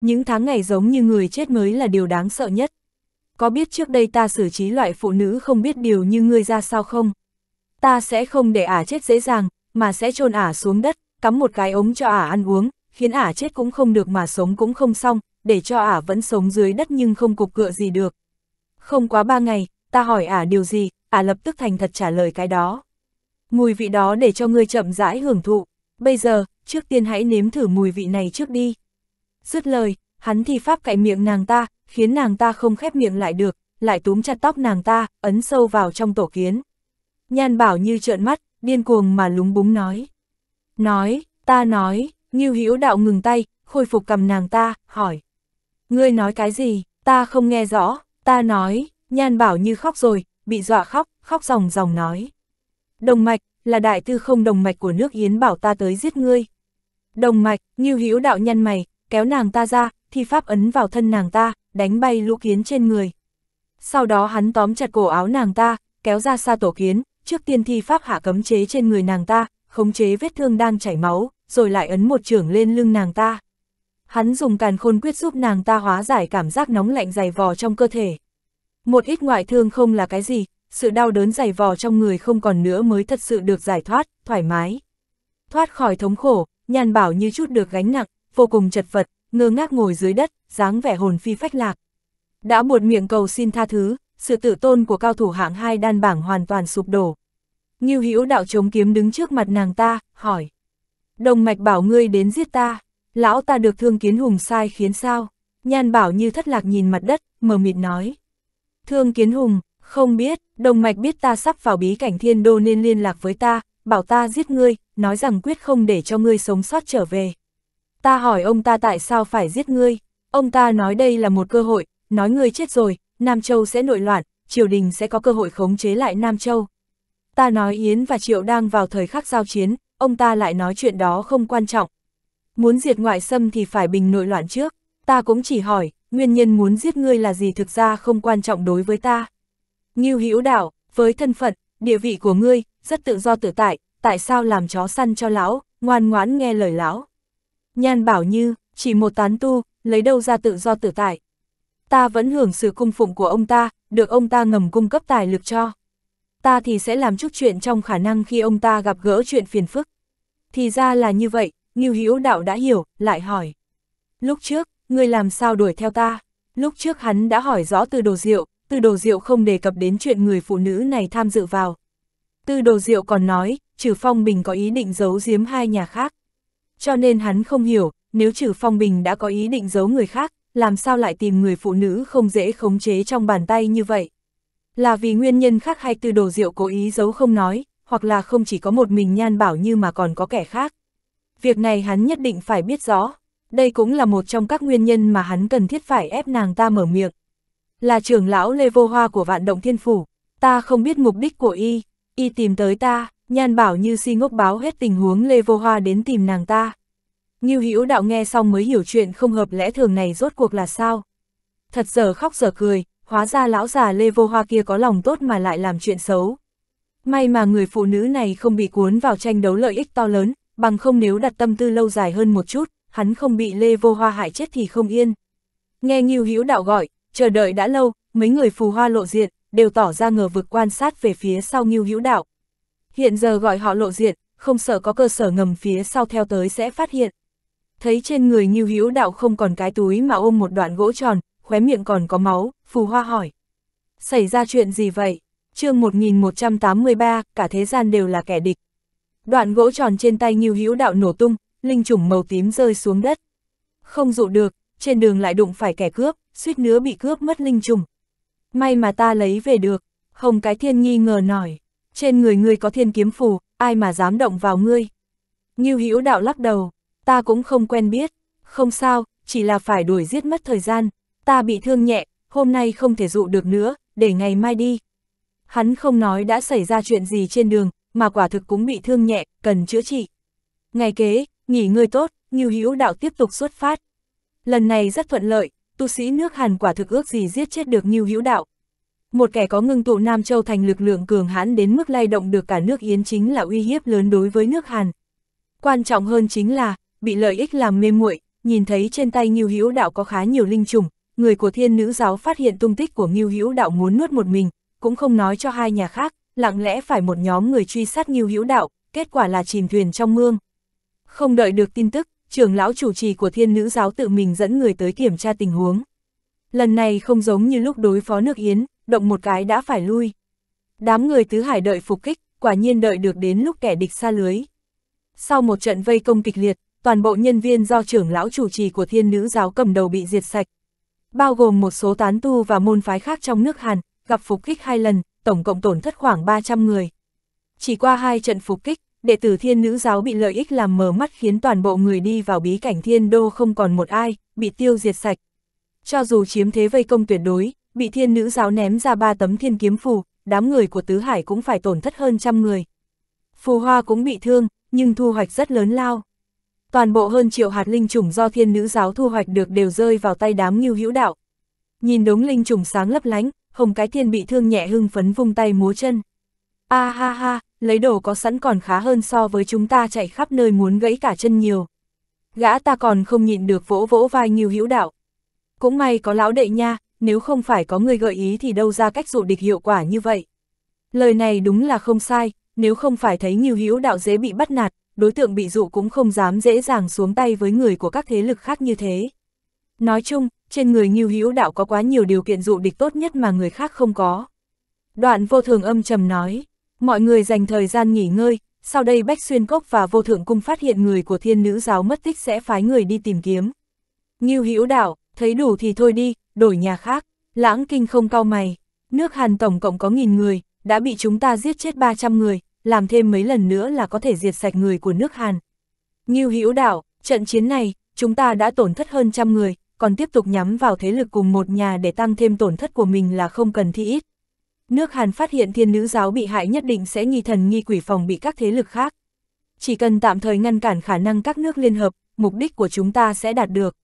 Những tháng ngày giống như người chết mới là điều đáng sợ nhất. Có biết trước đây ta xử trí loại phụ nữ không biết điều như ngươi ra sao không? Ta sẽ không để ả chết dễ dàng, mà sẽ chôn ả xuống đất, cắm một cái ống cho ả ăn uống, khiến ả chết cũng không được mà sống cũng không xong, để cho ả vẫn sống dưới đất nhưng không cục cựa gì được. Không quá ba ngày, ta hỏi ả điều gì, ả lập tức thành thật trả lời cái đó. Mùi vị đó để cho ngươi chậm rãi hưởng thụ, bây giờ, trước tiên hãy nếm thử mùi vị này trước đi. Dứt lời, hắn thì pháp cạy miệng nàng ta, khiến nàng ta không khép miệng lại được, lại túm chặt tóc nàng ta, ấn sâu vào trong tổ kiến. Nhan bảo như trợn mắt, điên cuồng mà lúng búng nói. Nói, ta nói, như Hữu đạo ngừng tay, khôi phục cầm nàng ta, hỏi. Ngươi nói cái gì, ta không nghe rõ, ta nói, nhan bảo như khóc rồi, bị dọa khóc, khóc ròng ròng nói. Đồng mạch, là đại tư không đồng mạch của nước Yến bảo ta tới giết ngươi. Đồng mạch, như Hữu đạo nhăn mày, kéo nàng ta ra, thi pháp ấn vào thân nàng ta, đánh bay lũ kiến trên người. Sau đó hắn tóm chặt cổ áo nàng ta, kéo ra xa tổ kiến, trước tiên thi pháp hạ cấm chế trên người nàng ta, khống chế vết thương đang chảy máu, rồi lại ấn một trưởng lên lưng nàng ta. Hắn dùng càn khôn quyết giúp nàng ta hóa giải cảm giác nóng lạnh dày vò trong cơ thể. Một ít ngoại thương không là cái gì, sự đau đớn dày vò trong người không còn nữa mới thật sự được giải thoát, thoải mái. Thoát khỏi thống khổ, nhàn bảo như chút được gánh nặng, vô cùng chật vật, ngơ ngác ngồi dưới đất, dáng vẻ hồn phi phách lạc. Đã buột miệng cầu xin tha thứ, sự tự tôn của cao thủ hạng hai đan bảng hoàn toàn sụp đổ. Ngưu Hữu đạo chống kiếm đứng trước mặt nàng ta, hỏi. Đồng mạch bảo ngươi đến giết ta, lão ta được thương kiến hùng sai khiến sao? Nhan bảo như thất lạc nhìn mặt đất, mờ mịt nói. Thương kiến hùng, không biết, đồng mạch biết ta sắp vào bí cảnh thiên đô nên liên lạc với ta, bảo ta giết ngươi, nói rằng quyết không để cho ngươi sống sót trở về ta hỏi ông ta tại sao phải giết ngươi, ông ta nói đây là một cơ hội, nói ngươi chết rồi, Nam Châu sẽ nội loạn, triều đình sẽ có cơ hội khống chế lại Nam Châu. Ta nói Yến và Triệu đang vào thời khắc giao chiến, ông ta lại nói chuyện đó không quan trọng. Muốn diệt ngoại xâm thì phải bình nội loạn trước, ta cũng chỉ hỏi, nguyên nhân muốn giết ngươi là gì thực ra không quan trọng đối với ta. Ngưu Hữu Đạo, với thân phận, địa vị của ngươi, rất tự do tự tại, tại sao làm chó săn cho lão, ngoan ngoãn nghe lời lão. Nhan bảo như, chỉ một tán tu, lấy đâu ra tự do tự tại. Ta vẫn hưởng sự cung phụng của ông ta, được ông ta ngầm cung cấp tài lực cho. Ta thì sẽ làm chút chuyện trong khả năng khi ông ta gặp gỡ chuyện phiền phức. Thì ra là như vậy, Ngưu Hữu Đạo đã hiểu, lại hỏi. Lúc trước, ngươi làm sao đuổi theo ta? Lúc trước hắn đã hỏi rõ từ đồ diệu, từ đồ diệu không đề cập đến chuyện người phụ nữ này tham dự vào. từ đồ diệu còn nói, trừ phong bình có ý định giấu giếm hai nhà khác cho nên hắn không hiểu, nếu trừ phong bình đã có ý định giấu người khác, làm sao lại tìm người phụ nữ không dễ khống chế trong bàn tay như vậy. Là vì nguyên nhân khác hay từ đồ rượu cố ý giấu không nói, hoặc là không chỉ có một mình nhan bảo như mà còn có kẻ khác. Việc này hắn nhất định phải biết rõ, đây cũng là một trong các nguyên nhân mà hắn cần thiết phải ép nàng ta mở miệng. Là trưởng lão Lê Vô Hoa của vạn động thiên phủ, ta không biết mục đích của y, y tìm tới ta, Nhan bảo như si ngốc báo hết tình huống Lê Vô Hoa đến tìm nàng ta. Ngưu Hữu đạo nghe xong mới hiểu chuyện không hợp lẽ thường này rốt cuộc là sao. Thật giờ khóc giờ cười, hóa ra lão già Lê Vô Hoa kia có lòng tốt mà lại làm chuyện xấu. May mà người phụ nữ này không bị cuốn vào tranh đấu lợi ích to lớn, bằng không nếu đặt tâm tư lâu dài hơn một chút, hắn không bị Lê Vô Hoa hại chết thì không yên. Nghe Ngưu Hữu đạo gọi, chờ đợi đã lâu, mấy người phù hoa lộ diện, đều tỏ ra ngờ vực quan sát về phía sau Ngưu Hữu đạo. Hiện giờ gọi họ lộ diện, không sợ có cơ sở ngầm phía sau theo tới sẽ phát hiện. Thấy trên người Ngưu Hữu Đạo không còn cái túi mà ôm một đoạn gỗ tròn, khóe miệng còn có máu, Phù Hoa hỏi. Xảy ra chuyện gì vậy? chương 1183, cả thế gian đều là kẻ địch. Đoạn gỗ tròn trên tay Ngưu Hữu Đạo nổ tung, linh trùng màu tím rơi xuống đất. Không dụ được, trên đường lại đụng phải kẻ cướp, suýt nữa bị cướp mất linh trùng. May mà ta lấy về được, Hồng Cái Thiên nghi ngờ nổi trên người ngươi có thiên kiếm phù, ai mà dám động vào ngươi. Ngưu Hữu đạo lắc đầu, ta cũng không quen biết, không sao, chỉ là phải đuổi giết mất thời gian, ta bị thương nhẹ, hôm nay không thể dụ được nữa, để ngày mai đi. Hắn không nói đã xảy ra chuyện gì trên đường, mà quả thực cũng bị thương nhẹ, cần chữa trị. Ngày kế, nghỉ ngơi tốt, Ngưu Hữu đạo tiếp tục xuất phát. Lần này rất thuận lợi, tu sĩ nước Hàn quả thực ước gì giết chết được Ngưu Hữu đạo, một kẻ có ngưng tụ Nam Châu thành lực lượng cường hãn đến mức lay động được cả nước Yến chính là uy hiếp lớn đối với nước Hàn. Quan trọng hơn chính là, bị lợi ích làm mê muội nhìn thấy trên tay nghiêu Hữu Đạo có khá nhiều linh trùng, người của thiên nữ giáo phát hiện tung tích của nghiêu Hữu Đạo muốn nuốt một mình, cũng không nói cho hai nhà khác, lặng lẽ phải một nhóm người truy sát nghiêu Hữu Đạo, kết quả là chìm thuyền trong mương. Không đợi được tin tức, trưởng lão chủ trì của thiên nữ giáo tự mình dẫn người tới kiểm tra tình huống. Lần này không giống như lúc đối phó nước Yến, động một cái đã phải lui. Đám người tứ hải đợi phục kích, quả nhiên đợi được đến lúc kẻ địch xa lưới. Sau một trận vây công kịch liệt, toàn bộ nhân viên do trưởng lão chủ trì của thiên nữ giáo cầm đầu bị diệt sạch. Bao gồm một số tán tu và môn phái khác trong nước Hàn, gặp phục kích hai lần, tổng cộng tổn thất khoảng 300 người. Chỉ qua hai trận phục kích, đệ tử thiên nữ giáo bị lợi ích làm mờ mắt khiến toàn bộ người đi vào bí cảnh thiên đô không còn một ai, bị tiêu diệt sạch. Cho dù chiếm thế vây công tuyệt đối, bị thiên nữ giáo ném ra ba tấm thiên kiếm phù, đám người của Tứ Hải cũng phải tổn thất hơn trăm người. Phù hoa cũng bị thương, nhưng thu hoạch rất lớn lao. Toàn bộ hơn triệu hạt linh trùng do thiên nữ giáo thu hoạch được đều rơi vào tay đám nghiêu hữu đạo. Nhìn đống linh trùng sáng lấp lánh, hồng cái thiên bị thương nhẹ hưng phấn vung tay múa chân. A ha ha, lấy đồ có sẵn còn khá hơn so với chúng ta chạy khắp nơi muốn gãy cả chân nhiều. Gã ta còn không nhịn được vỗ vỗ vai nghiêu hữu đạo. Cũng may có lão đệ nha, nếu không phải có người gợi ý thì đâu ra cách dụ địch hiệu quả như vậy. Lời này đúng là không sai, nếu không phải thấy nhiều hữu đạo dễ bị bắt nạt, đối tượng bị dụ cũng không dám dễ dàng xuống tay với người của các thế lực khác như thế. Nói chung, trên người Ngưu Hữu Đạo có quá nhiều điều kiện dụ địch tốt nhất mà người khác không có. Đoạn vô thường âm trầm nói, mọi người dành thời gian nghỉ ngơi, sau đây Bách Xuyên Cốc và vô thượng cung phát hiện người của thiên nữ giáo mất tích sẽ phái người đi tìm kiếm. Ngưu Hữu Đạo, thấy đủ thì thôi đi, đổi nhà khác, lãng kinh không cao mày. Nước Hàn tổng cộng có nghìn người, đã bị chúng ta giết chết 300 người, làm thêm mấy lần nữa là có thể diệt sạch người của nước Hàn. Ngưu Hữu Đạo, trận chiến này, chúng ta đã tổn thất hơn trăm người, còn tiếp tục nhắm vào thế lực cùng một nhà để tăng thêm tổn thất của mình là không cần thi ít. Nước Hàn phát hiện thiên nữ giáo bị hại nhất định sẽ nghi thần nghi quỷ phòng bị các thế lực khác. Chỉ cần tạm thời ngăn cản khả năng các nước liên hợp, mục đích của chúng ta sẽ đạt được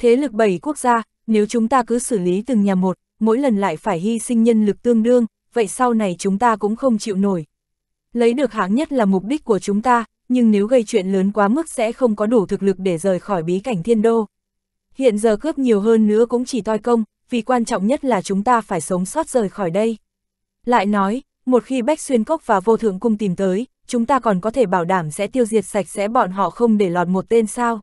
thế lực bảy quốc gia, nếu chúng ta cứ xử lý từng nhà một, mỗi lần lại phải hy sinh nhân lực tương đương, vậy sau này chúng ta cũng không chịu nổi. Lấy được hạng nhất là mục đích của chúng ta, nhưng nếu gây chuyện lớn quá mức sẽ không có đủ thực lực để rời khỏi bí cảnh thiên đô. Hiện giờ cướp nhiều hơn nữa cũng chỉ toi công, vì quan trọng nhất là chúng ta phải sống sót rời khỏi đây. Lại nói, một khi Bách Xuyên Cốc và Vô Thượng Cung tìm tới, chúng ta còn có thể bảo đảm sẽ tiêu diệt sạch sẽ bọn họ không để lọt một tên sao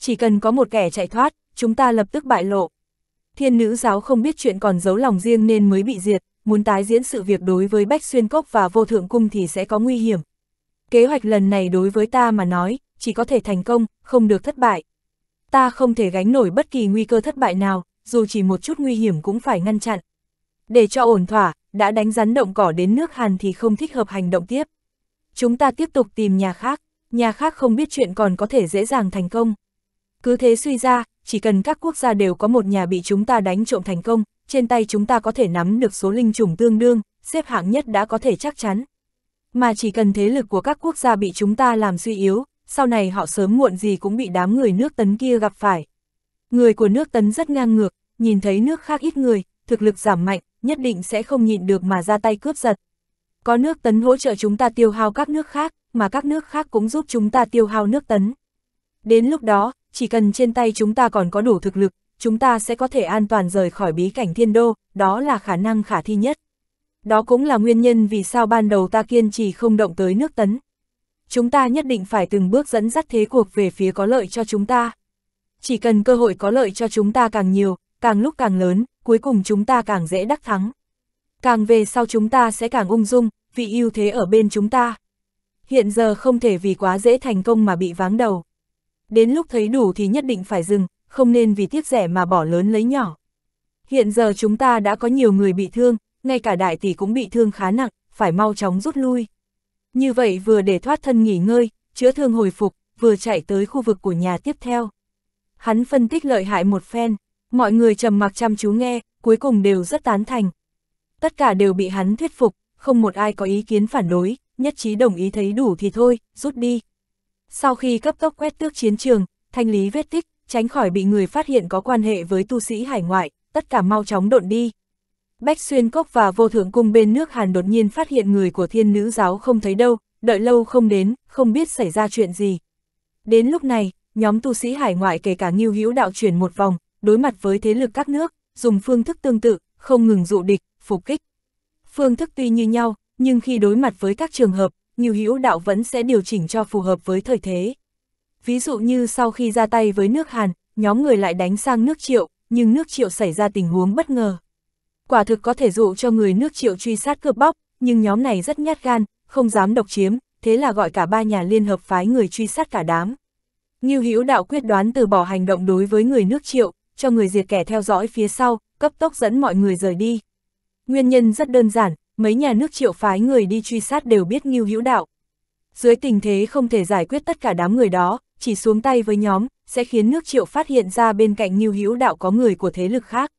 chỉ cần có một kẻ chạy thoát, chúng ta lập tức bại lộ. Thiên nữ giáo không biết chuyện còn giấu lòng riêng nên mới bị diệt, muốn tái diễn sự việc đối với Bách Xuyên Cốc và Vô Thượng Cung thì sẽ có nguy hiểm. Kế hoạch lần này đối với ta mà nói, chỉ có thể thành công, không được thất bại. Ta không thể gánh nổi bất kỳ nguy cơ thất bại nào, dù chỉ một chút nguy hiểm cũng phải ngăn chặn. Để cho ổn thỏa, đã đánh rắn động cỏ đến nước Hàn thì không thích hợp hành động tiếp. Chúng ta tiếp tục tìm nhà khác, nhà khác không biết chuyện còn có thể dễ dàng thành công. Cứ thế suy ra, chỉ cần các quốc gia đều có một nhà bị chúng ta đánh trộm thành công, trên tay chúng ta có thể nắm được số linh chủng tương đương, xếp hạng nhất đã có thể chắc chắn. Mà chỉ cần thế lực của các quốc gia bị chúng ta làm suy yếu, sau này họ sớm muộn gì cũng bị đám người nước tấn kia gặp phải. Người của nước tấn rất ngang ngược, nhìn thấy nước khác ít người, thực lực giảm mạnh, nhất định sẽ không nhịn được mà ra tay cướp giật. Có nước tấn hỗ trợ chúng ta tiêu hao các nước khác, mà các nước khác cũng giúp chúng ta tiêu hao nước tấn. Đến lúc đó, chỉ cần trên tay chúng ta còn có đủ thực lực, chúng ta sẽ có thể an toàn rời khỏi bí cảnh thiên đô, đó là khả năng khả thi nhất. Đó cũng là nguyên nhân vì sao ban đầu ta kiên trì không động tới nước tấn. Chúng ta nhất định phải từng bước dẫn dắt thế cuộc về phía có lợi cho chúng ta. Chỉ cần cơ hội có lợi cho chúng ta càng nhiều, càng lúc càng lớn, cuối cùng chúng ta càng dễ đắc thắng. Càng về sau chúng ta sẽ càng ung dung, vì ưu thế ở bên chúng ta. Hiện giờ không thể vì quá dễ thành công mà bị váng đầu đến lúc thấy đủ thì nhất định phải dừng, không nên vì tiếc rẻ mà bỏ lớn lấy nhỏ. Hiện giờ chúng ta đã có nhiều người bị thương, ngay cả đại tỷ cũng bị thương khá nặng, phải mau chóng rút lui. Như vậy vừa để thoát thân nghỉ ngơi, chữa thương hồi phục, vừa chạy tới khu vực của nhà tiếp theo. Hắn phân tích lợi hại một phen, mọi người trầm mặc chăm chú nghe, cuối cùng đều rất tán thành. Tất cả đều bị hắn thuyết phục, không một ai có ý kiến phản đối, nhất trí đồng ý thấy đủ thì thôi, rút đi, sau khi cấp tốc quét tước chiến trường, thanh lý vết tích, tránh khỏi bị người phát hiện có quan hệ với tu sĩ hải ngoại, tất cả mau chóng độn đi. Bách xuyên cốc và vô thượng cung bên nước Hàn đột nhiên phát hiện người của thiên nữ giáo không thấy đâu, đợi lâu không đến, không biết xảy ra chuyện gì. Đến lúc này, nhóm tu sĩ hải ngoại kể cả nghiêu hữu đạo chuyển một vòng, đối mặt với thế lực các nước, dùng phương thức tương tự, không ngừng dụ địch, phục kích. Phương thức tuy như nhau, nhưng khi đối mặt với các trường hợp, nhiều hữu đạo vẫn sẽ điều chỉnh cho phù hợp với thời thế. Ví dụ như sau khi ra tay với nước Hàn, nhóm người lại đánh sang nước Triệu, nhưng nước Triệu xảy ra tình huống bất ngờ. Quả thực có thể dụ cho người nước Triệu truy sát cướp bóc, nhưng nhóm này rất nhát gan, không dám độc chiếm, thế là gọi cả ba nhà liên hợp phái người truy sát cả đám. Ngưu Hữu Đạo quyết đoán từ bỏ hành động đối với người nước Triệu, cho người diệt kẻ theo dõi phía sau, cấp tốc dẫn mọi người rời đi. Nguyên nhân rất đơn giản, mấy nhà nước triệu phái người đi truy sát đều biết Ngưu Hữu Đạo. Dưới tình thế không thể giải quyết tất cả đám người đó, chỉ xuống tay với nhóm, sẽ khiến nước triệu phát hiện ra bên cạnh Ngưu Hữu Đạo có người của thế lực khác.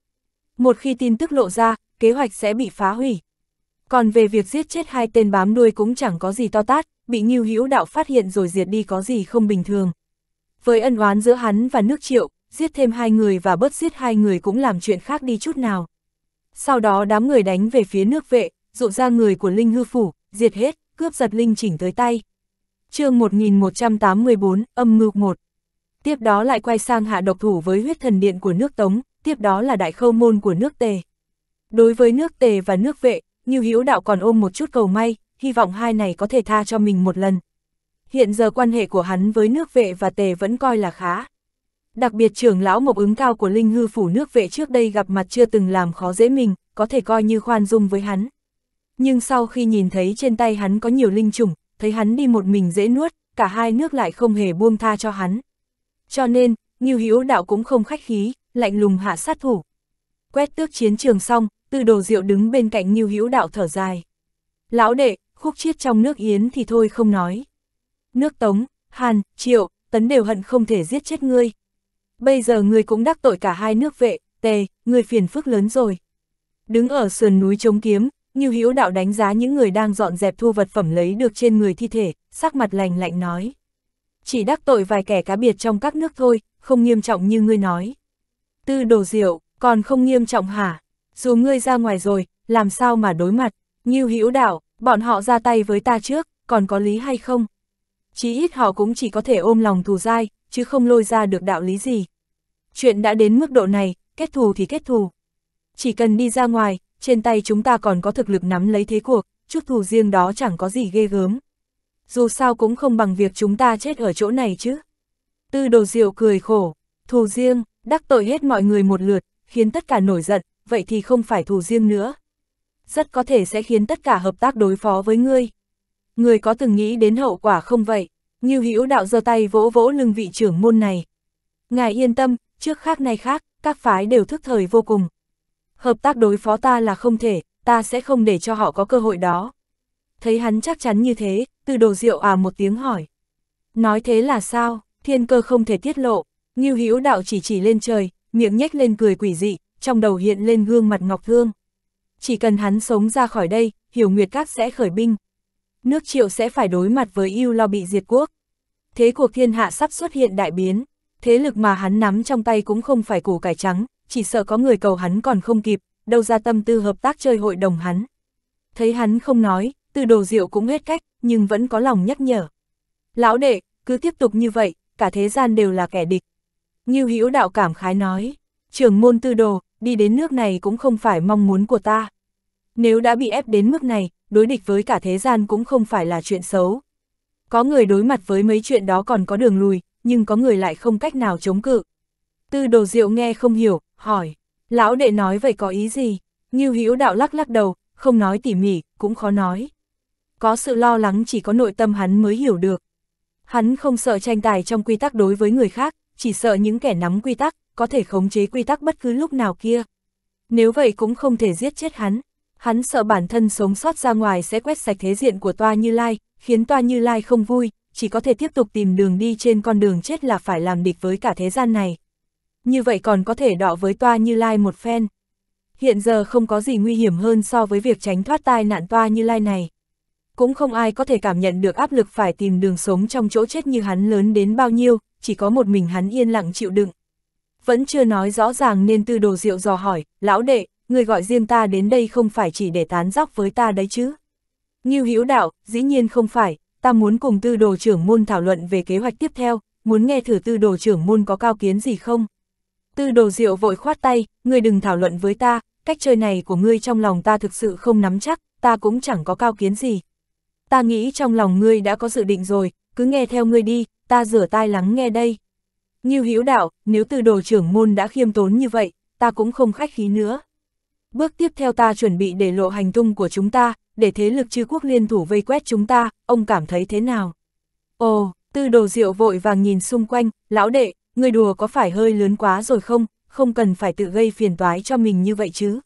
Một khi tin tức lộ ra, kế hoạch sẽ bị phá hủy. Còn về việc giết chết hai tên bám đuôi cũng chẳng có gì to tát, bị Ngưu Hữu Đạo phát hiện rồi diệt đi có gì không bình thường. Với ân oán giữa hắn và nước triệu, giết thêm hai người và bớt giết hai người cũng làm chuyện khác đi chút nào. Sau đó đám người đánh về phía nước vệ, dụ ra người của Linh hư phủ, diệt hết, cướp giật Linh chỉnh tới tay. chương 1184, âm mưu 1. Tiếp đó lại quay sang hạ độc thủ với huyết thần điện của nước Tống, tiếp đó là đại khâu môn của nước Tề. Đối với nước Tề và nước Vệ, như Hữu Đạo còn ôm một chút cầu may, hy vọng hai này có thể tha cho mình một lần. Hiện giờ quan hệ của hắn với nước Vệ và Tề vẫn coi là khá. Đặc biệt trưởng lão mộc ứng cao của Linh Hư Phủ nước Vệ trước đây gặp mặt chưa từng làm khó dễ mình, có thể coi như khoan dung với hắn nhưng sau khi nhìn thấy trên tay hắn có nhiều linh trùng, thấy hắn đi một mình dễ nuốt, cả hai nước lại không hề buông tha cho hắn. Cho nên, Ngưu Hữu Đạo cũng không khách khí, lạnh lùng hạ sát thủ. Quét tước chiến trường xong, Tư Đồ Diệu đứng bên cạnh Ngưu Hữu Đạo thở dài. "Lão đệ, khúc chiết trong nước yến thì thôi không nói. Nước Tống, Hàn, Triệu, Tấn đều hận không thể giết chết ngươi. Bây giờ ngươi cũng đắc tội cả hai nước vệ, Tề, ngươi phiền phức lớn rồi." Đứng ở sườn núi chống kiếm, Ngưu Hữu Đạo đánh giá những người đang dọn dẹp thu vật phẩm lấy được trên người thi thể, sắc mặt lành lạnh nói. Chỉ đắc tội vài kẻ cá biệt trong các nước thôi, không nghiêm trọng như ngươi nói. Tư đồ diệu, còn không nghiêm trọng hả? Dù ngươi ra ngoài rồi, làm sao mà đối mặt? Ngưu Hữu Đạo, bọn họ ra tay với ta trước, còn có lý hay không? Chí ít họ cũng chỉ có thể ôm lòng thù dai, chứ không lôi ra được đạo lý gì. Chuyện đã đến mức độ này, kết thù thì kết thù. Chỉ cần đi ra ngoài, trên tay chúng ta còn có thực lực nắm lấy thế cuộc, chút thù riêng đó chẳng có gì ghê gớm. Dù sao cũng không bằng việc chúng ta chết ở chỗ này chứ. Tư đồ diệu cười khổ, thù riêng, đắc tội hết mọi người một lượt, khiến tất cả nổi giận, vậy thì không phải thù riêng nữa. Rất có thể sẽ khiến tất cả hợp tác đối phó với ngươi. Ngươi có từng nghĩ đến hậu quả không vậy? Như hữu đạo giơ tay vỗ vỗ lưng vị trưởng môn này. Ngài yên tâm, trước khác nay khác, các phái đều thức thời vô cùng, hợp tác đối phó ta là không thể, ta sẽ không để cho họ có cơ hội đó. Thấy hắn chắc chắn như thế, từ đồ rượu à một tiếng hỏi. Nói thế là sao, thiên cơ không thể tiết lộ, Ngưu Hữu đạo chỉ chỉ lên trời, miệng nhếch lên cười quỷ dị, trong đầu hiện lên gương mặt ngọc thương. Chỉ cần hắn sống ra khỏi đây, Hiểu Nguyệt Các sẽ khởi binh. Nước Triệu sẽ phải đối mặt với yêu lo bị diệt quốc. Thế cuộc thiên hạ sắp xuất hiện đại biến, thế lực mà hắn nắm trong tay cũng không phải củ cải trắng, chỉ sợ có người cầu hắn còn không kịp, đâu ra tâm tư hợp tác chơi hội đồng hắn. Thấy hắn không nói, từ đồ diệu cũng hết cách, nhưng vẫn có lòng nhắc nhở. Lão đệ, cứ tiếp tục như vậy, cả thế gian đều là kẻ địch. như Hữu đạo cảm khái nói, trưởng môn tư đồ, đi đến nước này cũng không phải mong muốn của ta. Nếu đã bị ép đến mức này, đối địch với cả thế gian cũng không phải là chuyện xấu. Có người đối mặt với mấy chuyện đó còn có đường lùi, nhưng có người lại không cách nào chống cự. Tư đồ diệu nghe không hiểu, hỏi, lão đệ nói vậy có ý gì? Như Hữu đạo lắc lắc đầu, không nói tỉ mỉ, cũng khó nói. Có sự lo lắng chỉ có nội tâm hắn mới hiểu được. Hắn không sợ tranh tài trong quy tắc đối với người khác, chỉ sợ những kẻ nắm quy tắc, có thể khống chế quy tắc bất cứ lúc nào kia. Nếu vậy cũng không thể giết chết hắn. Hắn sợ bản thân sống sót ra ngoài sẽ quét sạch thế diện của Toa Như Lai, khiến Toa Như Lai không vui, chỉ có thể tiếp tục tìm đường đi trên con đường chết là phải làm địch với cả thế gian này như vậy còn có thể đọ với toa như lai một phen. Hiện giờ không có gì nguy hiểm hơn so với việc tránh thoát tai nạn toa như lai này. Cũng không ai có thể cảm nhận được áp lực phải tìm đường sống trong chỗ chết như hắn lớn đến bao nhiêu, chỉ có một mình hắn yên lặng chịu đựng. Vẫn chưa nói rõ ràng nên tư đồ diệu dò hỏi, lão đệ, người gọi riêng ta đến đây không phải chỉ để tán dóc với ta đấy chứ. Nghiêu Hữu đạo, dĩ nhiên không phải, ta muốn cùng tư đồ trưởng môn thảo luận về kế hoạch tiếp theo, muốn nghe thử tư đồ trưởng môn có cao kiến gì không. Tư đồ diệu vội khoát tay, ngươi đừng thảo luận với ta, cách chơi này của ngươi trong lòng ta thực sự không nắm chắc, ta cũng chẳng có cao kiến gì. Ta nghĩ trong lòng ngươi đã có dự định rồi, cứ nghe theo ngươi đi, ta rửa tai lắng nghe đây. Như hữu đạo, nếu tư đồ trưởng môn đã khiêm tốn như vậy, ta cũng không khách khí nữa. Bước tiếp theo ta chuẩn bị để lộ hành tung của chúng ta, để thế lực chư quốc liên thủ vây quét chúng ta, ông cảm thấy thế nào? Ồ, tư đồ diệu vội vàng nhìn xung quanh, lão đệ, người đùa có phải hơi lớn quá rồi không, không cần phải tự gây phiền toái cho mình như vậy chứ.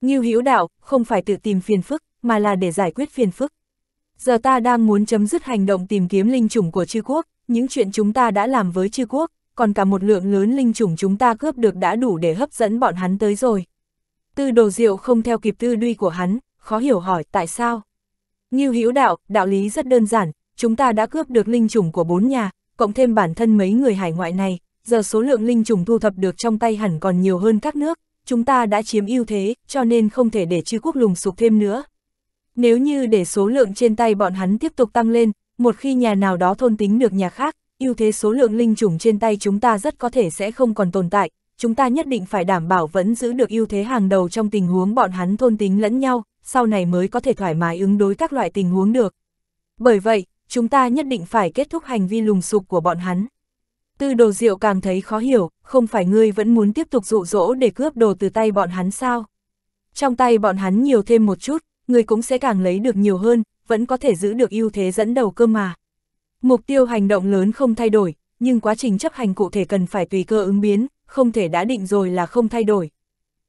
Ngưu Hữu đạo, không phải tự tìm phiền phức, mà là để giải quyết phiền phức. Giờ ta đang muốn chấm dứt hành động tìm kiếm linh chủng của chư quốc, những chuyện chúng ta đã làm với chư quốc, còn cả một lượng lớn linh chủng chúng ta cướp được đã đủ để hấp dẫn bọn hắn tới rồi. Tư đồ diệu không theo kịp tư duy của hắn, khó hiểu hỏi tại sao. Ngưu Hữu đạo, đạo lý rất đơn giản, chúng ta đã cướp được linh chủng của bốn nhà, cộng thêm bản thân mấy người hải ngoại này, giờ số lượng linh trùng thu thập được trong tay hẳn còn nhiều hơn các nước, chúng ta đã chiếm ưu thế, cho nên không thể để chư quốc lùng sục thêm nữa. Nếu như để số lượng trên tay bọn hắn tiếp tục tăng lên, một khi nhà nào đó thôn tính được nhà khác, ưu thế số lượng linh trùng trên tay chúng ta rất có thể sẽ không còn tồn tại, chúng ta nhất định phải đảm bảo vẫn giữ được ưu thế hàng đầu trong tình huống bọn hắn thôn tính lẫn nhau, sau này mới có thể thoải mái ứng đối các loại tình huống được. Bởi vậy, chúng ta nhất định phải kết thúc hành vi lùng sục của bọn hắn. Tư đồ diệu càng thấy khó hiểu, không phải ngươi vẫn muốn tiếp tục dụ dỗ để cướp đồ từ tay bọn hắn sao? Trong tay bọn hắn nhiều thêm một chút, ngươi cũng sẽ càng lấy được nhiều hơn, vẫn có thể giữ được ưu thế dẫn đầu cơ mà. Mục tiêu hành động lớn không thay đổi, nhưng quá trình chấp hành cụ thể cần phải tùy cơ ứng biến, không thể đã định rồi là không thay đổi.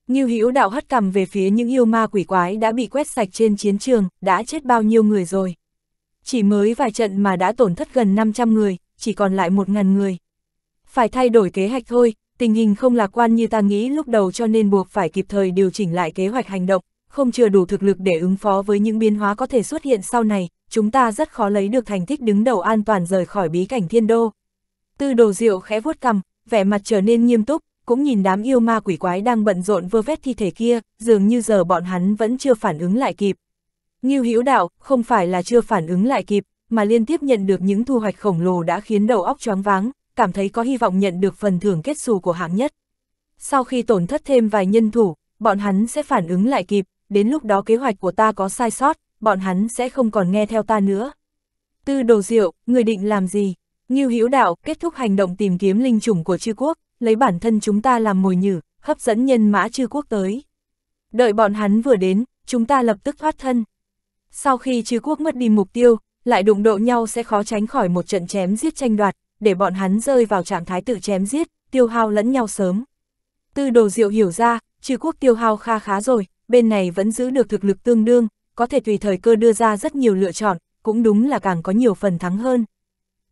Ngưu Hữu đạo hất cằm về phía những yêu ma quỷ quái đã bị quét sạch trên chiến trường, đã chết bao nhiêu người rồi. Chỉ mới vài trận mà đã tổn thất gần 500 người, chỉ còn lại 1.000 người. Phải thay đổi kế hoạch thôi, tình hình không lạc quan như ta nghĩ lúc đầu cho nên buộc phải kịp thời điều chỉnh lại kế hoạch hành động, không chưa đủ thực lực để ứng phó với những biến hóa có thể xuất hiện sau này, chúng ta rất khó lấy được thành tích đứng đầu an toàn rời khỏi bí cảnh thiên đô. Tư đồ diệu khẽ vuốt cằm, vẻ mặt trở nên nghiêm túc, cũng nhìn đám yêu ma quỷ quái đang bận rộn vơ vét thi thể kia, dường như giờ bọn hắn vẫn chưa phản ứng lại kịp, Ngưu Hữu Đạo không phải là chưa phản ứng lại kịp, mà liên tiếp nhận được những thu hoạch khổng lồ đã khiến đầu óc choáng váng, cảm thấy có hy vọng nhận được phần thưởng kết xù của hạng nhất. Sau khi tổn thất thêm vài nhân thủ, bọn hắn sẽ phản ứng lại kịp, đến lúc đó kế hoạch của ta có sai sót, bọn hắn sẽ không còn nghe theo ta nữa. Tư đồ diệu, người định làm gì? Ngưu Hữu Đạo kết thúc hành động tìm kiếm linh chủng của chư quốc, lấy bản thân chúng ta làm mồi nhử, hấp dẫn nhân mã chư quốc tới. Đợi bọn hắn vừa đến, chúng ta lập tức thoát thân sau khi chư quốc mất đi mục tiêu, lại đụng độ nhau sẽ khó tránh khỏi một trận chém giết tranh đoạt, để bọn hắn rơi vào trạng thái tự chém giết, tiêu hao lẫn nhau sớm. Tư đồ diệu hiểu ra, chư quốc tiêu hao kha khá rồi, bên này vẫn giữ được thực lực tương đương, có thể tùy thời cơ đưa ra rất nhiều lựa chọn, cũng đúng là càng có nhiều phần thắng hơn.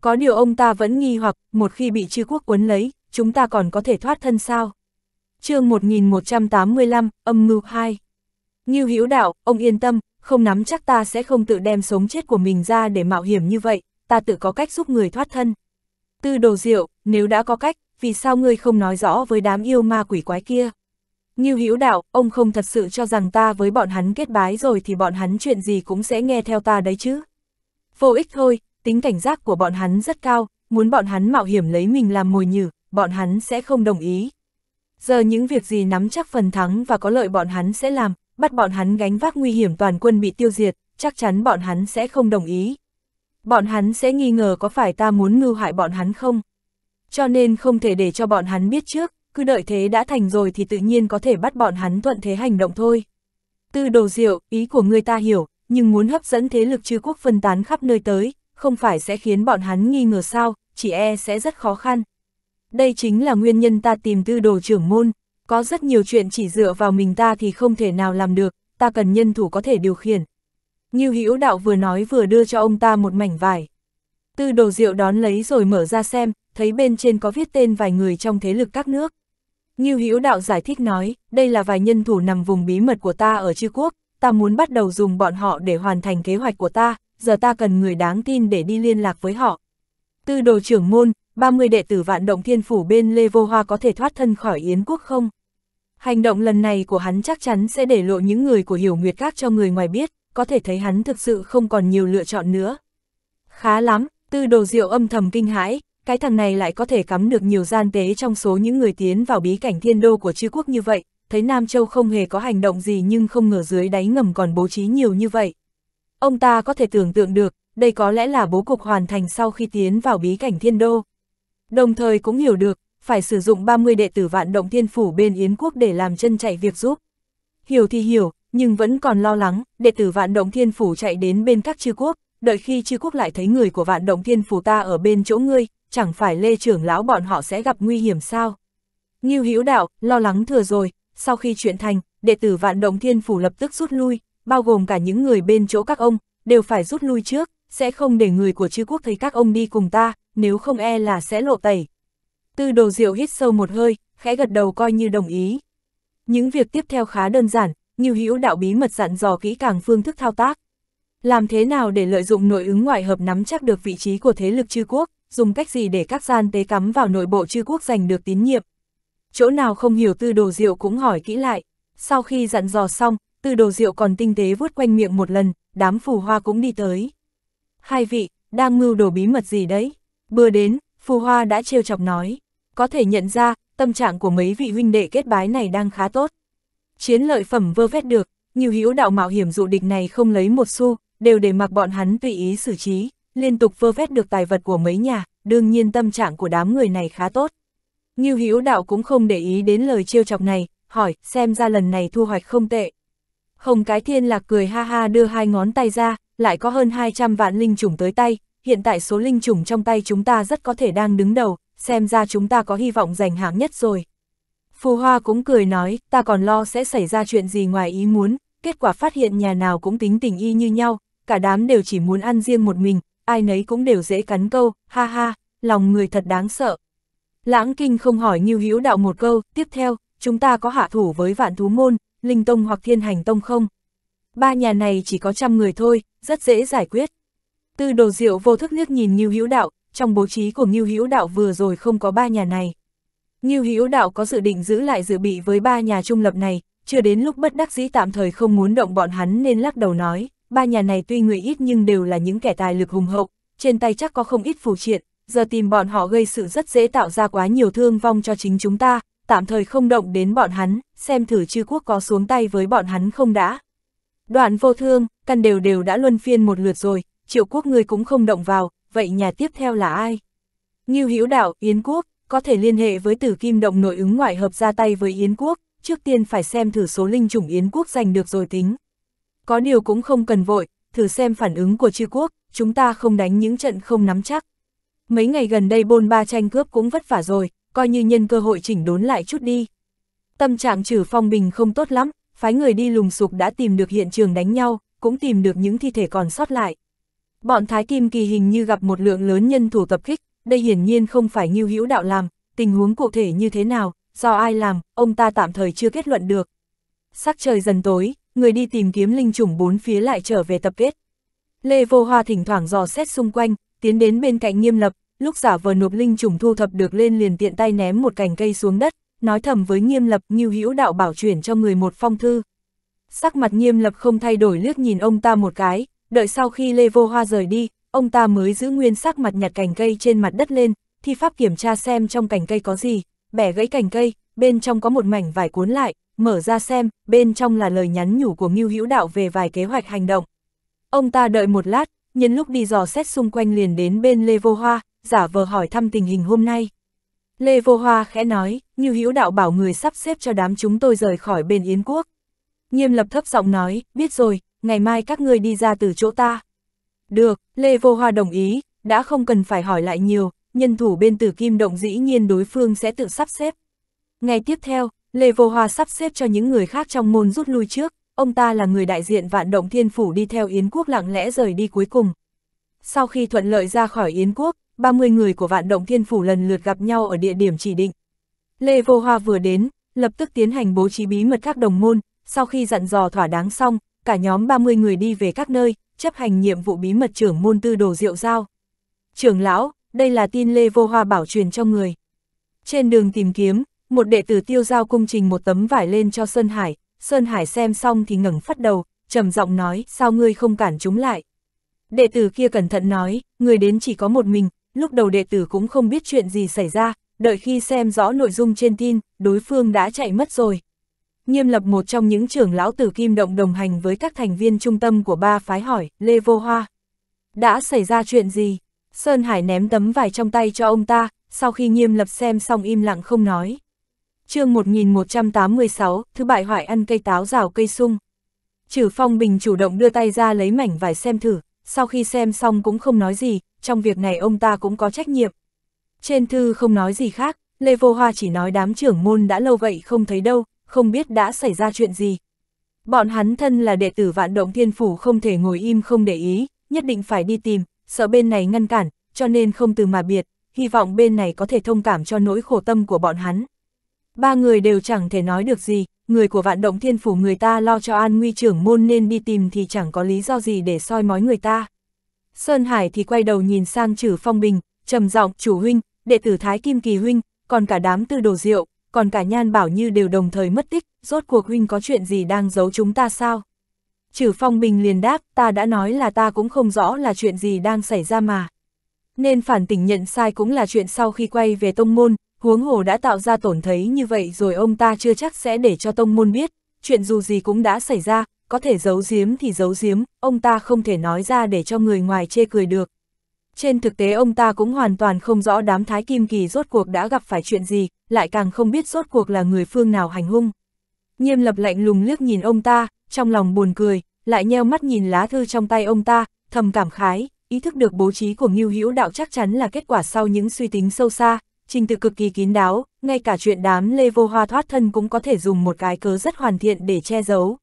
Có điều ông ta vẫn nghi hoặc, một khi bị chư quốc cuốn lấy, chúng ta còn có thể thoát thân sao? chương 1185, âm mưu 2 Như Hữu Đạo, ông yên tâm, không nắm chắc ta sẽ không tự đem sống chết của mình ra để mạo hiểm như vậy, ta tự có cách giúp người thoát thân. Tư đồ diệu, nếu đã có cách, vì sao ngươi không nói rõ với đám yêu ma quỷ quái kia? Như Hữu Đạo, ông không thật sự cho rằng ta với bọn hắn kết bái rồi thì bọn hắn chuyện gì cũng sẽ nghe theo ta đấy chứ. Vô ích thôi, tính cảnh giác của bọn hắn rất cao, muốn bọn hắn mạo hiểm lấy mình làm mồi nhử, bọn hắn sẽ không đồng ý. Giờ những việc gì nắm chắc phần thắng và có lợi bọn hắn sẽ làm, bắt bọn hắn gánh vác nguy hiểm toàn quân bị tiêu diệt, chắc chắn bọn hắn sẽ không đồng ý. Bọn hắn sẽ nghi ngờ có phải ta muốn ngư hại bọn hắn không? Cho nên không thể để cho bọn hắn biết trước, cứ đợi thế đã thành rồi thì tự nhiên có thể bắt bọn hắn thuận thế hành động thôi. Tư đồ diệu, ý của người ta hiểu, nhưng muốn hấp dẫn thế lực chư quốc phân tán khắp nơi tới, không phải sẽ khiến bọn hắn nghi ngờ sao, chỉ e sẽ rất khó khăn. Đây chính là nguyên nhân ta tìm tư đồ trưởng môn, có rất nhiều chuyện chỉ dựa vào mình ta thì không thể nào làm được, ta cần nhân thủ có thể điều khiển. Như hữu đạo vừa nói vừa đưa cho ông ta một mảnh vải. Tư đồ rượu đón lấy rồi mở ra xem, thấy bên trên có viết tên vài người trong thế lực các nước. Như hữu đạo giải thích nói, đây là vài nhân thủ nằm vùng bí mật của ta ở chư quốc, ta muốn bắt đầu dùng bọn họ để hoàn thành kế hoạch của ta, giờ ta cần người đáng tin để đi liên lạc với họ. Tư đồ trưởng môn, 30 đệ tử vạn động thiên phủ bên Lê Vô Hoa có thể thoát thân khỏi Yến quốc không? Hành động lần này của hắn chắc chắn sẽ để lộ những người của hiểu nguyệt các cho người ngoài biết, có thể thấy hắn thực sự không còn nhiều lựa chọn nữa. Khá lắm, tư đồ diệu âm thầm kinh hãi, cái thằng này lại có thể cắm được nhiều gian tế trong số những người tiến vào bí cảnh thiên đô của chư quốc như vậy, thấy Nam Châu không hề có hành động gì nhưng không ngờ dưới đáy ngầm còn bố trí nhiều như vậy. Ông ta có thể tưởng tượng được, đây có lẽ là bố cục hoàn thành sau khi tiến vào bí cảnh thiên đô. Đồng thời cũng hiểu được, phải sử dụng 30 đệ tử vạn động thiên phủ bên Yến quốc để làm chân chạy việc giúp. Hiểu thì hiểu, nhưng vẫn còn lo lắng, đệ tử vạn động thiên phủ chạy đến bên các chư quốc, đợi khi chư quốc lại thấy người của vạn động thiên phủ ta ở bên chỗ ngươi, chẳng phải lê trưởng lão bọn họ sẽ gặp nguy hiểm sao. Ngưu Hữu đạo, lo lắng thừa rồi, sau khi chuyện thành, đệ tử vạn động thiên phủ lập tức rút lui, bao gồm cả những người bên chỗ các ông, đều phải rút lui trước, sẽ không để người của chư quốc thấy các ông đi cùng ta, nếu không e là sẽ lộ tẩy. Tư đồ diệu hít sâu một hơi, khẽ gật đầu coi như đồng ý. Những việc tiếp theo khá đơn giản, như hữu đạo bí mật dặn dò kỹ càng phương thức thao tác. Làm thế nào để lợi dụng nội ứng ngoại hợp nắm chắc được vị trí của thế lực chư quốc, dùng cách gì để các gian tế cắm vào nội bộ chư quốc giành được tín nhiệm. Chỗ nào không hiểu tư đồ diệu cũng hỏi kỹ lại. Sau khi dặn dò xong, tư đồ diệu còn tinh tế vuốt quanh miệng một lần, đám phù hoa cũng đi tới. Hai vị, đang mưu đồ bí mật gì đấy? Bừa đến, phù hoa đã trêu chọc nói có thể nhận ra, tâm trạng của mấy vị huynh đệ kết bái này đang khá tốt. Chiến lợi phẩm vơ vét được, nhiều hữu đạo mạo hiểm dụ địch này không lấy một xu, đều để mặc bọn hắn tùy ý xử trí, liên tục vơ vét được tài vật của mấy nhà, đương nhiên tâm trạng của đám người này khá tốt. Nghiêu Hữu Đạo cũng không để ý đến lời trêu chọc này, hỏi, xem ra lần này thu hoạch không tệ. Hồng Cái Thiên Lạc cười ha ha đưa hai ngón tay ra, lại có hơn 200 vạn linh chủng tới tay, hiện tại số linh chủng trong tay chúng ta rất có thể đang đứng đầu, xem ra chúng ta có hy vọng giành hạng nhất rồi. Phù Hoa cũng cười nói, ta còn lo sẽ xảy ra chuyện gì ngoài ý muốn, kết quả phát hiện nhà nào cũng tính tình y như nhau, cả đám đều chỉ muốn ăn riêng một mình, ai nấy cũng đều dễ cắn câu, ha ha, lòng người thật đáng sợ. Lãng Kinh không hỏi Ngưu Hữu Đạo một câu, tiếp theo, chúng ta có hạ thủ với Vạn Thú Môn, Linh Tông hoặc Thiên Hành Tông không? Ba nhà này chỉ có trăm người thôi, rất dễ giải quyết. Tư đồ diệu vô thức liếc nhìn Ngưu Hữu Đạo, trong bố trí của Ngưu Hữu Đạo vừa rồi không có ba nhà này. Ngưu Hữu Đạo có dự định giữ lại dự bị với ba nhà trung lập này, chưa đến lúc bất đắc dĩ tạm thời không muốn động bọn hắn nên lắc đầu nói, ba nhà này tuy người ít nhưng đều là những kẻ tài lực hùng hậu, trên tay chắc có không ít phù triện, giờ tìm bọn họ gây sự rất dễ tạo ra quá nhiều thương vong cho chính chúng ta, tạm thời không động đến bọn hắn, xem thử chư quốc có xuống tay với bọn hắn không đã. Đoạn vô thương, căn đều đều đã luân phiên một lượt rồi, triệu quốc người cũng không động vào, vậy nhà tiếp theo là ai? Ngưu Hữu Đạo, Yến Quốc, có thể liên hệ với Tử Kim Động nội ứng ngoại hợp ra tay với Yến Quốc, trước tiên phải xem thử số linh chủng Yến Quốc giành được rồi tính. Có điều cũng không cần vội, thử xem phản ứng của chư quốc, chúng ta không đánh những trận không nắm chắc. Mấy ngày gần đây bôn ba tranh cướp cũng vất vả rồi, coi như nhân cơ hội chỉnh đốn lại chút đi. Tâm trạng trừ phong bình không tốt lắm, phái người đi lùng sục đã tìm được hiện trường đánh nhau, cũng tìm được những thi thể còn sót lại. Bọn Thái Kim Kỳ hình như gặp một lượng lớn nhân thủ tập kích, đây hiển nhiên không phải Ngưu Hữu Đạo làm, tình huống cụ thể như thế nào, do ai làm, ông ta tạm thời chưa kết luận được. Sắc trời dần tối, người đi tìm kiếm linh chủng bốn phía lại trở về tập kết. Lê Vô Hoa thỉnh thoảng dò xét xung quanh, tiến đến bên cạnh Nghiêm Lập, lúc giả vờ nộp linh chủng thu thập được lên liền tiện tay ném một cành cây xuống đất, nói thầm với Nghiêm Lập, Ngưu Hữu Đạo bảo chuyển cho người một phong thư. Sắc mặt Nghiêm Lập không thay đổi liếc nhìn ông ta một cái, đợi sau khi Lê Vô Hoa rời đi, ông ta mới giữ nguyên sắc mặt nhặt cành cây trên mặt đất lên, thi pháp kiểm tra xem trong cành cây có gì, bẻ gãy cành cây, bên trong có một mảnh vải cuốn lại, mở ra xem, bên trong là lời nhắn nhủ của Ngưu Hữu Đạo về vài kế hoạch hành động. Ông ta đợi một lát, nhân lúc đi dò xét xung quanh liền đến bên Lê Vô Hoa, giả vờ hỏi thăm tình hình hôm nay. Lê Vô Hoa khẽ nói, Ngưu Hữu Đạo bảo người sắp xếp cho đám chúng tôi rời khỏi bên Yến Quốc. Nghiêm lập thấp giọng nói, biết rồi, ngày mai các ngươi đi ra từ chỗ ta. Được, Lê Vô Hoa đồng ý, đã không cần phải hỏi lại nhiều, nhân thủ bên tử kim động dĩ nhiên đối phương sẽ tự sắp xếp. Ngày tiếp theo, Lê Vô Hoa sắp xếp cho những người khác trong môn rút lui trước, ông ta là người đại diện vạn động thiên phủ đi theo Yến Quốc lặng lẽ rời đi cuối cùng. Sau khi thuận lợi ra khỏi Yến Quốc, 30 người của vạn động thiên phủ lần lượt gặp nhau ở địa điểm chỉ định. Lê Vô Hoa vừa đến, lập tức tiến hành bố trí bí mật các đồng môn, sau khi dặn dò thỏa đáng xong, cả nhóm 30 người đi về các nơi, chấp hành nhiệm vụ bí mật trưởng môn tư đồ rượu giao. Trưởng lão, đây là tin Lê Vô Hoa bảo truyền cho người. Trên đường tìm kiếm, một đệ tử tiêu giao cung trình một tấm vải lên cho Sơn Hải, Sơn Hải xem xong thì ngẩng phát đầu, trầm giọng nói, sao ngươi không cản chúng lại. Đệ tử kia cẩn thận nói, người đến chỉ có một mình, lúc đầu đệ tử cũng không biết chuyện gì xảy ra, đợi khi xem rõ nội dung trên tin, đối phương đã chạy mất rồi. Nghiêm lập một trong những trưởng lão tử kim động đồng hành với các thành viên trung tâm của ba phái hỏi, Lê Vô Hoa. Đã xảy ra chuyện gì? Sơn Hải ném tấm vải trong tay cho ông ta, sau khi nghiêm lập xem xong im lặng không nói. chương 1186, thứ bại hoại ăn cây táo rào cây sung. Trừ Phong Bình chủ động đưa tay ra lấy mảnh vải xem thử, sau khi xem xong cũng không nói gì, trong việc này ông ta cũng có trách nhiệm. Trên thư không nói gì khác, Lê Vô Hoa chỉ nói đám trưởng môn đã lâu vậy không thấy đâu, không biết đã xảy ra chuyện gì. Bọn hắn thân là đệ tử vạn động thiên phủ không thể ngồi im không để ý, nhất định phải đi tìm, sợ bên này ngăn cản, cho nên không từ mà biệt, hy vọng bên này có thể thông cảm cho nỗi khổ tâm của bọn hắn. Ba người đều chẳng thể nói được gì, người của vạn động thiên phủ người ta lo cho an nguy trưởng môn nên đi tìm thì chẳng có lý do gì để soi mói người ta. Sơn Hải thì quay đầu nhìn sang trừ phong bình, trầm giọng chủ huynh, đệ tử Thái Kim Kỳ huynh, còn cả đám tư đồ diệu còn cả Nhan Bảo Như đều đồng thời mất tích, rốt cuộc huynh có chuyện gì đang giấu chúng ta sao? Trừ Phong Bình liền đáp, ta đã nói là ta cũng không rõ là chuyện gì đang xảy ra mà. Nên phản tỉnh nhận sai cũng là chuyện sau khi quay về tông môn, huống hồ đã tạo ra tổn thấy như vậy rồi ông ta chưa chắc sẽ để cho tông môn biết, chuyện dù gì cũng đã xảy ra, có thể giấu giếm thì giấu giếm, ông ta không thể nói ra để cho người ngoài chê cười được. Trên thực tế ông ta cũng hoàn toàn không rõ đám thái kim kỳ rốt cuộc đã gặp phải chuyện gì, lại càng không biết rốt cuộc là người phương nào hành hung. Nghiêm lập lạnh lùng liếc nhìn ông ta, trong lòng buồn cười, lại nheo mắt nhìn lá thư trong tay ông ta, thầm cảm khái, ý thức được bố trí của Ngưu Hữu Đạo chắc chắn là kết quả sau những suy tính sâu xa, trình tự cực kỳ kín đáo, ngay cả chuyện đám Lê Vô Hoa thoát thân cũng có thể dùng một cái cớ rất hoàn thiện để che giấu.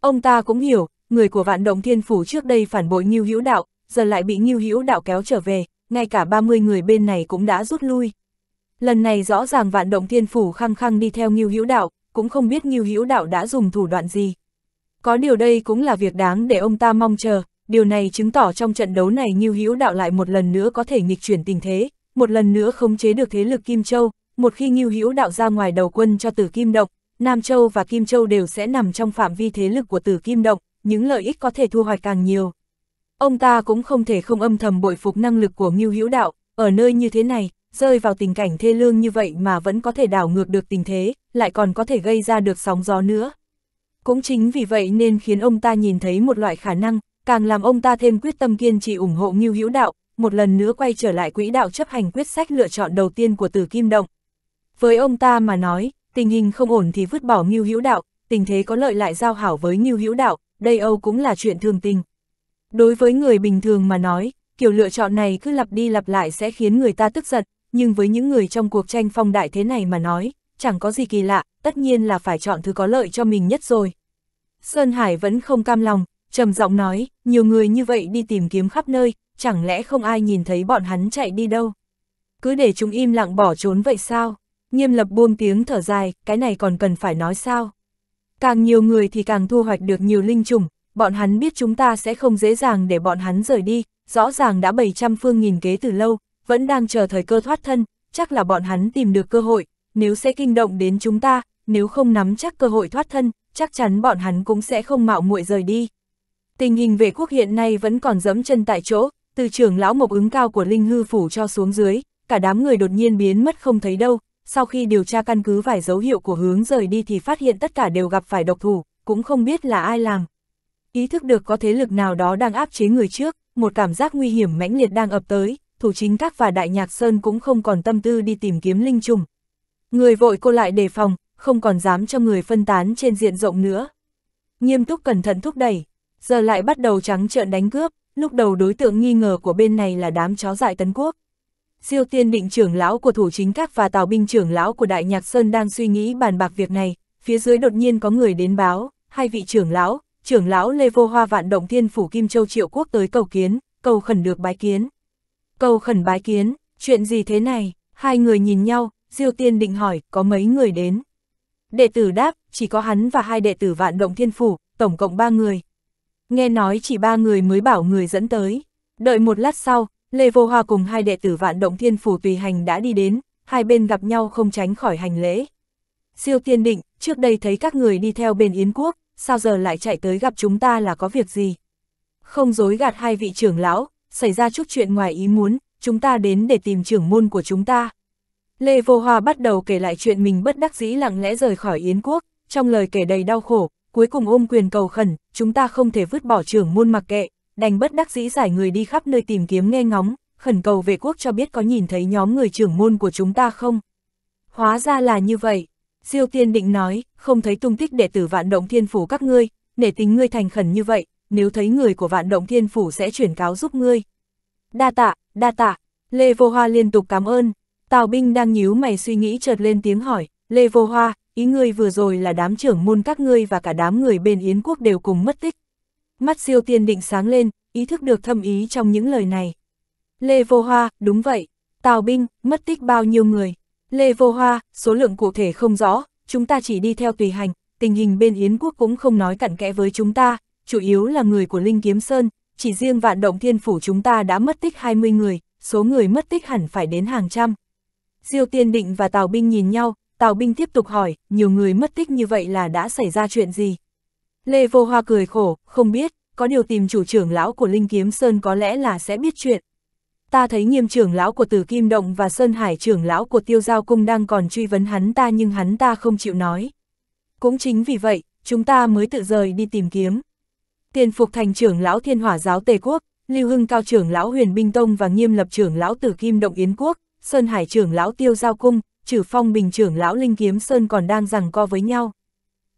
Ông ta cũng hiểu, người của Vạn Động Thiên Phủ trước đây phản bội Ngưu Hữu Đạo, giờ lại bị Ngưu Hữu Đạo kéo trở về, ngay cả 30 người bên này cũng đã rút lui. Lần này rõ ràng Vạn Động Thiên Phủ khăng khăng đi theo Ngưu Hữu Đạo, cũng không biết Ngưu Hữu Đạo đã dùng thủ đoạn gì. Có điều đây cũng là việc đáng để ông ta mong chờ, điều này chứng tỏ trong trận đấu này Ngưu Hữu Đạo lại một lần nữa có thể nghịch chuyển tình thế, một lần nữa khống chế được thế lực Kim Châu, một khi Ngưu Hữu Đạo ra ngoài đầu quân cho Tử Kim Động, Nam Châu và Kim Châu đều sẽ nằm trong phạm vi thế lực của Tử Kim Động, những lợi ích có thể thu hoạch càng nhiều. Ông ta cũng không thể không âm thầm bội phục năng lực của Ngưu Hữu Đạo, ở nơi như thế này, rơi vào tình cảnh thê lương như vậy mà vẫn có thể đảo ngược được tình thế, lại còn có thể gây ra được sóng gió nữa. Cũng chính vì vậy nên khiến ông ta nhìn thấy một loại khả năng, càng làm ông ta thêm quyết tâm kiên trì ủng hộ Ngưu Hữu Đạo, một lần nữa quay trở lại quỹ đạo chấp hành quyết sách lựa chọn đầu tiên của Từ Kim Động. Với ông ta mà nói, tình hình không ổn thì vứt bỏ Ngưu Hữu Đạo, tình thế có lợi lại giao hảo với Ngưu Hữu Đạo, đây Âu cũng là chuyện thường tình. Đối với người bình thường mà nói, kiểu lựa chọn này cứ lặp đi lặp lại sẽ khiến người ta tức giận, nhưng với những người trong cuộc tranh phong đại thế này mà nói, chẳng có gì kỳ lạ, tất nhiên là phải chọn thứ có lợi cho mình nhất rồi. Sơn Hải vẫn không cam lòng, trầm giọng nói, nhiều người như vậy đi tìm kiếm khắp nơi, chẳng lẽ không ai nhìn thấy bọn hắn chạy đi đâu. Cứ để chúng im lặng bỏ trốn vậy sao? Nghiêm lập buông tiếng thở dài, cái này còn cần phải nói sao? Càng nhiều người thì càng thu hoạch được nhiều linh trùng, bọn hắn biết chúng ta sẽ không dễ dàng để bọn hắn rời đi, rõ ràng đã 700 phương nghìn kế từ lâu, vẫn đang chờ thời cơ thoát thân, chắc là bọn hắn tìm được cơ hội, nếu sẽ kinh động đến chúng ta, nếu không nắm chắc cơ hội thoát thân, chắc chắn bọn hắn cũng sẽ không mạo muội rời đi. Tình hình về quốc hiện nay vẫn còn dẫm chân tại chỗ, từ trưởng lão mộc ứng cao của Linh Hư Phủ cho xuống dưới, cả đám người đột nhiên biến mất không thấy đâu, sau khi điều tra căn cứ vài dấu hiệu của hướng rời đi thì phát hiện tất cả đều gặp phải độc thủ, cũng không biết là ai làm ý thức được có thế lực nào đó đang áp chế người trước, một cảm giác nguy hiểm mãnh liệt đang ập tới, thủ chính các và đại nhạc sơn cũng không còn tâm tư đi tìm kiếm linh trùng. Người vội cô lại đề phòng, không còn dám cho người phân tán trên diện rộng nữa. Nghiêm túc cẩn thận thúc đẩy, giờ lại bắt đầu trắng trợn đánh cướp, lúc đầu đối tượng nghi ngờ của bên này là đám chó dại tấn quốc. siêu tiên định trưởng lão của thủ chính các và tào binh trưởng lão của Đại Nhạc Sơn đang suy nghĩ bàn bạc việc này, phía dưới đột nhiên có người đến báo, hai vị trưởng lão, trưởng lão Lê Vô Hoa vạn động thiên phủ Kim Châu Triệu Quốc tới cầu kiến, cầu khẩn được bái kiến. Cầu khẩn bái kiến, chuyện gì thế này, hai người nhìn nhau, Diêu Tiên định hỏi, có mấy người đến. Đệ tử đáp, chỉ có hắn và hai đệ tử vạn động thiên phủ, tổng cộng ba người. Nghe nói chỉ ba người mới bảo người dẫn tới. Đợi một lát sau, Lê Vô Hoa cùng hai đệ tử vạn động thiên phủ tùy hành đã đi đến, hai bên gặp nhau không tránh khỏi hành lễ. Diêu Tiên định, trước đây thấy các người đi theo bên Yến Quốc, sao giờ lại chạy tới gặp chúng ta là có việc gì? Không dối gạt hai vị trưởng lão, xảy ra chút chuyện ngoài ý muốn, chúng ta đến để tìm trưởng môn của chúng ta. Lê Vô Hoa bắt đầu kể lại chuyện mình bất đắc dĩ lặng lẽ rời khỏi Yến Quốc, trong lời kể đầy đau khổ, cuối cùng ôm quyền cầu khẩn, chúng ta không thể vứt bỏ trưởng môn mặc kệ, đành bất đắc dĩ giải người đi khắp nơi tìm kiếm nghe ngóng, khẩn cầu về quốc cho biết có nhìn thấy nhóm người trưởng môn của chúng ta không. Hóa ra là như vậy. Diêu Tiên định nói, không thấy tung tích đệ tử vạn động thiên phủ các ngươi, nể tình ngươi thành khẩn như vậy, nếu thấy người của vạn động thiên phủ sẽ chuyển cáo giúp ngươi. Đa tạ, đa tạ, Lê Vô Hoa liên tục cảm ơn, Tào Binh đang nhíu mày suy nghĩ chợt lên tiếng hỏi, Lê Vô Hoa, ý ngươi vừa rồi là đám trưởng môn các ngươi và cả đám người bên Yến quốc đều cùng mất tích. Mắt siêu tiên định sáng lên, ý thức được thâm ý trong những lời này. Lê Vô Hoa, đúng vậy, Tào Binh, mất tích bao nhiêu người, Lê Vô Hoa, số lượng cụ thể không rõ, chúng ta chỉ đi theo tùy hành, tình hình bên Yến quốc cũng không nói cặn kẽ với chúng ta, chủ yếu là người của Linh Kiếm Sơn, chỉ riêng vạn động thiên phủ chúng ta đã mất tích 20 người, số người mất tích hẳn phải đến hàng trăm. Diêu Tiên Định và Tào Binh nhìn nhau, Tào Binh tiếp tục hỏi, nhiều người mất tích như vậy là đã xảy ra chuyện gì? Lê Vô Hoa cười khổ, không biết, có điều tìm chủ trưởng lão của Linh Kiếm Sơn có lẽ là sẽ biết chuyện, ta thấy nghiêm trưởng lão của Tử Kim Động và Sơn Hải trưởng lão của Tiêu Giao Cung đang còn truy vấn hắn ta nhưng hắn ta không chịu nói. Cũng chính vì vậy, chúng ta mới tự rời đi tìm kiếm. Tiền Phục Thành trưởng lão Thiên Hỏa giáo Tề Quốc, Lưu Hưng Cao trưởng lão Huyền Binh Tông và Nghiêm Lập trưởng lão Tử Kim Động Yến Quốc, Sơn Hải trưởng lão Tiêu Giao Cung, trừ Phong Bình trưởng lão Linh Kiếm Sơn còn đang giằng co với nhau.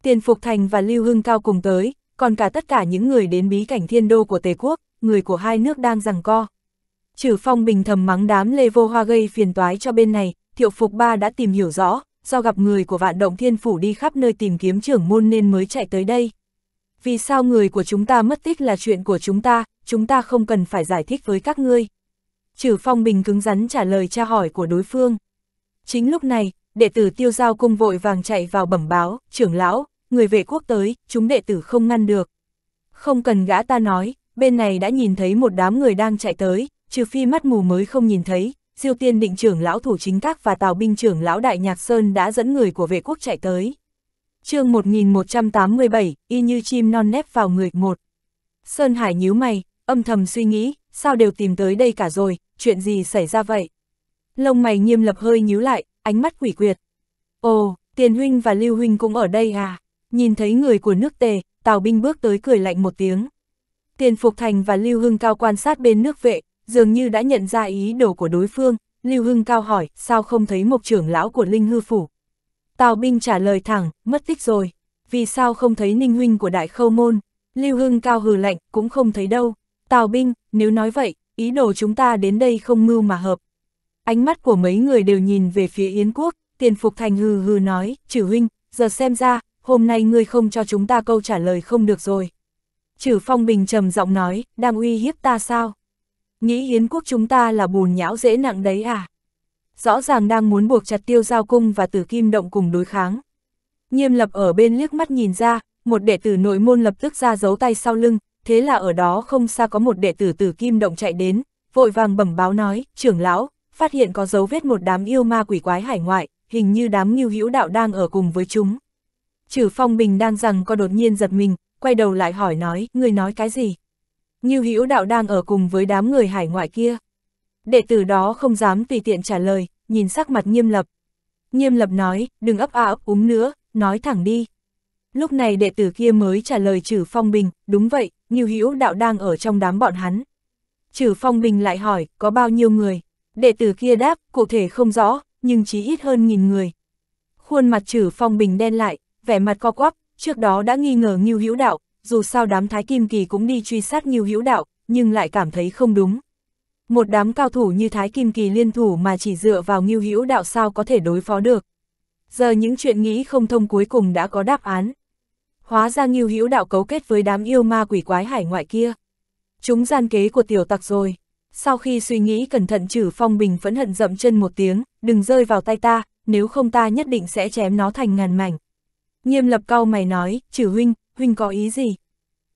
Tiền Phục Thành và Lưu Hưng Cao cùng tới, còn cả tất cả những người đến bí cảnh thiên đô của Tề Quốc, người của hai nước đang giằng co. Trừ phong bình thầm mắng đám lê vô hoa gây phiền toái cho bên này, thiệu phục ba đã tìm hiểu rõ, do gặp người của vạn động thiên phủ đi khắp nơi tìm kiếm trưởng môn nên mới chạy tới đây. Vì sao người của chúng ta mất tích là chuyện của chúng ta, chúng ta không cần phải giải thích với các ngươi. Trừ phong bình cứng rắn trả lời tra hỏi của đối phương. Chính lúc này, đệ tử tiêu giao cung vội vàng chạy vào bẩm báo, trưởng lão, người vệ quốc tới, chúng đệ tử không ngăn được. Không cần gã ta nói, bên này đã nhìn thấy một đám người đang chạy tới, trừ phi mắt mù mới không nhìn thấy, Diêu Tiên định trưởng lão thủ chính các và Tào binh trưởng lão Đại Nhạc Sơn đã dẫn người của vệ quốc chạy tới. chương 1187, y như chim non nép vào người một. Sơn Hải nhíu mày, âm thầm suy nghĩ, sao đều tìm tới đây cả rồi, chuyện gì xảy ra vậy? Lông mày nghiêm lập hơi nhíu lại, ánh mắt quỷ quyệt. Ồ, Tiền Huynh và Lưu Huynh cũng ở đây à? Nhìn thấy người của nước tề, Tào binh bước tới cười lạnh một tiếng. Tiền Phục Thành và Lưu Hưng Cao quan sát bên nước vệ, dường như đã nhận ra ý đồ của đối phương, Lưu Hưng Cao hỏi, sao không thấy một trưởng lão của Linh Hư Phủ? Tào Binh trả lời thẳng, mất tích rồi, vì sao không thấy Ninh Huynh của Đại Khâu Môn? Lưu Hưng Cao hừ lạnh, cũng không thấy đâu. Tào Binh, nếu nói vậy, ý đồ chúng ta đến đây không mưu mà hợp. Ánh mắt của mấy người đều nhìn về phía Yến Quốc, tiền phục thành hừ hừ nói, trừ huynh, giờ xem ra, hôm nay ngươi không cho chúng ta câu trả lời không được rồi. Trừ Phong Bình trầm giọng nói, đang uy hiếp ta sao? Nghĩ hiến quốc chúng ta là bùn nhão dễ nặng đấy à? Rõ ràng đang muốn buộc chặt tiêu giao cung và tử kim động cùng đối kháng. Nghiêm lập ở bên liếc mắt nhìn ra, một đệ tử nội môn lập tức ra giấu tay sau lưng, thế là ở đó không xa có một đệ tử tử kim động chạy đến, vội vàng bẩm báo nói, trưởng lão, phát hiện có dấu vết một đám yêu ma quỷ quái hải ngoại, hình như đám nghiêu hữu đạo đang ở cùng với chúng. Trừ phong bình đang rằng có đột nhiên giật mình, quay đầu lại hỏi nói, người nói cái gì? Ngưu Hữu Đạo đang ở cùng với đám người hải ngoại kia. Đệ tử đó không dám tùy tiện trả lời, nhìn sắc mặt nghiêm lập. Nghiêm lập nói, đừng ấp a à ấp úng nữa, nói thẳng đi. Lúc này đệ tử kia mới trả lời Trử Phong Bình, đúng vậy, Ngưu Hữu Đạo đang ở trong đám bọn hắn. Trử Phong Bình lại hỏi, có bao nhiêu người? Đệ tử kia đáp, cụ thể không rõ, nhưng chỉ ít hơn nghìn người. Khuôn mặt Trử Phong Bình đen lại, vẻ mặt co quắp, trước đó đã nghi ngờ Ngưu Hữu Đạo, dù sao đám Thái Kim Kỳ cũng đi truy sát Ngưu Hữu Đạo, nhưng lại cảm thấy không đúng. Một đám cao thủ như Thái Kim Kỳ liên thủ mà chỉ dựa vào Ngưu Hữu Đạo sao có thể đối phó được. Giờ những chuyện nghĩ không thông cuối cùng đã có đáp án. Hóa ra Ngưu Hữu Đạo cấu kết với đám yêu ma quỷ quái hải ngoại kia. Chúng gian kế của tiểu tặc rồi. Sau khi suy nghĩ cẩn thận trừ phong bình phẫn hận dậm chân một tiếng, đừng rơi vào tay ta, nếu không ta nhất định sẽ chém nó thành ngàn mảnh. Nghiêm lập cao mày nói, trừ huynh, huynh có ý gì?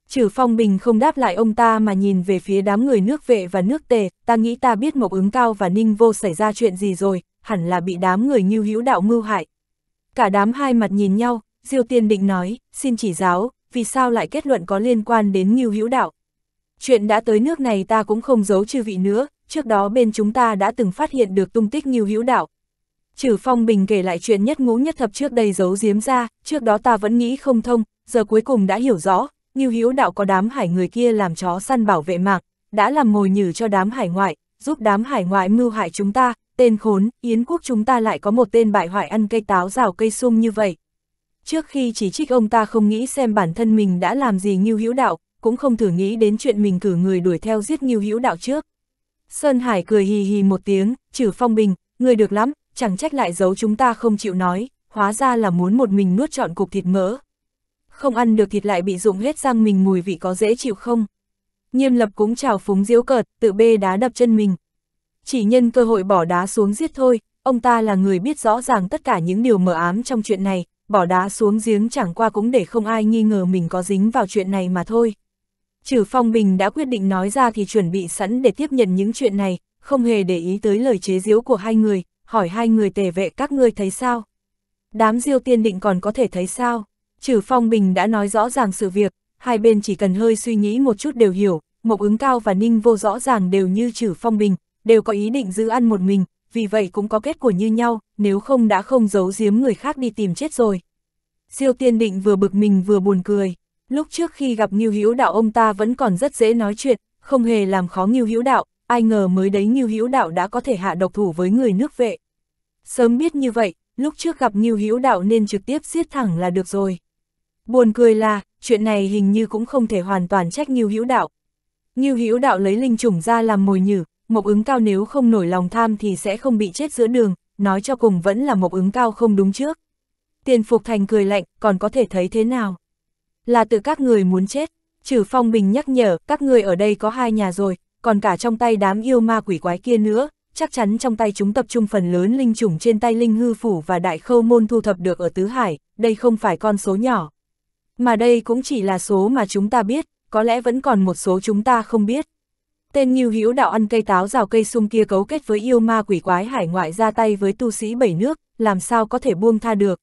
Trừ phong bình không đáp lại ông ta mà nhìn về phía đám người nước vệ và nước tề, ta nghĩ ta biết Mộc ứng cao và Ninh vô xảy ra chuyện gì rồi, hẳn là bị đám người như hữu đạo mưu hại. Cả đám hai mặt nhìn nhau, Diêu Tiên định nói, xin chỉ giáo, vì sao lại kết luận có liên quan đến Ngưu Hữu Đạo. Chuyện đã tới nước này ta cũng không giấu chư vị nữa, trước đó bên chúng ta đã từng phát hiện được tung tích Ngưu Hữu Đạo. Trừ Phong Bình kể lại chuyện nhất ngũ nhất thập trước đây giấu giếm ra, trước đó ta vẫn nghĩ không thông, giờ cuối cùng đã hiểu rõ, Ngưu Hữu Đạo có đám hải người kia làm chó săn bảo vệ mạc, đã làm mồi nhử cho đám hải ngoại, giúp đám hải ngoại mưu hại chúng ta, tên khốn, Yến quốc chúng ta lại có một tên bại hoại ăn cây táo rào cây sung như vậy. Trước khi chỉ trích ông ta không nghĩ xem bản thân mình đã làm gì Ngưu Hữu Đạo, cũng không thử nghĩ đến chuyện mình cử người đuổi theo giết Ngưu Hữu Đạo trước. Sơn Hải cười hì hì một tiếng, trừ phong bình, người được lắm, chẳng trách lại giấu chúng ta không chịu nói, hóa ra là muốn một mình nuốt trọn cục thịt mỡ, không ăn được thịt lại bị dụng hết sang mình mùi vị có dễ chịu không? Nghiêm lập cũng trào phúng diễu cợt, tự bê đá đập chân mình. Chỉ nhân cơ hội bỏ đá xuống giết thôi, ông ta là người biết rõ ràng tất cả những điều mờ ám trong chuyện này, bỏ đá xuống giếng chẳng qua cũng để không ai nghi ngờ mình có dính vào chuyện này mà thôi. Trừ Phong Bình đã quyết định nói ra thì chuẩn bị sẵn để tiếp nhận những chuyện này, không hề để ý tới lời chế giễu của hai người, hỏi hai người tề vệ các ngươi thấy sao? Đám diêu tiên định còn có thể thấy sao? Trừ Phong Bình đã nói rõ ràng sự việc, hai bên chỉ cần hơi suy nghĩ một chút đều hiểu, Mộc ứng cao và Ninh vô rõ ràng đều như Trừ Phong Bình, đều có ý định giữ ăn một mình, vì vậy cũng có kết quả như nhau, nếu không đã không giấu giếm người khác đi tìm chết rồi. Siêu tiên định vừa bực mình vừa buồn cười, lúc trước khi gặp Ngưu Hữu Đạo ông ta vẫn còn rất dễ nói chuyện, không hề làm khó Ngưu Hữu Đạo, ai ngờ mới đấy Ngưu Hữu Đạo đã có thể hạ độc thủ với người nước vệ. Sớm biết như vậy, lúc trước gặp Ngưu Hữu Đạo nên trực tiếp giết thẳng là được rồi. Buồn cười là, chuyện này hình như cũng không thể hoàn toàn trách Ngưu Hữu Đạo. Ngưu Hữu Đạo lấy linh trùng ra làm mồi nhử, Mộc Ứng Cao nếu không nổi lòng tham thì sẽ không bị chết giữa đường, nói cho cùng vẫn là Mộc Ứng Cao không đúng trước. Tiền Phục Thành cười lạnh, còn có thể thấy thế nào? Là tự các người muốn chết, trừ Phong Bình nhắc nhở, các người ở đây có hai nhà rồi, còn cả trong tay đám yêu ma quỷ quái kia nữa, chắc chắn trong tay chúng tập trung phần lớn linh trùng trên tay linh hư phủ và đại khâu môn thu thập được ở Tứ Hải, đây không phải con số nhỏ. Mà đây cũng chỉ là số mà chúng ta biết, có lẽ vẫn còn một số chúng ta không biết. Tên Nhiêu Hữu đạo ăn cây táo rào cây sung kia cấu kết với yêu ma quỷ quái hải ngoại ra tay với tu sĩ bảy nước, làm sao có thể buông tha được.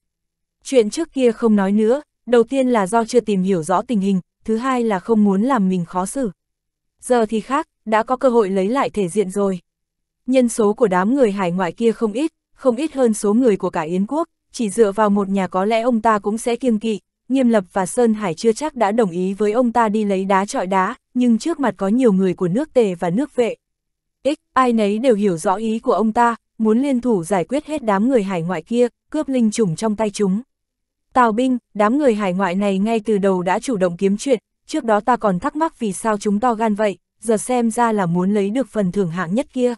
Chuyện trước kia không nói nữa, đầu tiên là do chưa tìm hiểu rõ tình hình, thứ hai là không muốn làm mình khó xử. Giờ thì khác, đã có cơ hội lấy lại thể diện rồi. Nhân số của đám người hải ngoại kia không ít, không ít hơn số người của cả Yến quốc, chỉ dựa vào một nhà có lẽ ông ta cũng sẽ kiêng kỵ, Nghiêm Lập và Sơn Hải chưa chắc đã đồng ý với ông ta đi lấy đá trọi đá, nhưng trước mặt có nhiều người của nước tề và nước vệ. Ích, ai nấy đều hiểu rõ ý của ông ta, muốn liên thủ giải quyết hết đám người hải ngoại kia, cướp linh trùng trong tay chúng. Tào binh, đám người hải ngoại này ngay từ đầu đã chủ động kiếm chuyện, trước đó ta còn thắc mắc vì sao chúng to gan vậy, giờ xem ra là muốn lấy được phần thưởng hạng nhất kia.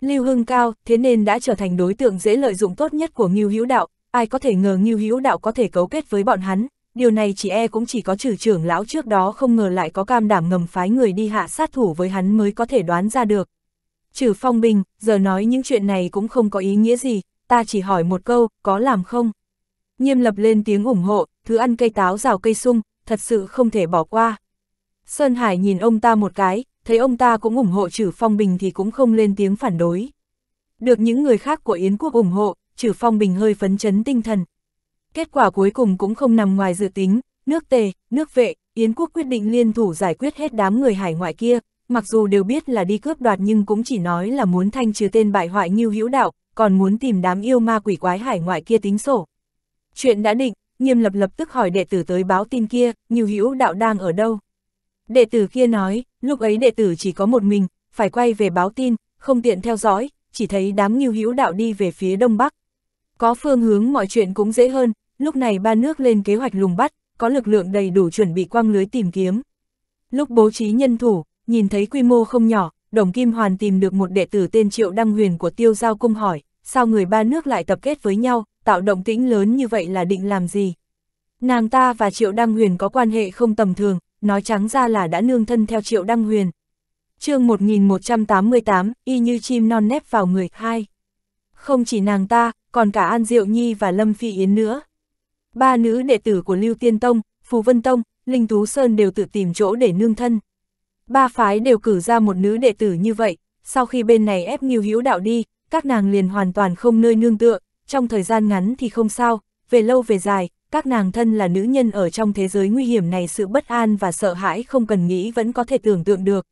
Lưu Hưng Cao, thế nên đã trở thành đối tượng dễ lợi dụng tốt nhất của Ngưu Hữu Đạo, ai có thể ngờ Ngưu Hữu Đạo có thể cấu kết với bọn hắn, điều này chỉ e cũng chỉ có trừ trưởng lão trước đó không ngờ lại có cam đảm ngầm phái người đi hạ sát thủ với hắn mới có thể đoán ra được. Trừ phong bình, giờ nói những chuyện này cũng không có ý nghĩa gì, ta chỉ hỏi một câu, có làm không? Nghiêm lập lên tiếng ủng hộ, thứ ăn cây táo rào cây sung, thật sự không thể bỏ qua. Sơn Hải nhìn ông ta một cái, thấy ông ta cũng ủng hộ trừ phong bình thì cũng không lên tiếng phản đối. Được những người khác của Yến Quốc ủng hộ, trừ phong bình hơi phấn chấn tinh thần, Kết quả cuối cùng cũng không nằm ngoài dự tính, nước tề, nước vệ, Yến quốc quyết định liên thủ giải quyết hết đám người hải ngoại kia, mặc dù đều biết là đi cướp đoạt nhưng cũng chỉ nói là muốn thanh trừ tên bại hoại như hữu đạo, còn muốn tìm đám yêu ma quỷ quái hải ngoại kia tính sổ. Chuyện đã định, nghiêm lập lập tức hỏi đệ tử tới báo tin kia, như hữu đạo đang ở đâu. Đệ tử kia nói, lúc ấy đệ tử chỉ có một mình, phải quay về báo tin, không tiện theo dõi, chỉ thấy đám như hữu đạo đi về phía đông bắc, có phương hướng mọi chuyện cũng dễ hơn, lúc này ba nước lên kế hoạch lùng bắt, có lực lượng đầy đủ chuẩn bị quang lưới tìm kiếm. Lúc bố trí nhân thủ, nhìn thấy quy mô không nhỏ, Đồng Kim Hoàn tìm được một đệ tử tên Triệu Đăng Huyền của Tiêu Giao Cung hỏi, sao người ba nước lại tập kết với nhau, tạo động tĩnh lớn như vậy là định làm gì? Nàng ta và Triệu Đăng Huyền có quan hệ không tầm thường, nói trắng ra là đã nương thân theo Triệu Đăng Huyền. chương 1188, y như chim non nép vào người, hai. Không chỉ nàng ta, còn cả An Diệu Nhi và Lâm Phi Yến nữa. Ba nữ đệ tử của Lưu Tiên Tông, Phù Vân Tông, Linh Tú Sơn đều tự tìm chỗ để nương thân. Ba phái đều cử ra một nữ đệ tử như vậy, sau khi bên này ép Nghiêu Hữu Đạo đi, các nàng liền hoàn toàn không nơi nương tựa, trong thời gian ngắn thì không sao, về lâu về dài, các nàng thân là nữ nhân ở trong thế giới nguy hiểm này sự bất an và sợ hãi không cần nghĩ vẫn có thể tưởng tượng được.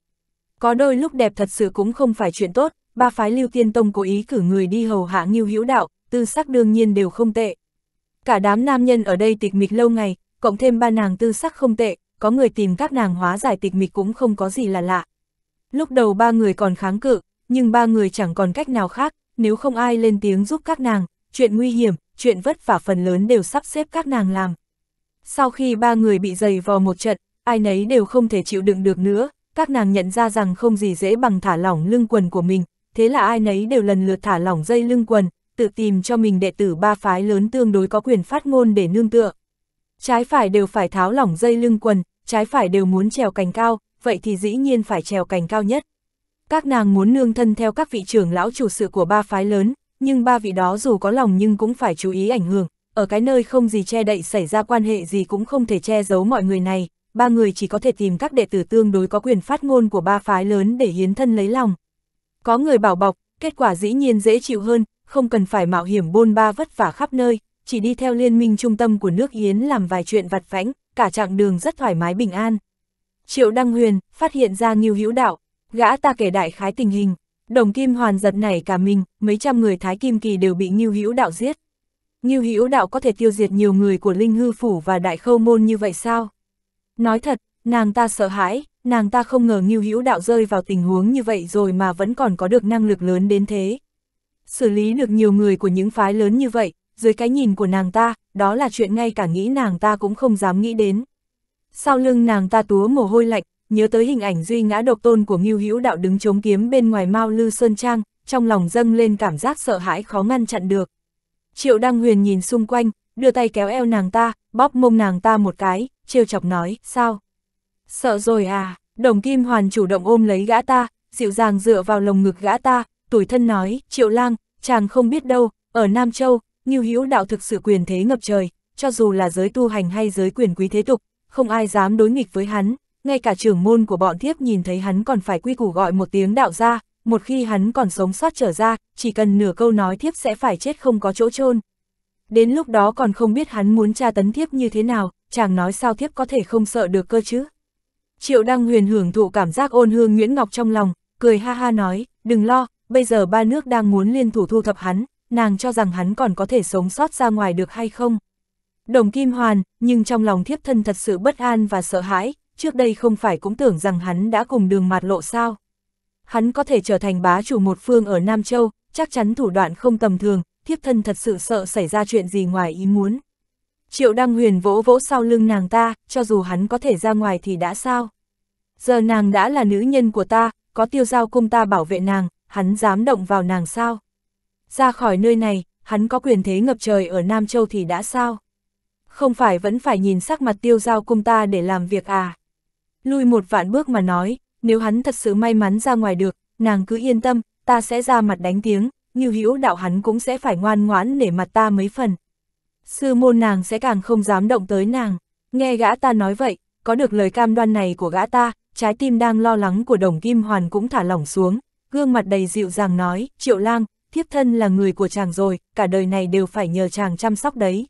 Có đôi lúc đẹp thật sự cũng không phải chuyện tốt, ba phái Lưu Tiên Tông cố ý cử người đi hầu hạ nghiêu Hữu Đạo, tư sắc đương nhiên đều không tệ. Cả đám nam nhân ở đây tịch mịch lâu ngày, cộng thêm ba nàng tư sắc không tệ, có người tìm các nàng hóa giải tịch mịch cũng không có gì là lạ. Lúc đầu ba người còn kháng cự, nhưng ba người chẳng còn cách nào khác, nếu không ai lên tiếng giúp các nàng, chuyện nguy hiểm, chuyện vất vả phần lớn đều sắp xếp các nàng làm. Sau khi ba người bị dày vò một trận, ai nấy đều không thể chịu đựng được nữa, các nàng nhận ra rằng không gì dễ bằng thả lỏng lưng quần của mình, thế là ai nấy đều lần lượt thả lỏng dây lưng quần, tự tìm cho mình đệ tử ba phái lớn tương đối có quyền phát ngôn để nương tựa. Trái phải đều phải tháo lỏng dây lưng quần, trái phải đều muốn trèo cành cao, vậy thì dĩ nhiên phải trèo cành cao nhất. Các nàng muốn nương thân theo các vị trưởng lão chủ sự của ba phái lớn, nhưng ba vị đó dù có lòng nhưng cũng phải chú ý ảnh hưởng, ở cái nơi không gì che đậy xảy ra quan hệ gì cũng không thể che giấu mọi người này, ba người chỉ có thể tìm các đệ tử tương đối có quyền phát ngôn của ba phái lớn để hiến thân lấy lòng. Có người bảo bọc, kết quả dĩ nhiên dễ chịu hơn, không cần phải mạo hiểm bôn ba vất vả khắp nơi, chỉ đi theo liên minh trung tâm của nước Yến làm vài chuyện vặt vãnh, cả chặng đường rất thoải mái bình an. Triệu Đăng Huyền phát hiện ra Ngưu Hữu Đạo, gã ta kể đại khái tình hình, Đồng Kim Hoàn giật nảy cả mình, mấy trăm người Thái Kim Kỳ đều bị Ngưu Hữu Đạo giết. Ngưu Hữu Đạo có thể tiêu diệt nhiều người của Linh Hư phủ và Đại Khâu môn như vậy sao? Nói thật, nàng ta sợ hãi, nàng ta không ngờ Ngưu Hữu Đạo rơi vào tình huống như vậy rồi mà vẫn còn có được năng lực lớn đến thế. Xử lý được nhiều người của những phái lớn như vậy, dưới cái nhìn của nàng ta, đó là chuyện ngay cả nghĩ nàng ta cũng không dám nghĩ đến. Sau lưng nàng ta túa mồ hôi lạnh, nhớ tới hình ảnh duy ngã độc tôn của Ngưu Hữu Đạo đứng chống kiếm bên ngoài Mao Lư Sơn Trang, trong lòng dâng lên cảm giác sợ hãi khó ngăn chặn được. Triệu Đăng Huyền nhìn xung quanh, đưa tay kéo eo nàng ta, bóp mông nàng ta một cái, trêu chọc nói, sao? Sợ rồi à, đồng kim hoàn chủ động ôm lấy gã ta, dịu dàng dựa vào lồng ngực gã ta, tuổi thân nói, triệu lang, chàng không biết đâu, ở Nam Châu, nghiêu hữu đạo thực sự quyền thế ngập trời, cho dù là giới tu hành hay giới quyền quý thế tục, không ai dám đối nghịch với hắn, ngay cả trưởng môn của bọn thiếp nhìn thấy hắn còn phải quy củ gọi một tiếng đạo ra, một khi hắn còn sống sót trở ra, chỉ cần nửa câu nói thiếp sẽ phải chết không có chỗ chôn. Đến lúc đó còn không biết hắn muốn tra tấn thiếp như thế nào, chàng nói sao thiếp có thể không sợ được cơ chứ. Triệu Đăng Huyền hưởng thụ cảm giác ôn hương Nguyễn Ngọc trong lòng, cười ha ha nói, đừng lo, bây giờ ba nước đang muốn liên thủ thu thập hắn, nàng cho rằng hắn còn có thể sống sót ra ngoài được hay không. Đồng Kim Hoàn, nhưng trong lòng thiếp thân thật sự bất an và sợ hãi, trước đây không phải cũng tưởng rằng hắn đã cùng đường mạt lộ sao. Hắn có thể trở thành bá chủ một phương ở Nam Châu, chắc chắn thủ đoạn không tầm thường, thiếp thân thật sự sợ xảy ra chuyện gì ngoài ý muốn. Triệu Đăng Huyền vỗ vỗ sau lưng nàng ta, cho dù hắn có thể ra ngoài thì đã sao. Giờ nàng đã là nữ nhân của ta, có tiêu giao cung ta bảo vệ nàng, hắn dám động vào nàng sao? Ra khỏi nơi này, hắn có quyền thế ngập trời ở Nam Châu thì đã sao? Không phải vẫn phải nhìn sắc mặt tiêu giao cung ta để làm việc à? Lui một vạn bước mà nói, nếu hắn thật sự may mắn ra ngoài được, nàng cứ yên tâm, ta sẽ ra mặt đánh tiếng, như hữu đạo hắn cũng sẽ phải ngoan ngoãn để mặt ta mấy phần. Sư môn nàng sẽ càng không dám động tới nàng, nghe gã ta nói vậy, có được lời cam đoan này của gã ta, trái tim đang lo lắng của đồng kim hoàn cũng thả lỏng xuống, gương mặt đầy dịu dàng nói, triệu lang, thiếp thân là người của chàng rồi, cả đời này đều phải nhờ chàng chăm sóc đấy.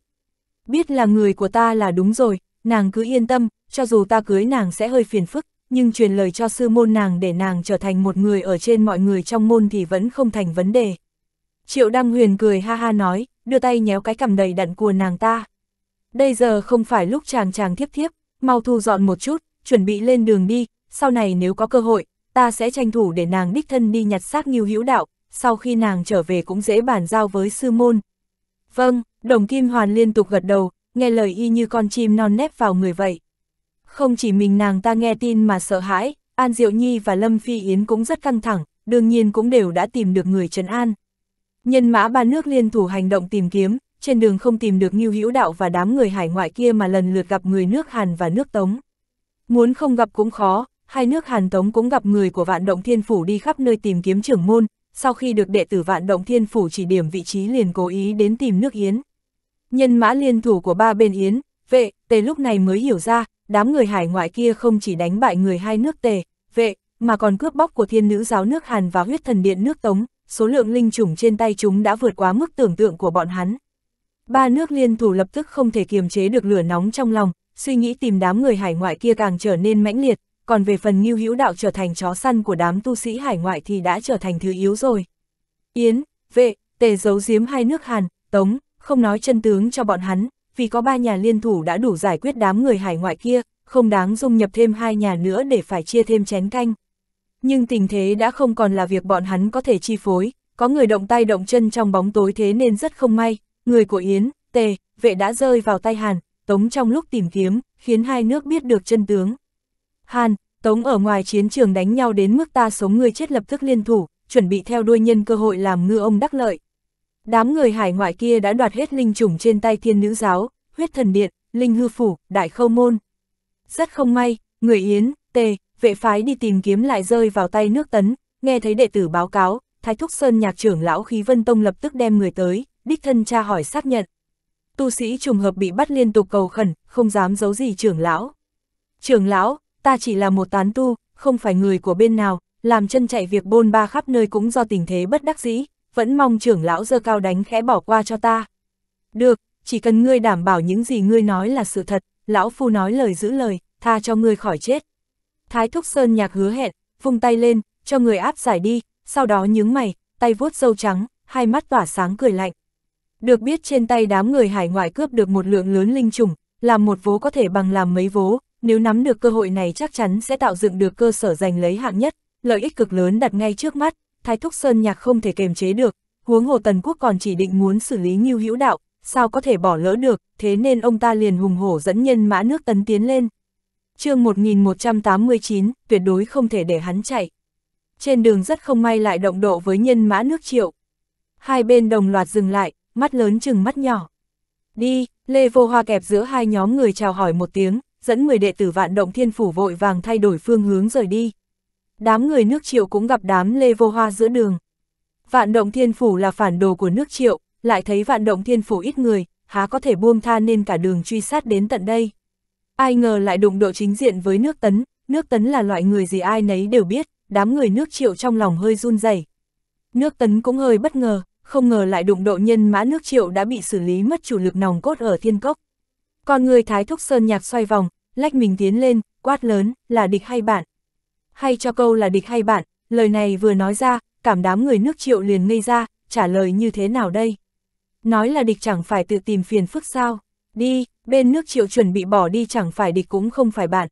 Biết là người của ta là đúng rồi, nàng cứ yên tâm, cho dù ta cưới nàng sẽ hơi phiền phức, nhưng truyền lời cho sư môn nàng để nàng trở thành một người ở trên mọi người trong môn thì vẫn không thành vấn đề. Triệu Đăng Huyền cười ha ha nói, đưa tay nhéo cái cằm đầy đặn của nàng ta. Đây giờ không phải lúc chàng chàng thiếp thiếp, mau thu dọn một chút, chuẩn bị lên đường đi, sau này nếu có cơ hội, ta sẽ tranh thủ để nàng đích thân đi nhặt xác nghiêu hữu đạo, sau khi nàng trở về cũng dễ bàn giao với sư môn. Vâng, đồng kim hoàn liên tục gật đầu, nghe lời y như con chim non nép vào người vậy. Không chỉ mình nàng ta nghe tin mà sợ hãi, An Diệu Nhi và Lâm Phi Yến cũng rất căng thẳng, đương nhiên cũng đều đã tìm được người Trần an. Nhân mã ba nước liên thủ hành động tìm kiếm, trên đường không tìm được Ngưu Hữu Đạo và đám người hải ngoại kia mà lần lượt gặp người nước Hàn và nước Tống. Muốn không gặp cũng khó, hai nước Hàn Tống cũng gặp người của vạn động thiên phủ đi khắp nơi tìm kiếm trưởng môn, sau khi được đệ tử vạn động thiên phủ chỉ điểm vị trí liền cố ý đến tìm nước Yến. Nhân mã liên thủ của ba bên Yến, vệ, tề lúc này mới hiểu ra, đám người hải ngoại kia không chỉ đánh bại người hai nước tề, vệ, mà còn cướp bóc của thiên nữ giáo nước Hàn và huyết thần điện nước Tống, số lượng linh chủng trên tay chúng đã vượt quá mức tưởng tượng của bọn hắn. Ba nước liên thủ lập tức không thể kiềm chế được lửa nóng trong lòng, suy nghĩ tìm đám người hải ngoại kia càng trở nên mãnh liệt, còn về phần Ngưu Hữu Đạo trở thành chó săn của đám tu sĩ hải ngoại thì đã trở thành thứ yếu rồi. Yến, vệ, tề giấu giếm hai nước Hàn, Tống, không nói chân tướng cho bọn hắn, vì có ba nhà liên thủ đã đủ giải quyết đám người hải ngoại kia, không đáng dung nhập thêm hai nhà nữa để phải chia thêm chén canh. Nhưng tình thế đã không còn là việc bọn hắn có thể chi phối, có người động tay động chân trong bóng tối thế nên rất không may, người của Yến, Tề, vệ đã rơi vào tay Hàn, Tống trong lúc tìm kiếm, khiến hai nước biết được chân tướng. Hàn, Tống ở ngoài chiến trường đánh nhau đến mức ta sống người chết lập tức liên thủ, chuẩn bị theo đuôi nhân cơ hội làm ngư ông đắc lợi. Đám người hải ngoại kia đã đoạt hết linh chủng trên tay thiên nữ giáo, huyết thần điện, linh hư phủ, đại khâu môn. Rất không may, người Yến, Tề, vệ phái đi tìm kiếm lại rơi vào tay nước tấn, nghe thấy đệ tử báo cáo, Thái Thúc Sơn nhạc trưởng lão khí vân tông lập tức đem người tới, đích thân tra hỏi xác nhận. Tu sĩ trùng hợp bị bắt liên tục cầu khẩn, không dám giấu gì trưởng lão. Trưởng lão, ta chỉ là một tán tu, không phải người của bên nào, làm chân chạy việc bôn ba khắp nơi cũng do tình thế bất đắc dĩ, vẫn mong trưởng lão dơ cao đánh khẽ bỏ qua cho ta. Được, chỉ cần ngươi đảm bảo những gì ngươi nói là sự thật, lão phu nói lời giữ lời, tha cho ngươi khỏi chết. Thái Thúc Sơn Nhạc hứa hẹn, vung tay lên, cho người áp giải đi, sau đó nhướng mày, tay vuốt râu trắng, hai mắt tỏa sáng cười lạnh. Được biết trên tay đám người hải ngoại cướp được một lượng lớn linh trùng, làm một vố có thể bằng làm mấy vố, nếu nắm được cơ hội này chắc chắn sẽ tạo dựng được cơ sở giành lấy hạng nhất, lợi ích cực lớn đặt ngay trước mắt, Thái Thúc Sơn Nhạc không thể kềm chế được, huống hồ Tần Quốc còn chỉ định muốn xử lý Ngưu Hữu Đạo, sao có thể bỏ lỡ được, thế nên ông ta liền hùng hổ dẫn nhân mã nước tấn tiến lên. chương 1189, tuyệt đối không thể để hắn chạy. Trên đường rất không may lại động độ với nhân mã nước triệu. Hai bên đồng loạt dừng lại, mắt lớn chừng mắt nhỏ. Đi, Lê Vô Hoa kẹp giữa hai nhóm người chào hỏi một tiếng, dẫn người đệ tử vạn động thiên phủ vội vàng thay đổi phương hướng rời đi. Đám người nước triệu cũng gặp đám lê vô hoa giữa đường. Vạn động thiên phủ là phản đồ của nước triệu, lại thấy vạn động thiên phủ ít người, há có thể buông tha nên cả đường truy sát đến tận đây. Ai ngờ lại đụng độ chính diện với nước tấn, nước tấn là loại người gì ai nấy đều biết, đám người nước triệu trong lòng hơi run rẩy. Nước tấn cũng hơi bất ngờ, không ngờ lại đụng độ nhân mã nước triệu đã bị xử lý mất chủ lực nòng cốt ở thiên cốc. Còn người Thái Thúc Sơn Nhạc xoay vòng, lách mình tiến lên, quát lớn, là địch hay bạn. Hay cho câu là địch hay bạn, lời này vừa nói ra, cảm đám người nước triệu liền ngây ra, trả lời như thế nào đây? Nói là địch chẳng phải tự tìm phiền phức sao? Đi, bên nước triệu chuẩn bị bỏ đi chẳng phải địch cũng không phải bạn.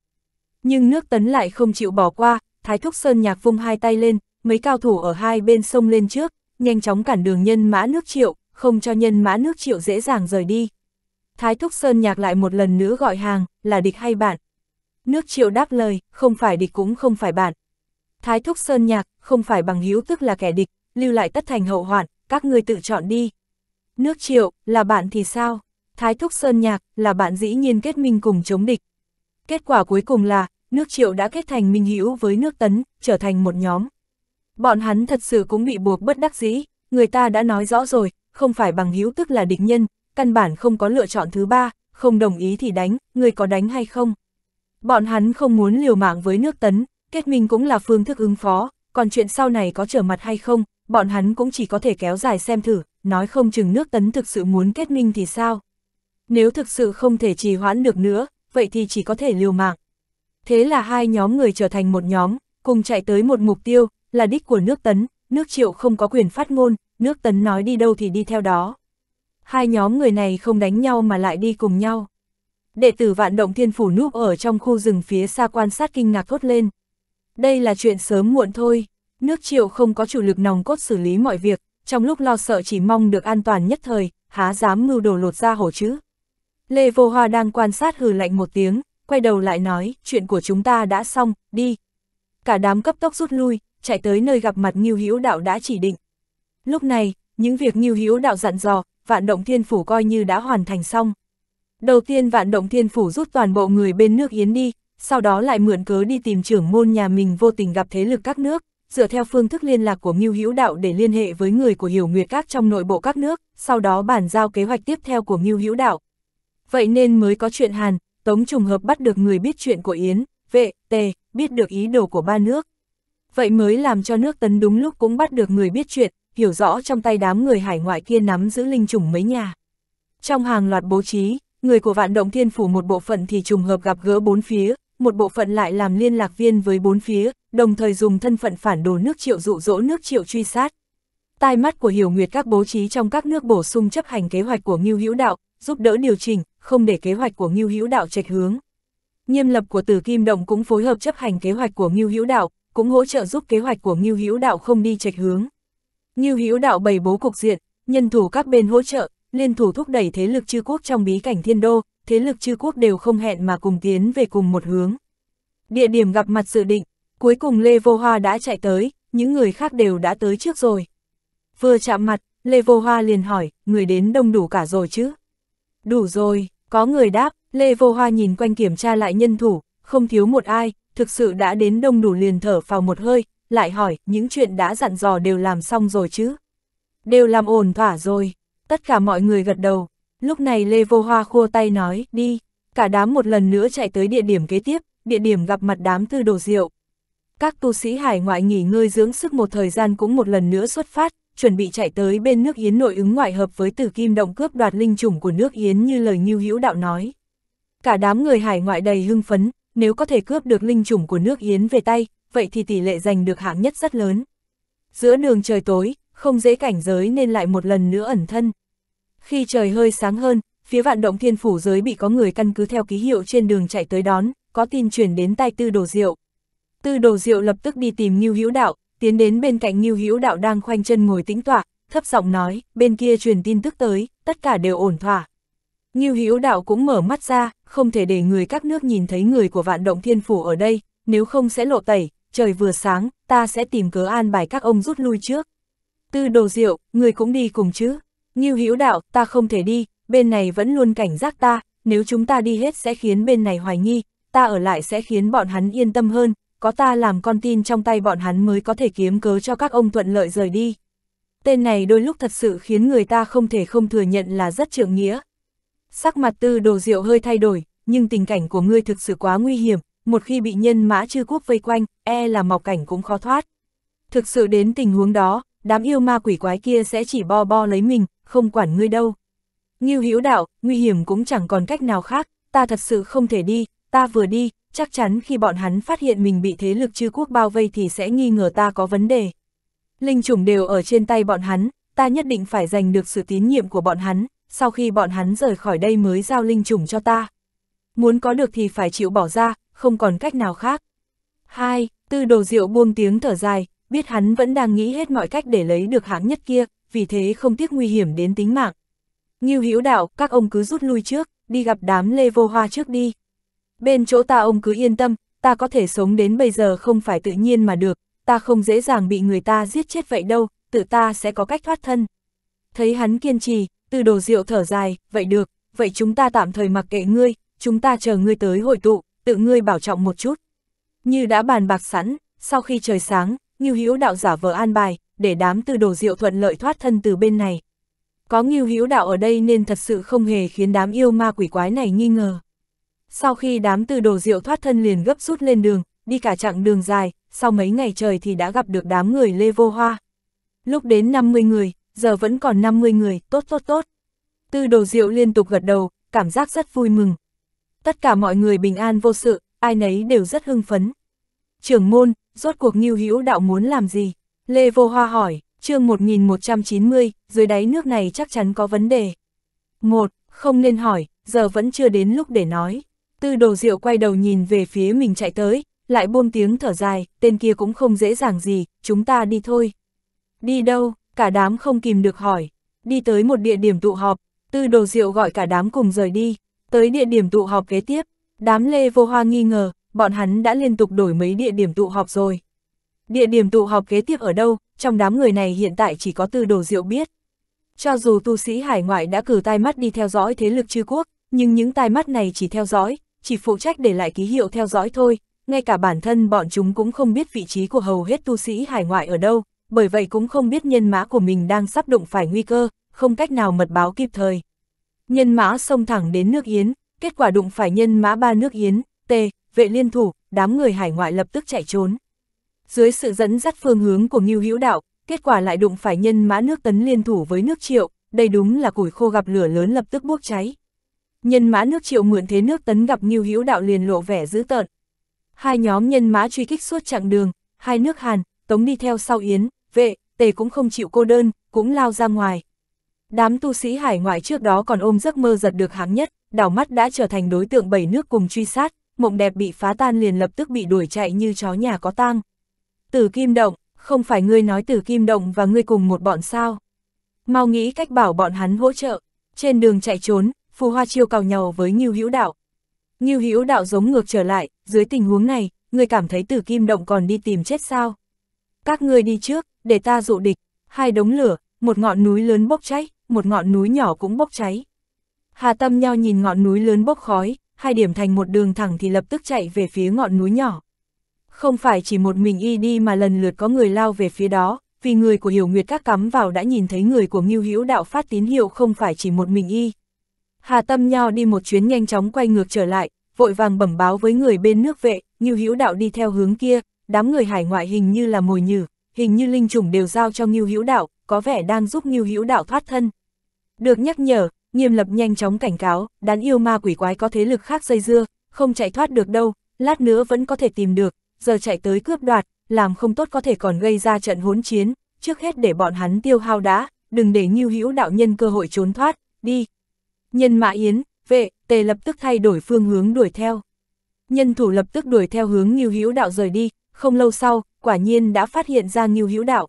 Nhưng nước tấn lại không chịu bỏ qua, Thái Thúc Sơn Nhạc vung hai tay lên, mấy cao thủ ở hai bên sông lên trước, nhanh chóng cản đường nhân mã nước triệu, không cho nhân mã nước triệu dễ dàng rời đi. Thái Thúc Sơn Nhạc lại một lần nữa gọi hàng, là địch hay bạn? Nước triệu đáp lời, không phải địch cũng không phải bạn. Thái Thúc Sơn Nhạc, không phải bằng hữu tức là kẻ địch, lưu lại tất thành hậu hoạn, các người tự chọn đi. Nước triệu, là bạn thì sao? Thái Thúc Sơn Nhạc, là bạn dĩ nhiên kết minh cùng chống địch. Kết quả cuối cùng là, nước triệu đã kết thành minh hữu với nước tấn, trở thành một nhóm. Bọn hắn thật sự cũng bị buộc bất đắc dĩ, người ta đã nói rõ rồi, không phải bằng hữu tức là địch nhân, căn bản không có lựa chọn thứ ba, không đồng ý thì đánh, người có đánh hay không. Bọn hắn không muốn liều mạng với nước tấn, kết minh cũng là phương thức ứng phó, còn chuyện sau này có trở mặt hay không, bọn hắn cũng chỉ có thể kéo dài xem thử, nói không chừng nước tấn thực sự muốn kết minh thì sao. Nếu thực sự không thể trì hoãn được nữa, vậy thì chỉ có thể liều mạng. Thế là hai nhóm người trở thành một nhóm, cùng chạy tới một mục tiêu, là đích của nước tấn, nước triệu không có quyền phát ngôn, nước tấn nói đi đâu thì đi theo đó hai nhóm người này không đánh nhau mà lại đi cùng nhau. Đệ tử vạn động thiên phủ núp ở trong khu rừng phía xa quan sát kinh ngạc thốt lên. Đây là chuyện sớm muộn thôi, nước triệu không có chủ lực nòng cốt xử lý mọi việc, trong lúc lo sợ chỉ mong được an toàn nhất thời, há dám mưu đồ lột ra hổ chứ. Lê Vô Hoa đang quan sát hừ lạnh một tiếng, quay đầu lại nói, chuyện của chúng ta đã xong, đi. Cả đám cấp tốc rút lui, chạy tới nơi gặp mặt Ngưu Hữu Đạo đã chỉ định. Lúc này, những việc Ngưu Hữu Đạo dặn dò, vạn động thiên phủ coi như đã hoàn thành xong. Đầu tiên vạn động thiên phủ rút toàn bộ người bên nước Yến đi, sau đó lại mượn cớ đi tìm trưởng môn nhà mình vô tình gặp thế lực các nước, dựa theo phương thức liên lạc của Ngưu Hữu Đạo để liên hệ với người của Hiểu Nguyệt Các trong nội bộ các nước, sau đó bàn giao kế hoạch tiếp theo của Ngưu Hữu Đạo. Vậy nên mới có chuyện Hàn, Tống trùng hợp bắt được người biết chuyện của Yến, Vệ, Tề, biết được ý đồ của ba nước. Vậy mới làm cho nước Tấn đúng lúc cũng bắt được người biết chuyện, hiểu rõ trong tay đám người hải ngoại kia nắm giữ linh trùng mấy nhà. Trong hàng loạt bố trí, người của vạn động thiên phủ một bộ phận thì trùng hợp gặp gỡ bốn phía, một bộ phận lại làm liên lạc viên với bốn phía, đồng thời dùng thân phận phản đồ nước triệu dụ dỗ nước triệu truy sát. Tai mắt của Hiểu Nguyệt các bố trí trong các nước bổ sung chấp hành kế hoạch của Ngưu Hữu Đạo, giúp đỡ điều chỉnh, không để kế hoạch của Ngưu Hữu Đạo trạch hướng. Nghiêm lập của Tử Kim Động cũng phối hợp chấp hành kế hoạch của Ngưu Hữu Đạo, cũng hỗ trợ giúp kế hoạch của Ngưu Hữu Đạo không đi trạch hướng. Ngưu Hữu Đạo bày bố cục diện, nhân thủ các bên hỗ trợ, liên thủ thúc đẩy thế lực chư quốc trong bí cảnh thiên đô, thế lực chư quốc đều không hẹn mà cùng tiến về cùng một hướng. Địa điểm gặp mặt dự định, cuối cùng Lê Vô Hoa đã chạy tới, những người khác đều đã tới trước rồi. Vừa chạm mặt, Lê Vô Hoa liền hỏi, người đến đông đủ cả rồi chứ? Đủ rồi, có người đáp, Lê Vô Hoa nhìn quanh kiểm tra lại nhân thủ, không thiếu một ai, thực sự đã đến đông đủ liền thở vào một hơi, lại hỏi, những chuyện đã dặn dò đều làm xong rồi chứ? Đều làm ổn thỏa rồi, tất cả mọi người gật đầu. Lúc này Lê Vô Hoa khua tay nói, đi, cả đám một lần nữa chạy tới địa điểm kế tiếp, địa điểm gặp mặt đám tư đồ rượu. Các tu sĩ hải ngoại nghỉ ngơi dưỡng sức một thời gian cũng một lần nữa xuất phát, chuẩn bị chạy tới bên nước Yến nội ứng ngoại hợp với tử kim động cướp đoạt linh chủng của nước Yến như lời Nhiêu Hữu Đạo nói. Cả đám người hải ngoại đầy hưng phấn, nếu có thể cướp được linh chủng của nước Yến về tay, vậy thì tỷ lệ giành được hạng nhất rất lớn. Giữa đường trời tối, không dễ cảnh giới nên lại một lần nữa ẩn thân. Khi trời hơi sáng hơn, phía vạn động thiên phủ giới bị có người căn cứ theo ký hiệu trên đường chạy tới đón, có tin chuyển đến tay tư đồ diệu. Tư đồ diệu lập tức đi tìm Ngưu Hữu Đạo, tiến đến bên cạnh Ngưu Hữu Đạo đang khoanh chân ngồi tĩnh tọa, thấp giọng nói, bên kia truyền tin tức tới, tất cả đều ổn thỏa. Ngưu Hữu Đạo cũng mở mắt ra, không thể để người các nước nhìn thấy người của Vạn Động Thiên phủ ở đây, nếu không sẽ lộ tẩy, trời vừa sáng, ta sẽ tìm cớ an bài các ông rút lui trước. Tư đồ diệu, người cũng đi cùng chứ. Nghiêu hữu đạo, ta không thể đi, bên này vẫn luôn cảnh giác ta, nếu chúng ta đi hết sẽ khiến bên này hoài nghi, ta ở lại sẽ khiến bọn hắn yên tâm hơn, có ta làm con tin trong tay bọn hắn mới có thể kiếm cớ cho các ông thuận lợi rời đi. Tên này đôi lúc thật sự khiến người ta không thể không thừa nhận là rất trượng nghĩa. Sắc mặt tư đồ diệu hơi thay đổi, nhưng tình cảnh của ngươi thực sự quá nguy hiểm, một khi bị nhân mã chư quốc vây quanh, e là mọc cảnh cũng khó thoát. Thực sự đến tình huống đó, đám yêu ma quỷ quái kia sẽ chỉ bo bo lấy mình, không quản ngươi đâu. Nghiêu Hữu đạo, nguy hiểm cũng chẳng còn cách nào khác, ta thật sự không thể đi, ta vừa đi, chắc chắn khi bọn hắn phát hiện mình bị thế lực chư quốc bao vây thì sẽ nghi ngờ ta có vấn đề. Linh chủng đều ở trên tay bọn hắn, ta nhất định phải giành được sự tín nhiệm của bọn hắn, sau khi bọn hắn rời khỏi đây mới giao linh chủng cho ta. Muốn có được thì phải chịu bỏ ra, không còn cách nào khác. Hai, tư đồ diệu buông tiếng thở dài, biết hắn vẫn đang nghĩ hết mọi cách để lấy được hãng nhất kia, vì thế không tiếc nguy hiểm đến tính mạng. Nghiêu Hữu đạo, các ông cứ rút lui trước, đi gặp đám Lê Vô Hoa trước đi. Bên chỗ ta ông cứ yên tâm, ta có thể sống đến bây giờ không phải tự nhiên mà được, ta không dễ dàng bị người ta giết chết vậy đâu, tự ta sẽ có cách thoát thân. Thấy hắn kiên trì, tư đồ rượu thở dài, vậy được, vậy chúng ta tạm thời mặc kệ ngươi, chúng ta chờ ngươi tới hội tụ, tự ngươi bảo trọng một chút. Như đã bàn bạc sẵn, sau khi trời sáng, Ngưu Hữu đạo giả vờ an bài, để đám tư đồ diệu thuận lợi thoát thân từ bên này. Có Ngưu Hữu đạo ở đây nên thật sự không hề khiến đám yêu ma quỷ quái này nghi ngờ. Sau khi đám tư đồ diệu thoát thân liền gấp rút lên đường, đi cả chặng đường dài, sau mấy ngày trời thì đã gặp được đám người Lê Vô Hoa. Lúc đến 50 người, giờ vẫn còn 50 người, tốt tốt tốt. Tư đồ diệu liên tục gật đầu, cảm giác rất vui mừng, tất cả mọi người bình an vô sự, ai nấy đều rất hưng phấn. Trưởng môn, rốt cuộc Ngưu Hữu đạo muốn làm gì? Lê Vô Hoa hỏi, chương 1190, dưới đáy nước này chắc chắn có vấn đề. Một, không nên hỏi, giờ vẫn chưa đến lúc để nói. Tư đồ diệu quay đầu nhìn về phía mình chạy tới, lại buông tiếng thở dài, tên kia cũng không dễ dàng gì, chúng ta đi thôi. Đi đâu, cả đám không kìm được hỏi. Đi tới một địa điểm tụ họp, tư đồ diệu gọi cả đám cùng rời đi, Tới địa điểm tụ họp kế tiếp, đám Lê Vô Hoa nghi ngờ, bọn hắn đã liên tục đổi mấy địa điểm tụ họp rồi. Địa điểm tụ họp kế tiếp ở đâu, trong đám người này hiện tại chỉ có tư đồ diệu biết. Cho dù tu sĩ hải ngoại đã cử tai mắt đi theo dõi thế lực chư quốc, nhưng những tai mắt này chỉ theo dõi, chỉ phụ trách để lại ký hiệu theo dõi thôi, ngay cả bản thân bọn chúng cũng không biết vị trí của hầu hết tu sĩ hải ngoại ở đâu, bởi vậy cũng không biết nhân mã của mình đang sắp đụng phải nguy cơ, không cách nào mật báo kịp thời. Nhân mã xông thẳng đến nước Yến, kết quả đụng phải nhân mã ba nước Yến, T, vệ liên thủ, đám người hải ngoại lập tức chạy trốn. Dưới sự dẫn dắt phương hướng của Ngưu Hữu Đạo, kết quả lại đụng phải nhân mã nước Tấn liên thủ với nước Triệu, đây đúng là củi khô gặp lửa lớn lập tức bốc cháy. Nhân mã nước Triệu mượn thế nước Tấn gặp Ngưu Hữu Đạo liền lộ vẻ dữ tợn. Hai nhóm nhân mã truy kích suốt chặng đường, hai nước Hàn, Tống đi theo sau Yến, vệ, Tề cũng không chịu cô đơn, cũng lao ra ngoài, Đám tu sĩ hải ngoại trước đó còn ôm giấc mơ giật được hám nhất, đảo mắt đã trở thành đối tượng bảy nước cùng truy sát, mộng đẹp bị phá tan liền lập tức bị đuổi chạy như chó nhà có tang. Tử Kim Động, không phải ngươi nói Tử Kim Động và ngươi cùng một bọn sao? Mau nghĩ cách bảo bọn hắn hỗ trợ. Trên đường chạy trốn, Phù Hoa Chiêu cào nhau với Ngưu Hữu Đạo. Ngưu Hữu Đạo giống ngược trở lại, dưới tình huống này, ngươi cảm thấy Tử Kim Động còn đi tìm chết sao? Các ngươi đi trước, để ta dụ địch. Hai đống lửa, một ngọn núi lớn bốc cháy, một ngọn núi nhỏ cũng bốc cháy. Hà Tâm Nho nhìn ngọn núi lớn bốc khói, hai điểm thành một đường thẳng thì lập tức chạy về phía ngọn núi nhỏ. Không phải chỉ một mình y đi mà lần lượt có người lao về phía đó, vì người của Hiểu Nguyệt các cắm vào đã nhìn thấy người của Ngưu Hữu Đạo phát tín hiệu không phải chỉ một mình y. Hà Tâm Nho đi một chuyến nhanh chóng quay ngược trở lại, vội vàng bẩm báo với người bên nước vệ, Ngưu Hữu Đạo đi theo hướng kia, đám người hải ngoại hình như là mồi nhử, hình như linh trùng đều giao cho Ngưu Hữu Đạo, có vẻ đang giúp Ngưu Hữu Đạo thoát thân. Được nhắc nhở, Nghiêm Lập nhanh chóng cảnh cáo, đán yêu ma quỷ quái có thế lực khác dây dưa, không chạy thoát được đâu, lát nữa vẫn có thể tìm được, giờ chạy tới cướp đoạt, làm không tốt có thể còn gây ra trận hỗn chiến, trước hết để bọn hắn tiêu hao đã, đừng để Ngưu Hữu Đạo nhân cơ hội trốn thoát, đi. Nhân Mã Yến, vệ, tề lập tức thay đổi phương hướng đuổi theo. Nhân thủ lập tức đuổi theo hướng Ngưu Hữu Đạo rời đi, không lâu sau, quả nhiên đã phát hiện ra Ngưu Hữu Đạo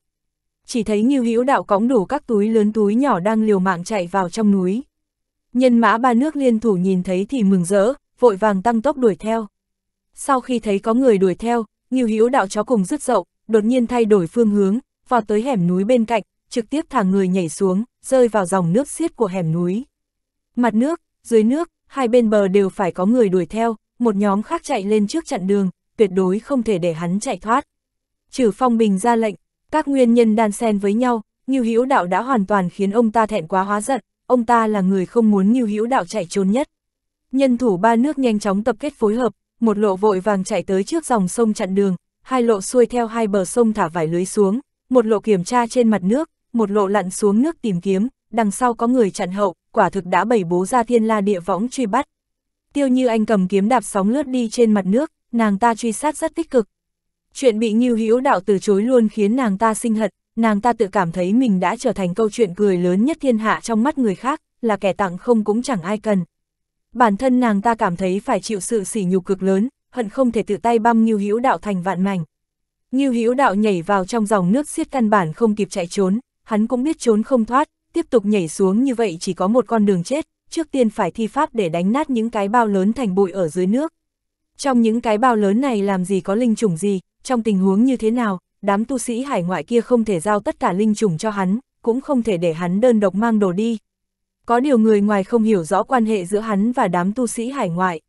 chỉ thấy Ngưu Hữu Đạo cõng đủ các túi lớn túi nhỏ đang liều mạng chạy vào trong núi. Nhân mã ba nước liên thủ nhìn thấy thì mừng rỡ, vội vàng tăng tốc đuổi theo. Sau khi thấy có người đuổi theo, Ngưu Hữu Đạo chó cùng rứt dậu, đột nhiên thay đổi phương hướng, vào tới hẻm núi bên cạnh, trực tiếp thả người nhảy xuống, rơi vào dòng nước xiết của hẻm núi. Mặt nước, dưới nước, hai bên bờ đều phải có người đuổi theo, một nhóm khác chạy lên trước chặn đường, tuyệt đối không thể để hắn chạy thoát. Trừ phong bình ra lệnh, các nguyên nhân đan xen với nhau, Ngưu Hữu Đạo đã hoàn toàn khiến ông ta thẹn quá hóa giận, ông ta là người không muốn Ngưu Hữu Đạo chạy trốn nhất. Nhân thủ ba nước nhanh chóng tập kết phối hợp, một lộ vội vàng chạy tới trước dòng sông chặn đường, hai lộ xuôi theo hai bờ sông thả vải lưới xuống, một lộ kiểm tra trên mặt nước, một lộ lặn xuống nước tìm kiếm, đằng sau có người chặn hậu, quả thực đã bày bố ra thiên la địa võng truy bắt. Tiêu Như Anh cầm kiếm đạp sóng lướt đi trên mặt nước, nàng ta truy sát rất tích cực, Chuyện bị Ngưu Hữu Đạo từ chối luôn khiến nàng ta sinh hận, nàng ta tự cảm thấy mình đã trở thành câu chuyện cười lớn nhất thiên hạ trong mắt người khác, là kẻ tặng không cũng chẳng ai cần. Bản thân nàng ta cảm thấy phải chịu sự sỉ nhục cực lớn, hận không thể tự tay băm Ngưu Hữu Đạo thành vạn mảnh. Ngưu Hữu Đạo nhảy vào trong dòng nước xiết căn bản không kịp chạy trốn, hắn cũng biết trốn không thoát, tiếp tục nhảy xuống như vậy chỉ có một con đường chết, trước tiên phải thi pháp để đánh nát những cái bao lớn thành bụi ở dưới nước. Trong những cái bao lớn này làm gì có linh trùng gì, trong tình huống như thế nào, đám tu sĩ hải ngoại kia không thể giao tất cả linh trùng cho hắn, cũng không thể để hắn đơn độc mang đồ đi. Có điều người ngoài không hiểu rõ quan hệ giữa hắn và đám tu sĩ hải ngoại.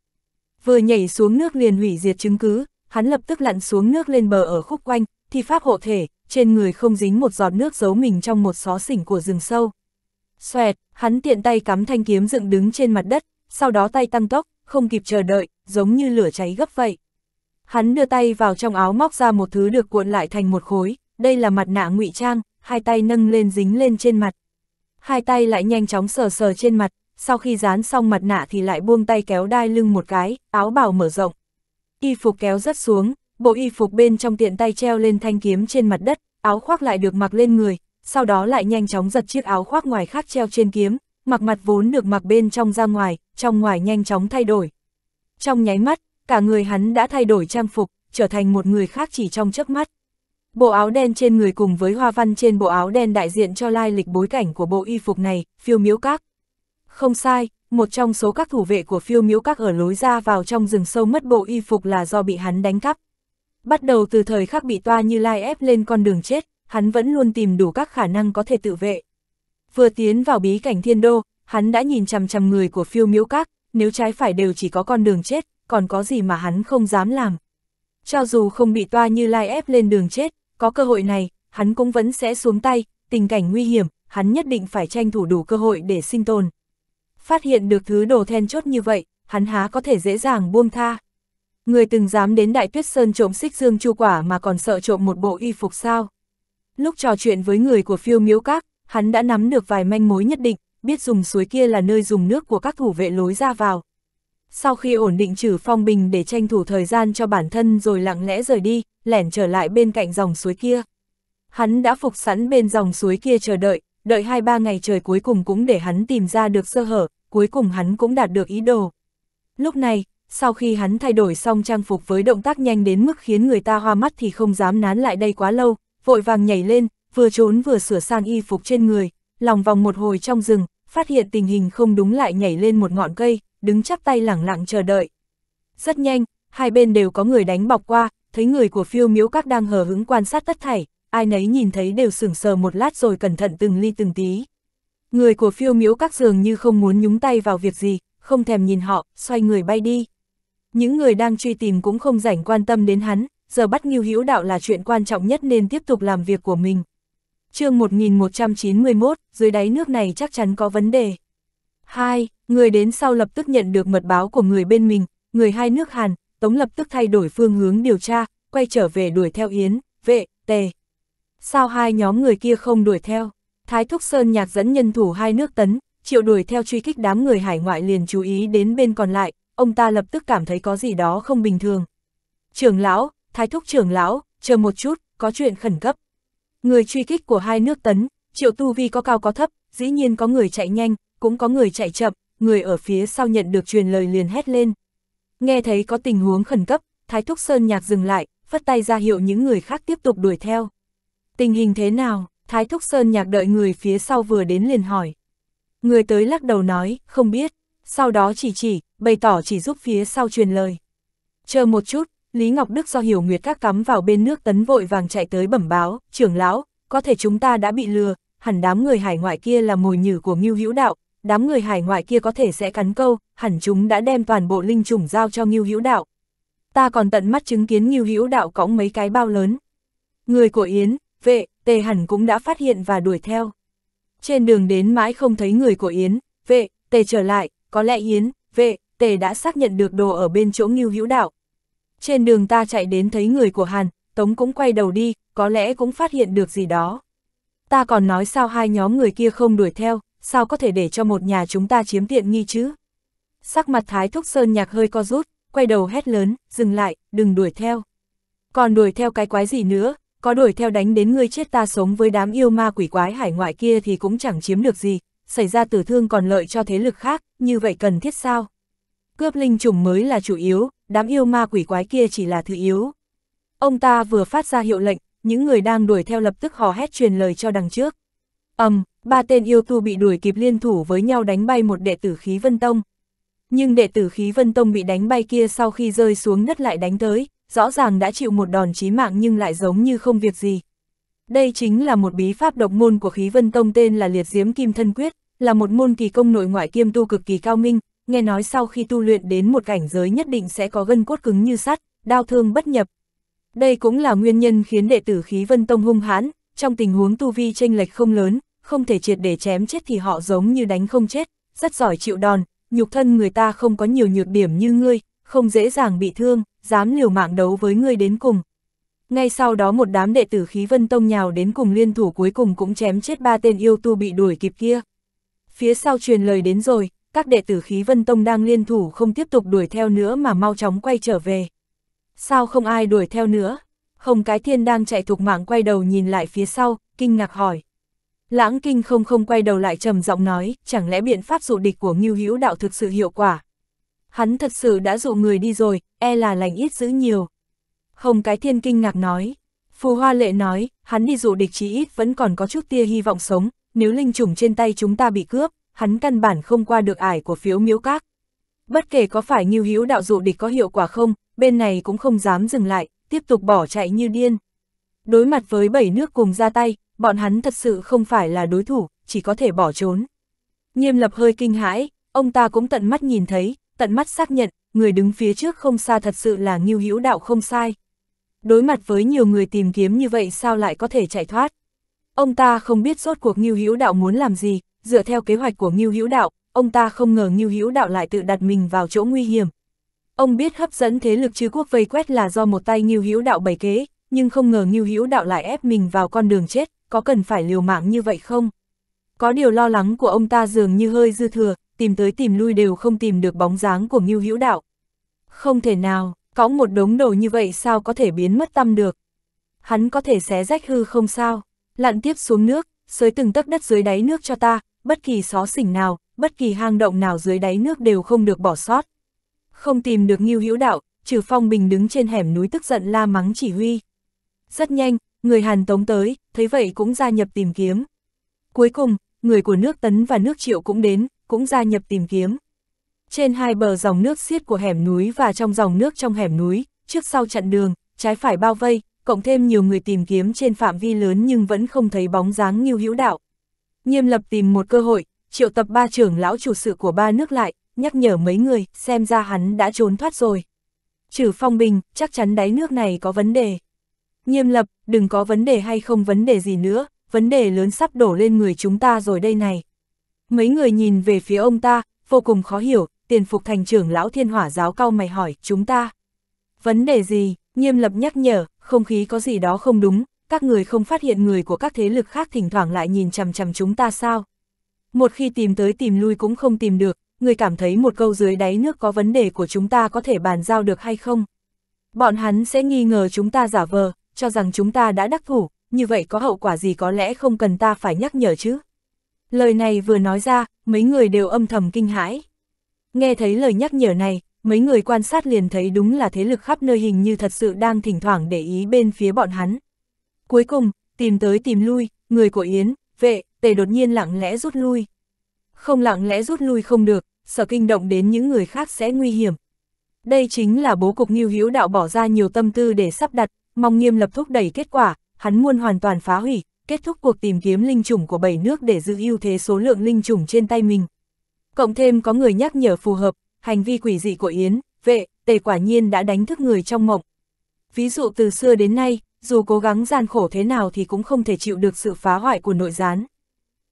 Vừa nhảy xuống nước liền hủy diệt chứng cứ, hắn lập tức lặn xuống nước lên bờ ở khúc quanh, thi pháp hộ thể, trên người không dính một giọt nước giấu mình trong một xó xỉnh của rừng sâu. Xoẹt, hắn tiện tay cắm thanh kiếm dựng đứng trên mặt đất, sau đó tay tăng tốc, không kịp chờ đợi, giống như lửa cháy gấp vậy. Hắn đưa tay vào trong áo móc ra một thứ được cuộn lại thành một khối, đây là mặt nạ ngụy trang, hai tay nâng lên dính lên trên mặt. Hai tay lại nhanh chóng sờ sờ trên mặt, sau khi dán xong mặt nạ thì lại buông tay kéo đai lưng một cái, áo bào mở rộng. Y phục kéo rất xuống, bộ y phục bên trong tiện tay treo lên thanh kiếm trên mặt đất, áo khoác lại được mặc lên người, sau đó lại nhanh chóng giật chiếc áo khoác ngoài khác treo trên kiếm, mặc mặt vốn được mặc bên trong ra ngoài, trong ngoài nhanh chóng thay đổi. Trong nháy mắt, cả người hắn đã thay đổi trang phục, trở thành một người khác chỉ trong chớp mắt. Bộ áo đen trên người cùng với hoa văn trên bộ áo đen đại diện cho lai lịch bối cảnh của bộ y phục này, phiêu miếu các. Không sai, một trong số các thủ vệ của phiêu miếu các ở lối ra vào trong rừng sâu mất bộ y phục là do bị hắn đánh cắp. Bắt đầu từ thời khắc bị toa như lai ép lên con đường chết, hắn vẫn luôn tìm đủ các khả năng có thể tự vệ. Vừa tiến vào bí cảnh thiên đô, hắn đã nhìn chằm chằm người của phiêu miếu các, nếu trái phải đều chỉ có con đường chết, còn có gì mà hắn không dám làm. Cho dù không bị toa như lai ép lên đường chết, có cơ hội này, hắn cũng vẫn sẽ xuống tay, tình cảnh nguy hiểm, hắn nhất định phải tranh thủ đủ cơ hội để sinh tồn. Phát hiện được thứ đồ then chốt như vậy, hắn há có thể dễ dàng buông tha. Người từng dám đến Đại Tuyết Sơn trộm xích dương chu quả mà còn sợ trộm một bộ y phục sao. Lúc trò chuyện với người của phiêu miếu các, hắn đã nắm được vài manh mối nhất định, biết dùng suối kia là nơi dùng nước của các thủ vệ lối ra vào, sau khi ổn định trừ phong bình để tranh thủ thời gian cho bản thân rồi lặng lẽ rời đi, lẻn trở lại bên cạnh dòng suối kia. Hắn đã phục sẵn bên dòng suối kia chờ đợi, đợi hai ba ngày trời cuối cùng cũng để hắn tìm ra được sơ hở, cuối cùng hắn cũng đạt được ý đồ. Lúc này, sau khi hắn thay đổi xong trang phục với động tác nhanh đến mức khiến người ta hoa mắt thì không dám nán lại đây quá lâu, vội vàng nhảy lên, vừa trốn vừa sửa sang y phục trên người, lòng vòng một hồi trong rừng, phát hiện tình hình không đúng lại nhảy lên một ngọn cây, đứng chắp tay lẳng lặng chờ đợi. Rất nhanh, hai bên đều có người đánh bọc qua, thấy người của phiêu miếu các đang hờ hứng quan sát tất thảy, ai nấy nhìn thấy đều sửng sờ một lát rồi cẩn thận từng ly từng tí. Người của phiêu miếu các dường như không muốn nhúng tay vào việc gì, không thèm nhìn họ, xoay người bay đi. Những người đang truy tìm cũng không rảnh quan tâm đến hắn, giờ bắt nghiêu hữu đạo là chuyện quan trọng nhất nên tiếp tục làm việc của mình. chương 1191, dưới đáy nước này chắc chắn có vấn đề. 2 người đến sau lập tức nhận được mật báo của người bên mình, người hai nước Hàn, Tống lập tức thay đổi phương hướng điều tra, quay trở về đuổi theo Yến, vệ, tề. Sao hai nhóm người kia không đuổi theo? Thái Thúc Sơn nhạc dẫn nhân thủ hai nước tấn, triệu đuổi theo truy kích đám người hải ngoại liền chú ý đến bên còn lại, ông ta lập tức cảm thấy có gì đó không bình thường. Trưởng lão, Thái Thúc trưởng lão, chờ một chút, có chuyện khẩn cấp. Người truy kích của hai nước tấn, triệu tu vi có cao có thấp, dĩ nhiên có người chạy nhanh, cũng có người chạy chậm, người ở phía sau nhận được truyền lời liền hét lên. Nghe thấy có tình huống khẩn cấp, Thái Thúc Sơn Nhạc dừng lại, phất tay ra hiệu những người khác tiếp tục đuổi theo. Tình hình thế nào, Thái Thúc Sơn Nhạc đợi người phía sau vừa đến liền hỏi. Người tới lắc đầu nói, không biết, sau đó chỉ chỉ, bày tỏ chỉ giúp phía sau truyền lời. Chờ một chút, Lý Ngọc Đức do hiểu Nguyệt các cắm vào bên nước tấn vội vàng chạy tới bẩm báo, trưởng lão, có thể chúng ta đã bị lừa, hẳn đám người hải ngoại kia là mồi nhử của Ngưu Hữu Đạo, đám người hải ngoại kia có thể sẽ cắn câu, hẳn chúng đã đem toàn bộ linh chủng giao cho Ngưu Hữu Đạo. Ta còn tận mắt chứng kiến Ngưu Hữu Đạo cõng mấy cái bao lớn. Người của Yến, vệ, tề hẳn cũng đã phát hiện và đuổi theo. Trên đường đến mãi không thấy người của Yến, vệ, tề trở lại, có lẽ Yến, vệ, tề đã xác nhận được đồ ở bên chỗ Ngưu Hữu Đạo. Trên đường ta chạy đến thấy người của Hàn, Tống cũng quay đầu đi, có lẽ cũng phát hiện được gì đó. Ta còn nói sao hai nhóm người kia không đuổi theo, sao có thể để cho một nhà chúng ta chiếm tiện nghi chứ? Sắc mặt Thái Thúc Sơn Nhạc hơi co rút, quay đầu hét lớn, dừng lại, đừng đuổi theo. Còn đuổi theo cái quái gì nữa, có đuổi theo đánh đến ngươi chết ta sống với đám yêu ma quỷ quái hải ngoại kia thì cũng chẳng chiếm được gì, xảy ra tử thương còn lợi cho thế lực khác, như vậy cần thiết sao? Cướp linh trùng mới là chủ yếu, đám yêu ma quỷ quái kia chỉ là thứ yếu. Ông ta vừa phát ra hiệu lệnh, những người đang đuổi theo lập tức hò hét truyền lời cho đằng trước ầm, um, ba tên yêu tu bị đuổi kịp liên thủ với nhau đánh bay một đệ tử khí Vân Tông. Nhưng đệ tử khí Vân Tông bị đánh bay kia sau khi rơi xuống đất lại đánh tới, rõ ràng đã chịu một đòn chí mạng nhưng lại giống như không việc gì. Đây chính là một bí pháp độc môn của khí Vân Tông tên là Liệt diếm Kim Thân Quyết, là một môn kỳ công nội ngoại kiêm tu cực kỳ cao minh, nghe nói sau khi tu luyện đến một cảnh giới nhất định sẽ có gân cốt cứng như sắt, đau thương bất nhập. Đây cũng là nguyên nhân khiến đệ tử khí Vân Tông hung hãn, trong tình huống tu vi chênh lệch không lớn, không thể triệt để chém chết thì họ giống như đánh không chết, rất giỏi chịu đòn, nhục thân người ta không có nhiều nhược điểm như ngươi, không dễ dàng bị thương, dám liều mạng đấu với ngươi đến cùng. Ngay sau đó một đám đệ tử khí vân tông nhào đến cùng liên thủ cuối cùng cũng chém chết ba tên yêu tu bị đuổi kịp kia. Phía sau truyền lời đến rồi, các đệ tử khí vân tông đang liên thủ không tiếp tục đuổi theo nữa mà mau chóng quay trở về. Sao không ai đuổi theo nữa? Hồng Cái Thiên đang chạy thục mạng quay đầu nhìn lại phía sau, kinh ngạc hỏi. Lãng Kinh không không quay đầu lại trầm giọng nói, chẳng lẽ biện pháp dụ địch của Ngưu Hữu Đạo thực sự hiệu quả? Hắn thật sự đã dụ người đi rồi, e là lành ít giữ nhiều. Hồng Cái Thiên kinh ngạc nói, Phù Hoa Lệ nói, hắn đi dụ địch chỉ ít vẫn còn có chút tia hy vọng sống, nếu linh trùng trên tay chúng ta bị cướp, hắn căn bản không qua được ải của phiếu miếu các. Bất kể có phải Ngưu Hữu Đạo dụ địch có hiệu quả không, bên này cũng không dám dừng lại, tiếp tục bỏ chạy như điên. Đối mặt với bảy nước cùng ra tay, bọn hắn thật sự không phải là đối thủ, chỉ có thể bỏ trốn. Nghiêm lập hơi kinh hãi, ông ta cũng tận mắt nhìn thấy, tận mắt xác nhận, người đứng phía trước không xa thật sự là nghiêu hữu đạo không sai. Đối mặt với nhiều người tìm kiếm như vậy sao lại có thể chạy thoát. Ông ta không biết rốt cuộc nghiêu hữu đạo muốn làm gì, dựa theo kế hoạch của nghiêu hữu đạo, ông ta không ngờ nghiêu hữu đạo lại tự đặt mình vào chỗ nguy hiểm. Ông biết hấp dẫn thế lực chư quốc vây quét là do một tay nghiêu hữu đạo bày kế, nhưng không ngờ nghiêu hữu đạo lại ép mình vào con đường chết, có cần phải liều mạng như vậy không? Có điều lo lắng của ông ta dường như hơi dư thừa, tìm tới tìm lui đều không tìm được bóng dáng của Ngưu Hữu Đạo. Không thể nào, có một đống đồ như vậy sao có thể biến mất tâm được? Hắn có thể xé rách hư không sao? Lặn tiếp xuống nước, xới từng tấc đất dưới đáy nước cho ta, bất kỳ xó xỉnh nào, bất kỳ hang động nào dưới đáy nước đều không được bỏ sót. Không tìm được Ngưu Hữu Đạo, Trừ Phong Bình đứng trên hẻm núi tức giận la mắng chỉ huy. Rất nhanh, Người Hàn Tống tới, thấy vậy cũng gia nhập tìm kiếm. Cuối cùng, người của nước Tấn và nước Triệu cũng đến, cũng gia nhập tìm kiếm. Trên hai bờ dòng nước xiết của hẻm núi và trong dòng nước trong hẻm núi, trước sau chặn đường, trái phải bao vây, cộng thêm nhiều người tìm kiếm trên phạm vi lớn nhưng vẫn không thấy bóng dáng như Hữu Đạo. Nhiêm lập tìm một cơ hội, triệu tập ba trưởng lão chủ sự của ba nước lại, nhắc nhở mấy người, xem ra hắn đã trốn thoát rồi. Trừ phong bình, chắc chắn đáy nước này có vấn đề. Nghiêm lập, đừng có vấn đề hay không vấn đề gì nữa, vấn đề lớn sắp đổ lên người chúng ta rồi đây này. Mấy người nhìn về phía ông ta, vô cùng khó hiểu, tiền phục thành trưởng lão thiên hỏa giáo cao mày hỏi, chúng ta. Vấn đề gì, nghiêm lập nhắc nhở, không khí có gì đó không đúng, các người không phát hiện người của các thế lực khác thỉnh thoảng lại nhìn chằm chằm chúng ta sao. Một khi tìm tới tìm lui cũng không tìm được, người cảm thấy một câu dưới đáy nước có vấn đề của chúng ta có thể bàn giao được hay không. Bọn hắn sẽ nghi ngờ chúng ta giả vờ, cho rằng chúng ta đã đắc thủ, như vậy có hậu quả gì có lẽ không cần ta phải nhắc nhở chứ. Lời này vừa nói ra, mấy người đều âm thầm kinh hãi. Nghe thấy lời nhắc nhở này, mấy người quan sát liền thấy đúng là thế lực khắp nơi hình như thật sự đang thỉnh thoảng để ý bên phía bọn hắn. Cuối cùng, tìm tới tìm lui, người của Yến, vệ, tề đột nhiên lặng lẽ rút lui. Không lặng lẽ rút lui không được, sợ kinh động đến những người khác sẽ nguy hiểm. Đây chính là bố cục nghiêu hữu đạo bỏ ra nhiều tâm tư để sắp đặt, mong nghiêm lập thúc đẩy kết quả, hắn muốn hoàn toàn phá hủy, kết thúc cuộc tìm kiếm linh chủng của bảy nước để giữ ưu thế số lượng linh chủng trên tay mình. Cộng thêm có người nhắc nhở phù hợp, hành vi quỷ dị của Yến, vệ, tề quả nhiên đã đánh thức người trong mộng. Ví dụ từ xưa đến nay, dù cố gắng gian khổ thế nào thì cũng không thể chịu được sự phá hoại của nội gián.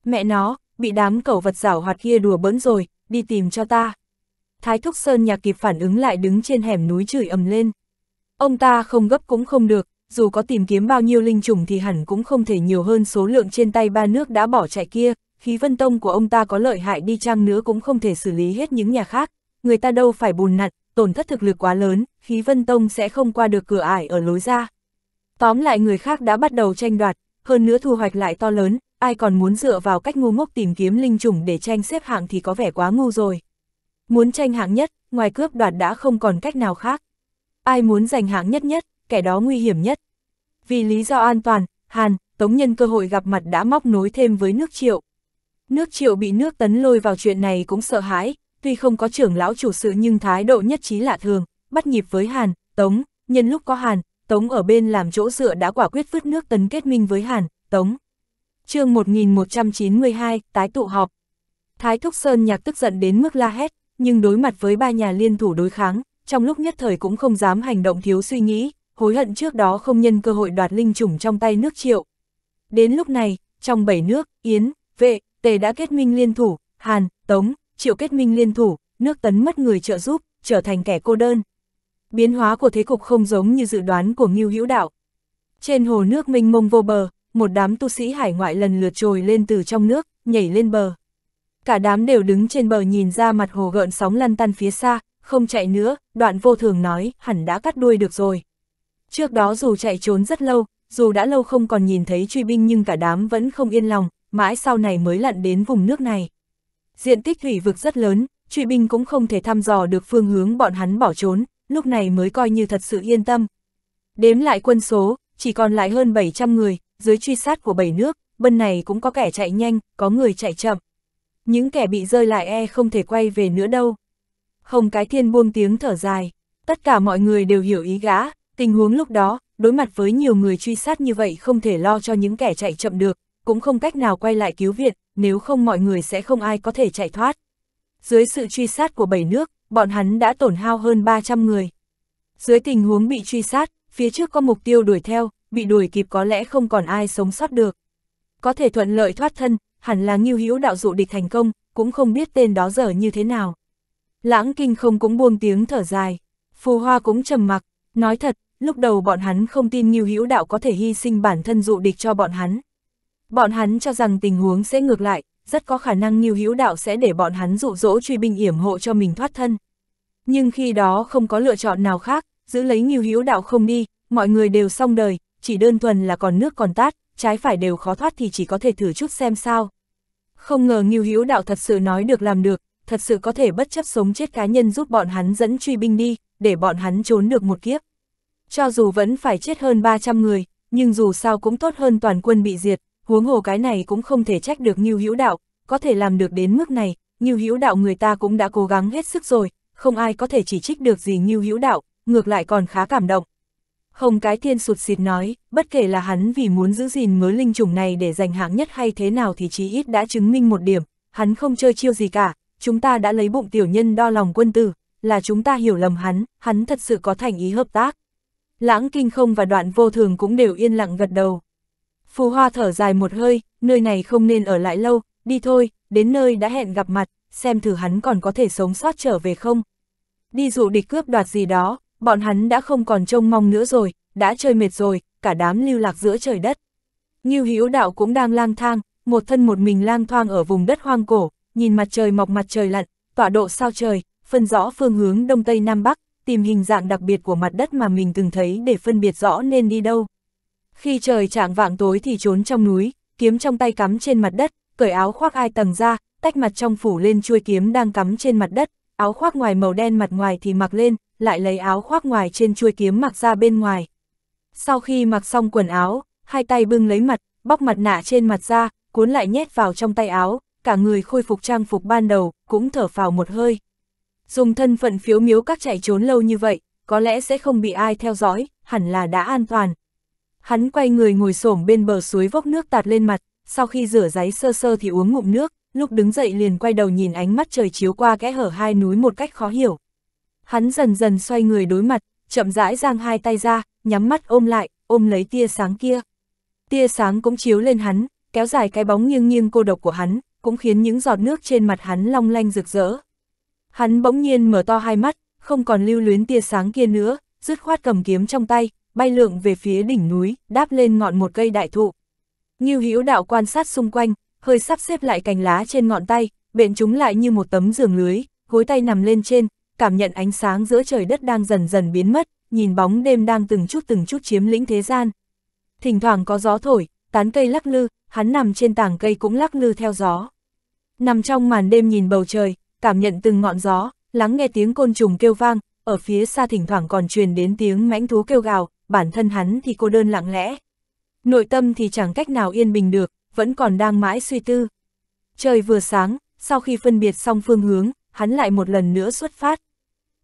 Mẹ nó, bị đám cẩu vật rảo hoạt kia đùa bỡn rồi, đi tìm cho ta. Thái Thúc Sơn nhà kịp phản ứng lại đứng trên hẻm núi chửi ầm lên. Ông ta không gấp cũng không được, dù có tìm kiếm bao nhiêu linh trùng thì hẳn cũng không thể nhiều hơn số lượng trên tay ba nước đã bỏ chạy kia, khí vân tông của ông ta có lợi hại đi chăng nữa cũng không thể xử lý hết những nhà khác, người ta đâu phải bùn nặn, tổn thất thực lực quá lớn, khí vân tông sẽ không qua được cửa ải ở lối ra. Tóm lại người khác đã bắt đầu tranh đoạt, hơn nữa thu hoạch lại to lớn, ai còn muốn dựa vào cách ngu ngốc tìm kiếm linh trùng để tranh xếp hạng thì có vẻ quá ngu rồi. Muốn tranh hạng nhất, ngoài cướp đoạt đã không còn cách nào khác. Ai muốn giành hạng nhất nhất, kẻ đó nguy hiểm nhất. Vì lý do an toàn, Hàn, Tống Nhân cơ hội gặp mặt đã móc nối thêm với nước triệu. Nước triệu bị nước tấn lôi vào chuyện này cũng sợ hãi, tuy không có trưởng lão chủ sự nhưng thái độ nhất trí lạ thường, bắt nhịp với Hàn, Tống, nhân lúc có Hàn, Tống ở bên làm chỗ dựa đã quả quyết vứt nước tấn kết minh với Hàn, Tống. chương 1192, tái tụ họp. Thái Thúc Sơn Nhạc tức giận đến mức la hét, nhưng đối mặt với ba nhà liên thủ đối kháng, trong lúc nhất thời cũng không dám hành động thiếu suy nghĩ, hối hận trước đó không nhân cơ hội đoạt linh chủng trong tay nước triệu. Đến lúc này, trong bảy nước, Yến, Vệ, Tề đã kết minh liên thủ, Hàn, Tống, Triệu kết minh liên thủ, nước tấn mất người trợ giúp, trở thành kẻ cô đơn. Biến hóa của thế cục không giống như dự đoán của Ngưu Hữu Đạo. Trên hồ nước mênh mông vô bờ, một đám tu sĩ hải ngoại lần lượt trồi lên từ trong nước, nhảy lên bờ. Cả đám đều đứng trên bờ nhìn ra mặt hồ gợn sóng lăn tăn phía xa, không chạy nữa, đoạn vô thường nói, hẳn đã cắt đuôi được rồi. Trước đó dù chạy trốn rất lâu, dù đã lâu không còn nhìn thấy truy binh nhưng cả đám vẫn không yên lòng, mãi sau này mới lặn đến vùng nước này. Diện tích thủy vực rất lớn, truy binh cũng không thể thăm dò được phương hướng bọn hắn bỏ trốn, lúc này mới coi như thật sự yên tâm. Đếm lại quân số, chỉ còn lại hơn 700 người, dưới truy sát của bảy nước, bên này cũng có kẻ chạy nhanh, có người chạy chậm. Những kẻ bị rơi lại e không thể quay về nữa đâu. Hồng Cái Thiên buông tiếng thở dài, tất cả mọi người đều hiểu ý gã, tình huống lúc đó, đối mặt với nhiều người truy sát như vậy không thể lo cho những kẻ chạy chậm được, cũng không cách nào quay lại cứu viện, nếu không mọi người sẽ không ai có thể chạy thoát. Dưới sự truy sát của bảy nước, bọn hắn đã tổn hao hơn 300 người. Dưới tình huống bị truy sát, phía trước có mục tiêu đuổi theo, bị đuổi kịp có lẽ không còn ai sống sót được. Có thể thuận lợi thoát thân, hẳn là nghiêu hữu đạo dụ địch thành công, cũng không biết tên đó giờ như thế nào. Lãng kinh không cũng buông tiếng thở dài, phù hoa cũng trầm mặc, nói thật, lúc đầu bọn hắn không tin Nghiêu Hữu Đạo có thể hy sinh bản thân dụ địch cho bọn hắn. Bọn hắn cho rằng tình huống sẽ ngược lại, rất có khả năng Nghiêu Hữu Đạo sẽ để bọn hắn dụ dỗ truy binh yểm hộ cho mình thoát thân. Nhưng khi đó không có lựa chọn nào khác, giữ lấy Nghiêu Hữu Đạo không đi, mọi người đều xong đời, chỉ đơn thuần là còn nước còn tát, trái phải đều khó thoát thì chỉ có thể thử chút xem sao. Không ngờ Nghiêu Hữu Đạo thật sự nói được làm được, thật sự có thể bất chấp sống chết cá nhân giúp bọn hắn dẫn truy binh đi, để bọn hắn trốn được một kiếp. Cho dù vẫn phải chết hơn 300 người, nhưng dù sao cũng tốt hơn toàn quân bị diệt, huống hồ cái này cũng không thể trách được Ngưu Hữu Đạo, có thể làm được đến mức này, Ngưu Hữu Đạo người ta cũng đã cố gắng hết sức rồi, không ai có thể chỉ trích được gì Ngưu Hữu Đạo, ngược lại còn khá cảm động. Hồng Cái Thiên sụt xịt nói, bất kể là hắn vì muốn giữ gìn mớ linh chủng này để giành hạng nhất hay thế nào thì chí ít đã chứng minh một điểm, hắn không chơi chiêu gì cả, chúng ta đã lấy bụng tiểu nhân đo lòng quân tử, là chúng ta hiểu lầm hắn, hắn thật sự có thành ý hợp tác. Lãng kinh không và đoạn vô thường cũng đều yên lặng gật đầu. Phù hoa thở dài một hơi, nơi này không nên ở lại lâu, đi thôi, đến nơi đã hẹn gặp mặt, xem thử hắn còn có thể sống sót trở về không. Đi dụ địch cướp đoạt gì đó, bọn hắn đã không còn trông mong nữa rồi, đã chơi mệt rồi, cả đám lưu lạc giữa trời đất. Ngưu Hữu Đạo cũng đang lang thang, một thân một mình lang thoang ở vùng đất hoang cổ, nhìn mặt trời mọc mặt trời lặn, tọa độ sao trời, phân rõ phương hướng đông tây nam bắc, tìm hình dạng đặc biệt của mặt đất mà mình từng thấy để phân biệt rõ nên đi đâu. Khi trời trạng vạng tối thì trốn trong núi, kiếm trong tay cắm trên mặt đất, cởi áo khoác ai tầng ra, tách mặt trong phủ lên chuôi kiếm đang cắm trên mặt đất, áo khoác ngoài màu đen mặt ngoài thì mặc lên, lại lấy áo khoác ngoài trên chuôi kiếm mặc ra bên ngoài. Sau khi mặc xong quần áo, hai tay bưng lấy mặt, bóc mặt nạ trên mặt ra, cuốn lại nhét vào trong tay áo, cả người khôi phục trang phục ban đầu, cũng thở phào một hơi. Dùng thân phận phiếu miếu các chạy trốn lâu như vậy, có lẽ sẽ không bị ai theo dõi, hẳn là đã an toàn. Hắn quay người ngồi xổm bên bờ suối vốc nước tạt lên mặt, sau khi rửa giấy sơ sơ thì uống ngụm nước, lúc đứng dậy liền quay đầu nhìn ánh mắt trời chiếu qua kẽ hở hai núi một cách khó hiểu. Hắn dần dần xoay người đối mặt, chậm rãi giang hai tay ra, nhắm mắt ôm lại, ôm lấy tia sáng kia. Tia sáng cũng chiếu lên hắn, kéo dài cái bóng nghiêng nghiêng cô độc của hắn, cũng khiến những giọt nước trên mặt hắn long lanh rực rỡ. Hắn bỗng nhiên mở to hai mắt, không còn lưu luyến tia sáng kia nữa, dứt khoát cầm kiếm trong tay, bay lượng về phía đỉnh núi, đáp lên ngọn một cây đại thụ. Nghiêu hữu đạo quan sát xung quanh, hơi sắp xếp lại cành lá trên ngọn tay, bện chúng lại như một tấm giường lưới, gối tay nằm lên trên, cảm nhận ánh sáng giữa trời đất đang dần dần biến mất, nhìn bóng đêm đang từng chút từng chút chiếm lĩnh thế gian. Thỉnh thoảng có gió thổi, tán cây lắc lư, hắn nằm trên tảng cây cũng lắc lư theo gió. Nằm trong màn đêm nhìn bầu trời, cảm nhận từng ngọn gió, lắng nghe tiếng côn trùng kêu vang, ở phía xa thỉnh thoảng còn truyền đến tiếng mãnh thú kêu gào, bản thân hắn thì cô đơn lặng lẽ. Nội tâm thì chẳng cách nào yên bình được, vẫn còn đang mãi suy tư. Trời vừa sáng, sau khi phân biệt xong phương hướng, hắn lại một lần nữa xuất phát.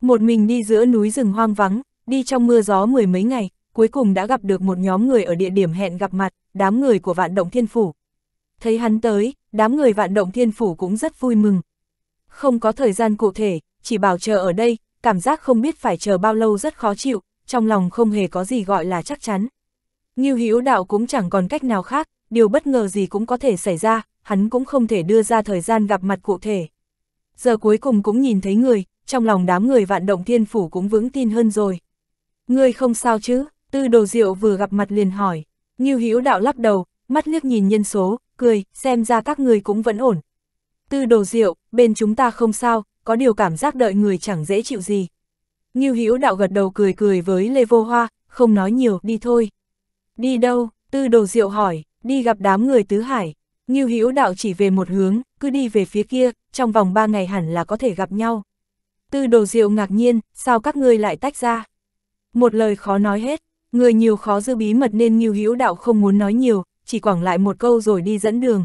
Một mình đi giữa núi rừng hoang vắng, đi trong mưa gió mười mấy ngày, cuối cùng đã gặp được một nhóm người ở địa điểm hẹn gặp mặt, đám người của vạn động thiên phủ. Thấy hắn tới, đám người vạn động thiên phủ cũng rất vui mừng. Không có thời gian cụ thể, chỉ bảo chờ ở đây, cảm giác không biết phải chờ bao lâu rất khó chịu, trong lòng không hề có gì gọi là chắc chắn. Nghiêu Hữu đạo cũng chẳng còn cách nào khác, điều bất ngờ gì cũng có thể xảy ra, hắn cũng không thể đưa ra thời gian gặp mặt cụ thể. Giờ cuối cùng cũng nhìn thấy người, trong lòng đám người vạn động thiên phủ cũng vững tin hơn rồi. Ngươi không sao chứ, tư đồ diệu vừa gặp mặt liền hỏi. Nghiêu Hữu đạo lắc đầu, mắt liếc nhìn nhân số, cười, xem ra các người cũng vẫn ổn. Tư đồ diệu, bên chúng ta không sao, có điều cảm giác đợi người chẳng dễ chịu gì. Ngưu Hữu đạo gật đầu cười cười với Lê Vô Hoa, không nói nhiều, đi thôi. Đi đâu? Tư đồ diệu hỏi, đi gặp đám người tứ hải. Ngưu Hữu đạo chỉ về một hướng, cứ đi về phía kia, trong vòng ba ngày hẳn là có thể gặp nhau. Tư đồ diệu ngạc nhiên, sao các ngươi lại tách ra? Một lời khó nói hết, người nhiều khó giữ bí mật nên Ngưu Hữu đạo không muốn nói nhiều, chỉ quẳng lại một câu rồi đi dẫn đường.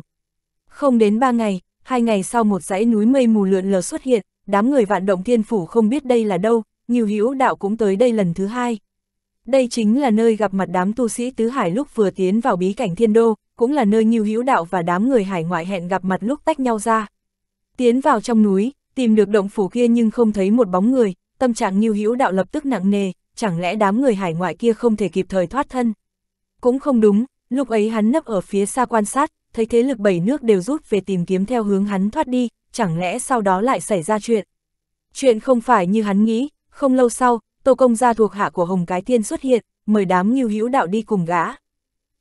Không đến ba ngày, hai ngày sau một dãy núi mây mù lượn lờ xuất hiện, đám người vạn động thiên phủ không biết đây là đâu, nhiều hữu đạo cũng tới đây lần thứ hai. Đây chính là nơi gặp mặt đám tu sĩ Tứ Hải lúc vừa tiến vào bí cảnh thiên đô, cũng là nơi nhiều hữu đạo và đám người hải ngoại hẹn gặp mặt lúc tách nhau ra. Tiến vào trong núi, tìm được động phủ kia nhưng không thấy một bóng người, tâm trạng nhiều hữu đạo lập tức nặng nề, chẳng lẽ đám người hải ngoại kia không thể kịp thời thoát thân. Cũng không đúng, Lúc ấy hắn nấp ở phía xa quan sát, thấy thế lực bảy nước đều rút về tìm kiếm theo hướng hắn thoát đi, chẳng lẽ sau đó lại xảy ra chuyện. Chuyện không phải như hắn nghĩ, không lâu sau, Tô Công gia thuộc hạ của Hồng Cái thiên xuất hiện, mời đám nghiêu hữu đạo đi cùng gã.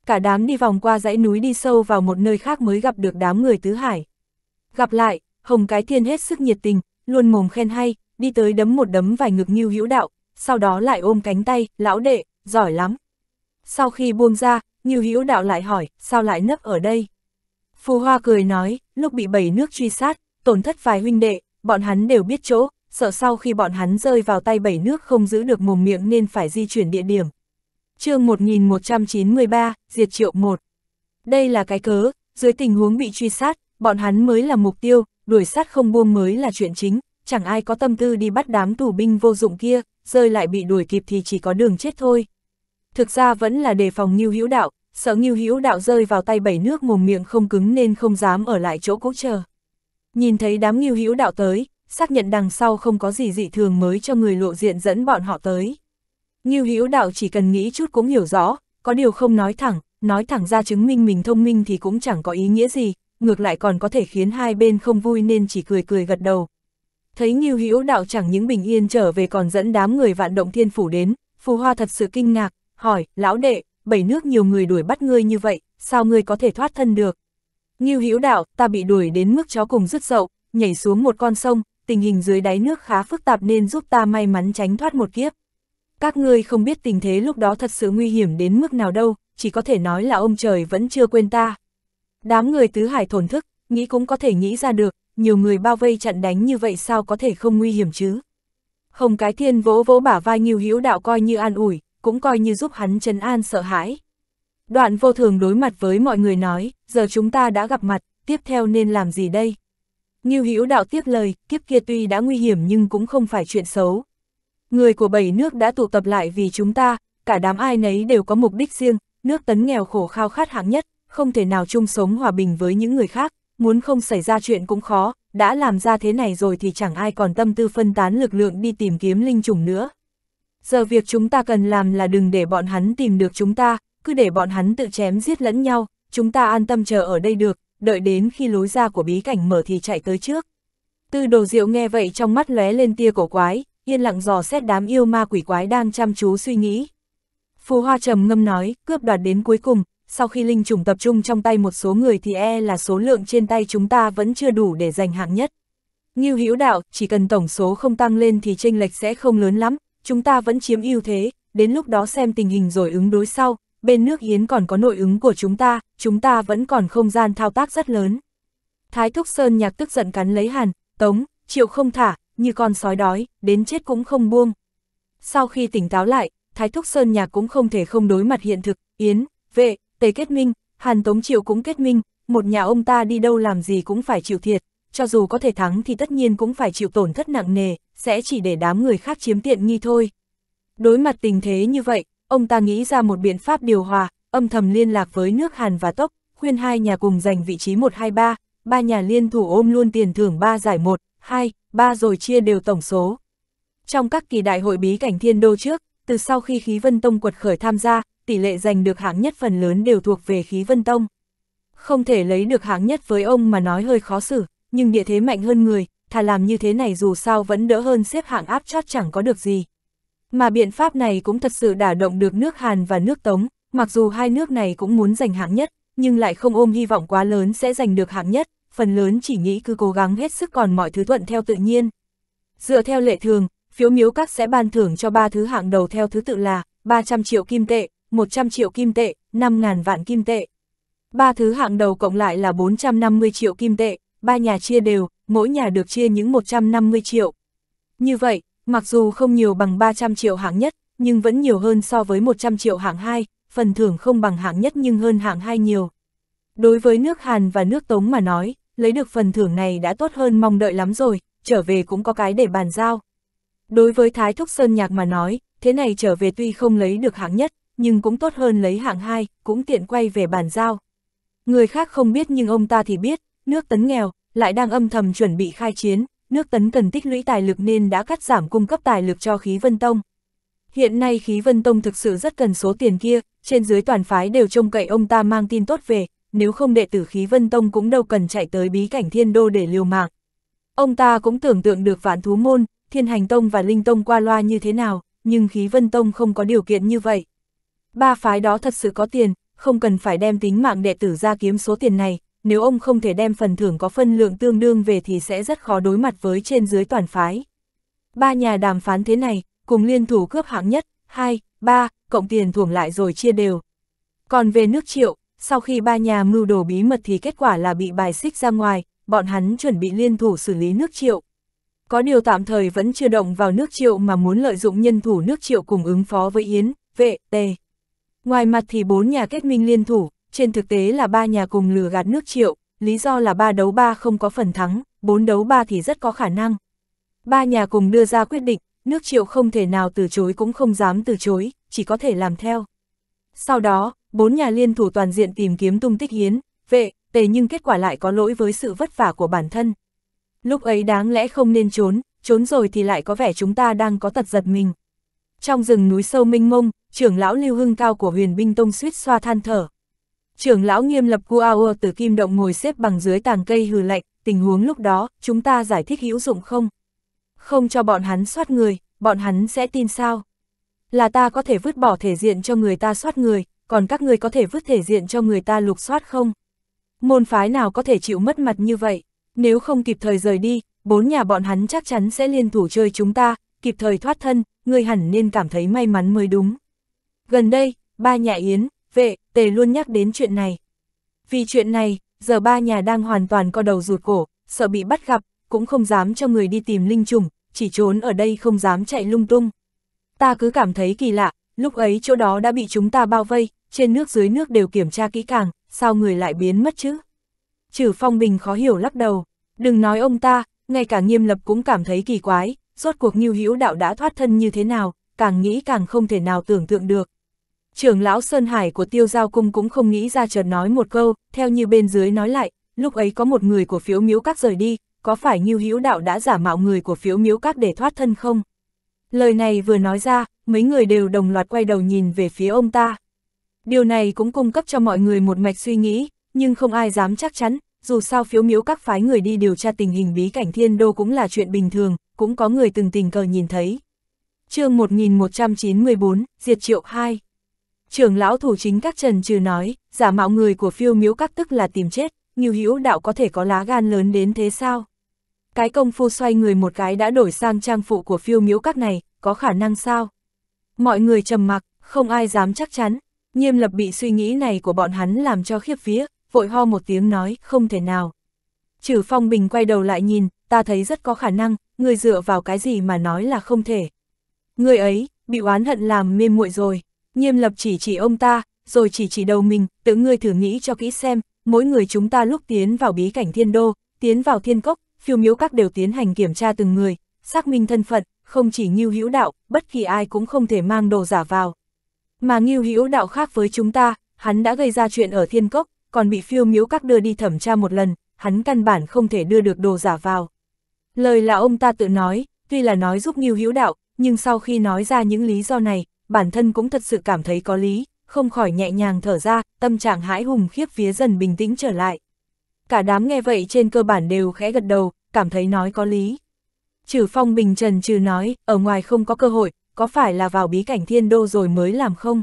Cả đám đi vòng qua dãy núi đi sâu vào một nơi khác mới gặp được đám người tứ hải. Gặp lại, Hồng Cái thiên hết sức nhiệt tình, luôn mồm khen hay, đi tới đấm một đấm vài ngực nghiêu hữu đạo, sau đó lại ôm cánh tay, lão đệ, giỏi lắm. Sau khi buông ra, nhiều hữu đạo lại hỏi, sao lại nấp ở đây? Phù Hoa cười nói, lúc bị bảy nước truy sát, tổn thất vài huynh đệ, bọn hắn đều biết chỗ, sợ sau khi bọn hắn rơi vào tay bảy nước không giữ được mồm miệng nên phải di chuyển địa điểm. chương 1193, Diệt Triệu 1 Đây là cái cớ, dưới tình huống bị truy sát, bọn hắn mới là mục tiêu, đuổi sát không buông mới là chuyện chính, chẳng ai có tâm tư đi bắt đám tù binh vô dụng kia, rơi lại bị đuổi kịp thì chỉ có đường chết thôi thực ra vẫn là đề phòng Ngưu Hữu Đạo, sợ Ngưu Hữu Đạo rơi vào tay bảy nước mồm miệng không cứng nên không dám ở lại chỗ cũ chờ. Nhìn thấy đám Ngưu Hữu Đạo tới, xác nhận đằng sau không có gì dị thường mới cho người lộ diện dẫn bọn họ tới. Ngưu Hữu Đạo chỉ cần nghĩ chút cũng hiểu rõ, có điều không nói thẳng, nói thẳng ra chứng minh mình thông minh thì cũng chẳng có ý nghĩa gì, ngược lại còn có thể khiến hai bên không vui nên chỉ cười cười gật đầu. Thấy Ngưu Hữu Đạo chẳng những bình yên trở về còn dẫn đám người vạn động thiên phủ đến, Phù Hoa thật sự kinh ngạc, hỏi, lão đệ, bảy nước nhiều người đuổi bắt ngươi như vậy, sao ngươi có thể thoát thân được? Nghiêu hữu đạo, ta bị đuổi đến mức chó cùng rứt dậu, nhảy xuống một con sông, tình hình dưới đáy nước khá phức tạp nên giúp ta may mắn tránh thoát một kiếp. Các ngươi không biết tình thế lúc đó thật sự nguy hiểm đến mức nào đâu, chỉ có thể nói là ông trời vẫn chưa quên ta. Đám người tứ hải thổn thức, nghĩ cũng có thể nghĩ ra được, nhiều người bao vây chặn đánh như vậy sao có thể không nguy hiểm chứ. Hồng cái thiên vỗ vỗ bả vai nghiêu hữu đạo coi như an ủi, cũng coi như giúp hắn trấn an sợ hãi. Đoạn vô thường đối mặt với mọi người nói, giờ chúng ta đã gặp mặt, tiếp theo nên làm gì đây? Ngưu Hữu đạo tiếp lời, kiếp kia tuy đã nguy hiểm nhưng cũng không phải chuyện xấu. Người của bảy nước đã tụ tập lại vì chúng ta, cả đám ai nấy đều có mục đích riêng, nước tấn nghèo khổ khao khát hạng nhất, không thể nào chung sống hòa bình với những người khác, muốn không xảy ra chuyện cũng khó, đã làm ra thế này rồi thì chẳng ai còn tâm tư phân tán lực lượng đi tìm kiếm linh trùng nữa giờ việc chúng ta cần làm là đừng để bọn hắn tìm được chúng ta, cứ để bọn hắn tự chém giết lẫn nhau, chúng ta an tâm chờ ở đây được, đợi đến khi lối ra của bí cảnh mở thì chạy tới trước. Tư đồ diệu nghe vậy trong mắt lóe lên tia cổ quái, yên lặng dò xét đám yêu ma quỷ quái đang chăm chú suy nghĩ. Phù hoa trầm ngâm nói, cướp đoạt đến cuối cùng, sau khi linh trùng tập trung trong tay một số người thì e là số lượng trên tay chúng ta vẫn chưa đủ để giành hạng nhất. Nghiêu hữu đạo, chỉ cần tổng số không tăng lên thì chênh lệch sẽ không lớn lắm, chúng ta vẫn chiếm ưu thế, đến lúc đó xem tình hình rồi ứng đối sau, bên nước Yến còn có nội ứng của chúng ta, chúng ta vẫn còn không gian thao tác rất lớn. Thái Thúc Sơn nhạc tức giận cắn lấy hàn, tống, triệu không thả, như con sói đói, đến chết cũng không buông. Sau khi tỉnh táo lại, Thái Thúc Sơn nhạc cũng không thể không đối mặt hiện thực, Yến, vệ, tề kết minh, hàn tống triệu cũng kết minh, một nhà ông ta đi đâu làm gì cũng phải chịu thiệt, cho dù có thể thắng thì tất nhiên cũng phải chịu tổn thất nặng nề, sẽ chỉ để đám người khác chiếm tiện nghi thôi. Đối mặt tình thế như vậy, ông ta nghĩ ra một biện pháp điều hòa, âm thầm liên lạc với nước Hàn và Tốc, khuyên hai nhà cùng giành vị trí 123, ba nhà liên thủ ôm luôn tiền thưởng 3 giải 1, 2, 3 rồi chia đều tổng số. Trong các kỳ đại hội bí cảnh thiên đô trước, từ sau khi khí vân tông quật khởi tham gia, tỷ lệ giành được hạng nhất phần lớn đều thuộc về khí vân tông. Không thể lấy được hạng nhất với ông mà nói hơi khó xử nhưng địa thế mạnh hơn người, thà làm như thế này dù sao vẫn đỡ hơn xếp hạng áp chót chẳng có được gì. Mà biện pháp này cũng thật sự đả động được nước Hàn và nước Tống, mặc dù hai nước này cũng muốn giành hạng nhất, nhưng lại không ôm hy vọng quá lớn sẽ giành được hạng nhất, phần lớn chỉ nghĩ cứ cố gắng hết sức còn mọi thứ thuận theo tự nhiên. Dựa theo lệ thường, phiếu miếu các sẽ ban thưởng cho ba thứ hạng đầu theo thứ tự là 300 triệu kim tệ, 100 triệu kim tệ, 5.000 vạn kim tệ. Ba thứ hạng đầu cộng lại là 450 triệu kim tệ, ba nhà chia đều, mỗi nhà được chia những 150 triệu. Như vậy, mặc dù không nhiều bằng 300 triệu hạng nhất, nhưng vẫn nhiều hơn so với 100 triệu hạng 2, phần thưởng không bằng hạng nhất nhưng hơn hạng 2 nhiều. Đối với nước Hàn và nước Tống mà nói, lấy được phần thưởng này đã tốt hơn mong đợi lắm rồi, trở về cũng có cái để bàn giao. Đối với Thái Thúc Sơn Nhạc mà nói, thế này trở về tuy không lấy được hạng nhất, nhưng cũng tốt hơn lấy hạng 2, cũng tiện quay về bàn giao. Người khác không biết nhưng ông ta thì biết, Nước tấn nghèo, lại đang âm thầm chuẩn bị khai chiến, nước tấn cần tích lũy tài lực nên đã cắt giảm cung cấp tài lực cho khí vân tông. Hiện nay khí vân tông thực sự rất cần số tiền kia, trên dưới toàn phái đều trông cậy ông ta mang tin tốt về, nếu không đệ tử khí vân tông cũng đâu cần chạy tới bí cảnh thiên đô để liều mạng. Ông ta cũng tưởng tượng được vạn thú môn, thiên hành tông và linh tông qua loa như thế nào, nhưng khí vân tông không có điều kiện như vậy. Ba phái đó thật sự có tiền, không cần phải đem tính mạng đệ tử ra kiếm số tiền này, nếu ông không thể đem phần thưởng có phân lượng tương đương về thì sẽ rất khó đối mặt với trên dưới toàn phái. Ba nhà đàm phán thế này, cùng liên thủ cướp hạng nhất, hai ba cộng tiền thưởng lại rồi chia đều. Còn về nước triệu, sau khi ba nhà mưu đồ bí mật thì kết quả là bị bài xích ra ngoài, bọn hắn chuẩn bị liên thủ xử lý nước triệu. Có điều tạm thời vẫn chưa động vào nước triệu mà muốn lợi dụng nhân thủ nước triệu cùng ứng phó với Yến, vệ, tề. Ngoài mặt thì bốn nhà kết minh liên thủ, trên thực tế là ba nhà cùng lừa gạt nước triệu, lý do là ba đấu ba không có phần thắng, bốn đấu ba thì rất có khả năng. Ba nhà cùng đưa ra quyết định, nước triệu không thể nào từ chối cũng không dám từ chối, chỉ có thể làm theo. Sau đó, bốn nhà liên thủ toàn diện tìm kiếm tung tích hiến, vệ, tề nhưng kết quả lại có lỗi với sự vất vả của bản thân. Lúc ấy đáng lẽ không nên trốn, trốn rồi thì lại có vẻ chúng ta đang có tật giật mình. Trong rừng núi sâu minh mông, trưởng lão lưu hưng cao của huyền binh tông suýt xoa than thở, Trưởng lão nghiêm lập Kuao từ kim động ngồi xếp bằng dưới tàng cây hừ lạnh, tình huống lúc đó, chúng ta giải thích hữu dụng không? Không cho bọn hắn soát người, bọn hắn sẽ tin sao? Là ta có thể vứt bỏ thể diện cho người ta soát người, còn các người có thể vứt thể diện cho người ta lục soát không? Môn phái nào có thể chịu mất mặt như vậy? Nếu không kịp thời rời đi, bốn nhà bọn hắn chắc chắn sẽ liên thủ chơi chúng ta, kịp thời thoát thân, người hẳn nên cảm thấy may mắn mới đúng. Gần đây, ba nhà Yến, vệ, tề luôn nhắc đến chuyện này. Vì chuyện này, giờ ba nhà đang hoàn toàn co đầu rụt cổ, sợ bị bắt gặp, cũng không dám cho người đi tìm linh trùng, chỉ trốn ở đây không dám chạy lung tung. Ta cứ cảm thấy kỳ lạ, lúc ấy chỗ đó đã bị chúng ta bao vây, trên nước dưới nước đều kiểm tra kỹ càng, sao người lại biến mất chứ? Trừ Phong Bình khó hiểu lắc đầu, đừng nói ông ta, ngay cả nghiêm lập cũng cảm thấy kỳ quái, rốt cuộc Nhiêu Hữu Đạo đã thoát thân như thế nào, càng nghĩ càng không thể nào tưởng tượng được, trưởng lão Sơn Hải của tiêu giao cung cũng không nghĩ ra chợt nói một câu, theo như bên dưới nói lại, lúc ấy có một người của phiếu miếu các rời đi, có phải Ngưu Hữu Đạo đã giả mạo người của phiếu miếu các để thoát thân không? Lời này vừa nói ra, mấy người đều đồng loạt quay đầu nhìn về phía ông ta. Điều này cũng cung cấp cho mọi người một mạch suy nghĩ, nhưng không ai dám chắc chắn, dù sao phiếu miếu các phái người đi điều tra tình hình bí cảnh thiên đô cũng là chuyện bình thường, cũng có người từng tình cờ nhìn thấy. chương 1194, Diệt Triệu 2 Trưởng lão thủ chính các trần trừ nói, giả mạo người của phiêu miếu các tức là tìm chết, như hữu đạo có thể có lá gan lớn đến thế sao? Cái công phu xoay người một cái đã đổi sang trang phụ của phiêu miếu các này, có khả năng sao? Mọi người trầm mặc, không ai dám chắc chắn, nhiêm lập bị suy nghĩ này của bọn hắn làm cho khiếp vía, vội ho một tiếng nói, không thể nào. Trừ phong bình quay đầu lại nhìn, ta thấy rất có khả năng, người dựa vào cái gì mà nói là không thể. Người ấy, bị oán hận làm mê muội rồi. Nghiêm lập chỉ chỉ ông ta, rồi chỉ chỉ đầu mình, tự ngươi thử nghĩ cho kỹ xem, mỗi người chúng ta lúc tiến vào bí cảnh thiên đô, tiến vào thiên cốc, phiêu miếu các đều tiến hành kiểm tra từng người, xác minh thân phận, không chỉ Ngưu Hữu Đạo, bất kỳ ai cũng không thể mang đồ giả vào. Mà Ngưu Hữu Đạo khác với chúng ta, hắn đã gây ra chuyện ở thiên cốc, còn bị phiêu miếu các đưa đi thẩm tra một lần, hắn căn bản không thể đưa được đồ giả vào. Lời là ông ta tự nói, tuy là nói giúp Ngưu Hữu Đạo, nhưng sau khi nói ra những lý do này, bản thân cũng thật sự cảm thấy có lý, không khỏi nhẹ nhàng thở ra, tâm trạng hãi hùng khiếp phía dần bình tĩnh trở lại. Cả đám nghe vậy trên cơ bản đều khẽ gật đầu, cảm thấy nói có lý. Trừ phong bình trần trừ nói, ở ngoài không có cơ hội, có phải là vào bí cảnh thiên đô rồi mới làm không?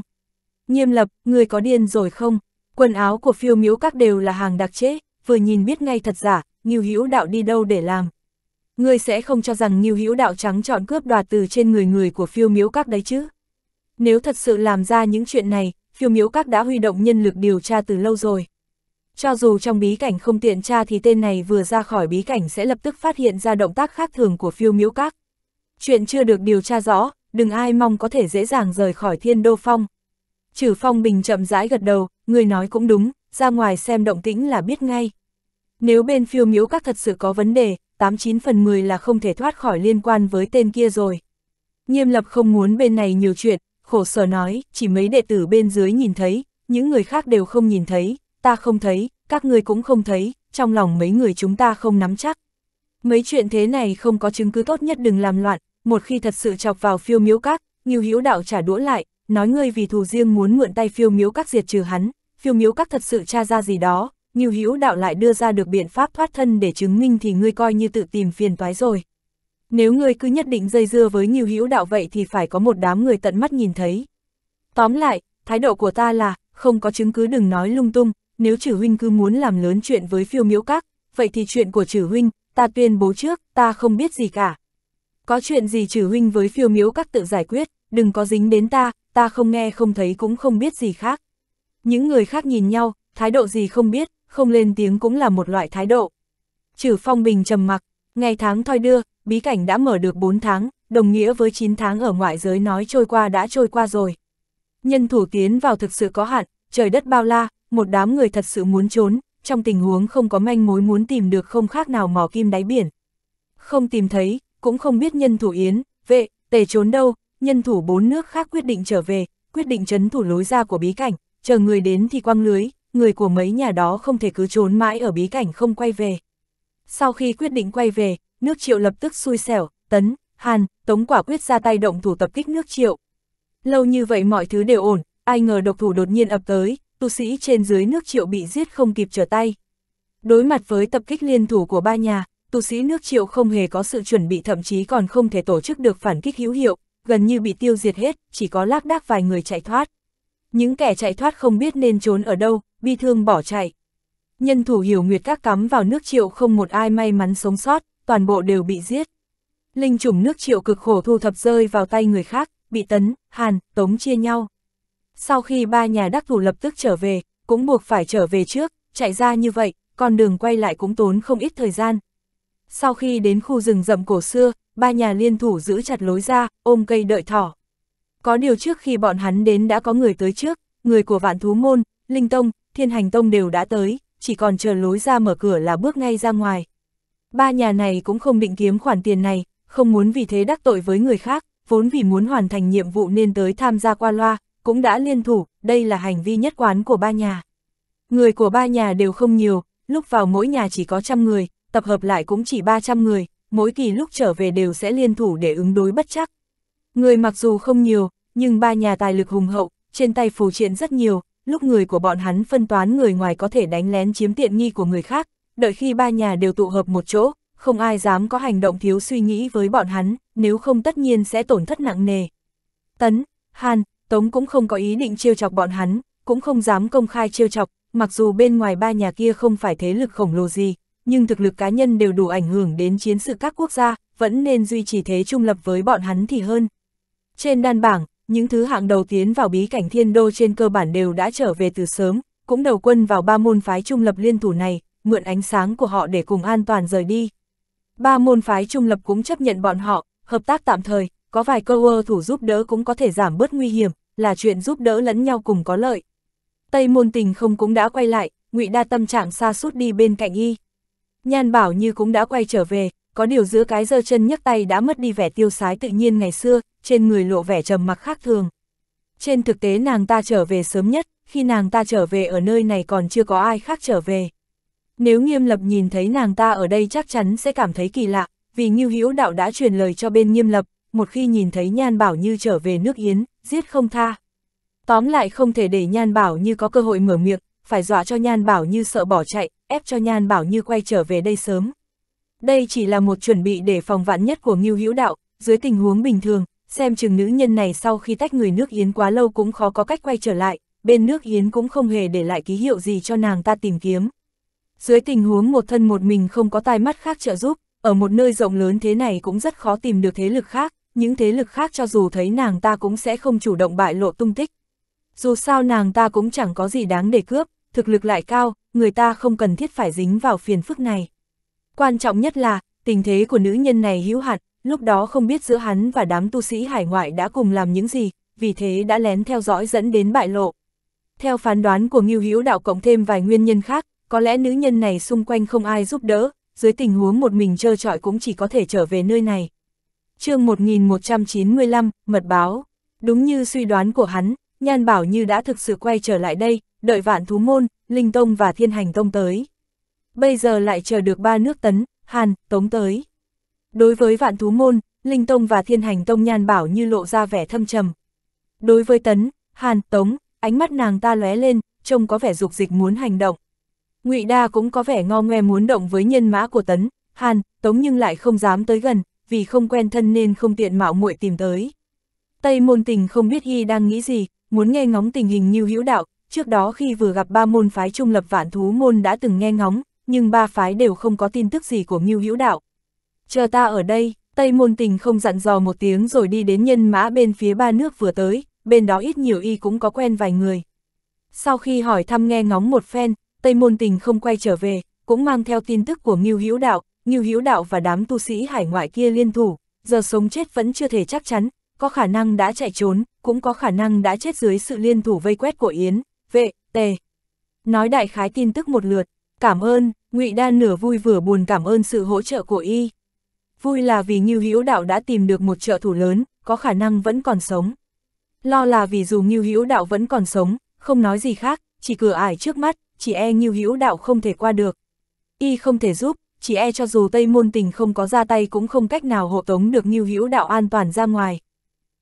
Nghiêm lập, người có điên rồi không? Quần áo của phiêu miếu các đều là hàng đặc chế, vừa nhìn biết ngay thật giả, Nghiêu Hữu Đạo đi đâu để làm. người sẽ không cho rằng Nghiêu Hữu Đạo trắng chọn cướp đoạt từ trên người người của phiêu miếu các đấy chứ? Nếu thật sự làm ra những chuyện này, phiêu miếu các đã huy động nhân lực điều tra từ lâu rồi. Cho dù trong bí cảnh không tiện tra thì tên này vừa ra khỏi bí cảnh sẽ lập tức phát hiện ra động tác khác thường của phiêu miếu các. Chuyện chưa được điều tra rõ, đừng ai mong có thể dễ dàng rời khỏi thiên đô phong. Trừ phong bình chậm rãi gật đầu, người nói cũng đúng, ra ngoài xem động tĩnh là biết ngay. Nếu bên phiêu miếu các thật sự có vấn đề, 89 phần 10 là không thể thoát khỏi liên quan với tên kia rồi. Nghiêm lập không muốn bên này nhiều chuyện, khổ sở nói, chỉ mấy đệ tử bên dưới nhìn thấy, những người khác đều không nhìn thấy, ta không thấy, các ngươi cũng không thấy, trong lòng mấy người chúng ta không nắm chắc. Mấy chuyện thế này không có chứng cứ tốt nhất đừng làm loạn, một khi thật sự chọc vào phiêu miếu các, Ngưu Hữu Đạo trả đũa lại, nói ngươi vì thù riêng muốn mượn tay phiêu miếu các diệt trừ hắn, phiêu miếu các thật sự tra ra gì đó, Ngưu Hữu Đạo lại đưa ra được biện pháp thoát thân để chứng minh thì ngươi coi như tự tìm phiền toái rồi. Nếu ngươi cứ nhất định dây dưa với nhiều hữu đạo vậy thì phải có một đám người tận mắt nhìn thấy. Tóm lại, thái độ của ta là, không có chứng cứ đừng nói lung tung, nếu trừ huynh cứ muốn làm lớn chuyện với phiêu miễu các, vậy thì chuyện của trừ huynh, ta tuyên bố trước, ta không biết gì cả. Có chuyện gì trừ huynh với phiêu miếu các tự giải quyết, đừng có dính đến ta, ta không nghe không thấy cũng không biết gì khác. Những người khác nhìn nhau, thái độ gì không biết, không lên tiếng cũng là một loại thái độ. Trừ phong bình trầm mặc, ngày tháng thoi đưa, bí cảnh đã mở được 4 tháng, đồng nghĩa với 9 tháng ở ngoại giới nói trôi qua đã trôi qua rồi. Nhân thủ tiến vào thực sự có hạn, trời đất bao la, một đám người thật sự muốn trốn, trong tình huống không có manh mối muốn tìm được không khác nào mò kim đáy biển. Không tìm thấy, cũng không biết nhân thủ yến, vệ, tề trốn đâu, nhân thủ bốn nước khác quyết định trở về, quyết định chấn thủ lối ra của bí cảnh, chờ người đến thì quăng lưới, người của mấy nhà đó không thể cứ trốn mãi ở bí cảnh không quay về. Sau khi quyết định quay về, nước triệu lập tức xui xẻo, tấn, hàn, tống quả quyết ra tay động thủ tập kích nước triệu. Lâu như vậy mọi thứ đều ổn, ai ngờ độc thủ đột nhiên ập tới, tu sĩ trên dưới nước triệu bị giết không kịp trở tay. Đối mặt với tập kích liên thủ của ba nhà, tu sĩ nước triệu không hề có sự chuẩn bị thậm chí còn không thể tổ chức được phản kích hữu hiệu, gần như bị tiêu diệt hết, chỉ có lác đác vài người chạy thoát. Những kẻ chạy thoát không biết nên trốn ở đâu, bi thương bỏ chạy. Nhân thủ hiểu nguyệt các cắm vào nước triệu không một ai may mắn sống sót, toàn bộ đều bị giết. Linh chủng nước triệu cực khổ thu thập rơi vào tay người khác, bị tấn, hàn, tống chia nhau. Sau khi ba nhà đắc thủ lập tức trở về, cũng buộc phải trở về trước, chạy ra như vậy, con đường quay lại cũng tốn không ít thời gian. Sau khi đến khu rừng rậm cổ xưa, ba nhà liên thủ giữ chặt lối ra, ôm cây đợi thỏ. Có điều trước khi bọn hắn đến đã có người tới trước, người của vạn thú môn, linh tông, thiên hành tông đều đã tới, chỉ còn chờ lối ra mở cửa là bước ngay ra ngoài ba nhà này cũng không định kiếm khoản tiền này, không muốn vì thế đắc tội với người khác, vốn vì muốn hoàn thành nhiệm vụ nên tới tham gia qua loa, cũng đã liên thủ, đây là hành vi nhất quán của ba nhà. Người của ba nhà đều không nhiều, lúc vào mỗi nhà chỉ có trăm người, tập hợp lại cũng chỉ ba trăm người, mỗi kỳ lúc trở về đều sẽ liên thủ để ứng đối bất chắc. Người mặc dù không nhiều, nhưng ba nhà tài lực hùng hậu, trên tay phù triện rất nhiều, lúc người của bọn hắn phân toán người ngoài có thể đánh lén chiếm tiện nghi của người khác, đợi khi ba nhà đều tụ hợp một chỗ, không ai dám có hành động thiếu suy nghĩ với bọn hắn, nếu không tất nhiên sẽ tổn thất nặng nề. Tấn, Hàn, Tống cũng không có ý định chiêu chọc bọn hắn, cũng không dám công khai chiêu chọc, mặc dù bên ngoài ba nhà kia không phải thế lực khổng lồ gì, nhưng thực lực cá nhân đều đủ ảnh hưởng đến chiến sự các quốc gia, vẫn nên duy trì thế trung lập với bọn hắn thì hơn. Trên đan bảng, những thứ hạng đầu tiến vào bí cảnh thiên đô trên cơ bản đều đã trở về từ sớm, cũng đầu quân vào ba môn phái trung lập liên thủ này, mượn ánh sáng của họ để cùng an toàn rời đi. Ba môn phái trung lập cũng chấp nhận bọn họ, hợp tác tạm thời, có vài cơ thủ giúp đỡ cũng có thể giảm bớt nguy hiểm, là chuyện giúp đỡ lẫn nhau cùng có lợi. Tây môn tình không cũng đã quay lại, ngụy đa tâm trạng xa suốt đi bên cạnh y. Nhan bảo như cũng đã quay trở về, có điều giữa cái giơ chân nhấc tay đã mất đi vẻ tiêu sái tự nhiên ngày xưa, trên người lộ vẻ trầm mặc khác thường. Trên thực tế nàng ta trở về sớm nhất, khi nàng ta trở về ở nơi này còn chưa có ai khác trở về. Nếu nghiêm lập nhìn thấy nàng ta ở đây chắc chắn sẽ cảm thấy kỳ lạ, vì Ngưu Hữu Đạo đã truyền lời cho bên nghiêm lập, một khi nhìn thấy Nhan Bảo Như trở về nước Yến, giết không tha. Tóm lại không thể để Nhan Bảo Như có cơ hội mở miệng, phải dọa cho Nhan Bảo Như sợ bỏ chạy, ép cho Nhan Bảo Như quay trở về đây sớm. Đây chỉ là một chuẩn bị để phòng vạn nhất của Ngưu Hữu Đạo, dưới tình huống bình thường, xem chừng nữ nhân này sau khi tách người nước Yến quá lâu cũng khó có cách quay trở lại, bên nước Yến cũng không hề để lại ký hiệu gì cho nàng ta tìm kiếm. Dưới tình huống một thân một mình không có tai mắt khác trợ giúp, ở một nơi rộng lớn thế này cũng rất khó tìm được thế lực khác, những thế lực khác cho dù thấy nàng ta cũng sẽ không chủ động bại lộ tung tích. Dù sao nàng ta cũng chẳng có gì đáng để cướp, thực lực lại cao, người ta không cần thiết phải dính vào phiền phức này. Quan trọng nhất là, tình thế của nữ nhân này hữu hạn, lúc đó không biết giữa hắn và đám tu sĩ hải ngoại đã cùng làm những gì, vì thế đã lén theo dõi dẫn đến bại lộ. Theo phán đoán của Ngưu Hữu Đạo cộng thêm vài nguyên nhân khác, có lẽ nữ nhân này xung quanh không ai giúp đỡ, dưới tình huống một mình trơ trọi cũng chỉ có thể trở về nơi này. chương 1195, Mật báo. Đúng như suy đoán của hắn, Nhan Bảo Như đã thực sự quay trở lại đây, đợi vạn thú môn, Linh Tông và Thiên Hành Tông tới. Bây giờ lại chờ được ba nước tấn, Hàn, Tống tới. Đối với vạn thú môn, Linh Tông và Thiên Hành Tông Nhan Bảo Như lộ ra vẻ thâm trầm. Đối với tấn, Hàn, Tống, ánh mắt nàng ta lóe lên, trông có vẻ dục dịch muốn hành động, Ngụy Đa cũng có vẻ ngo ngoe muốn động với nhân mã của Tấn, Hàn, Tống nhưng lại không dám tới gần, vì không quen thân nên không tiện mạo muội tìm tới. Tây môn tình không biết y đang nghĩ gì, muốn nghe ngóng tình hình như hữu đạo, trước đó khi vừa gặp ba môn phái trung lập vạn thú môn đã từng nghe ngóng, nhưng ba phái đều không có tin tức gì của Ngưu Hữu Đạo. Chờ ta ở đây, Tây Môn Tình không dặn dò một tiếng rồi đi đến nhân mã bên phía ba nước vừa tới, bên đó ít nhiều y cũng có quen vài người. Sau khi hỏi thăm nghe ngóng một phen, Tây Môn Tình không quay trở về, cũng mang theo tin tức của Ngưu Hữu Đạo, Ngưu Hữu Đạo và đám tu sĩ hải ngoại kia liên thủ, giờ sống chết vẫn chưa thể chắc chắn, có khả năng đã chạy trốn, cũng có khả năng đã chết dưới sự liên thủ vây quét của Yến, vệ, tề. Nói đại khái tin tức một lượt, cảm ơn, ngụy Đan nửa vui vừa buồn cảm ơn sự hỗ trợ của y. Vui là vì Ngưu Hữu Đạo đã tìm được một trợ thủ lớn, có khả năng vẫn còn sống. Lo là vì dù Ngưu Hữu Đạo vẫn còn sống, không nói gì khác, chỉ cửa ải trước mắt, chỉ e nghiêu hữu đạo không thể qua được. Y không thể giúp, chỉ e cho dù Tây Môn Tình không có ra tay cũng không cách nào hộ tống được nghiêu hữu đạo an toàn ra ngoài.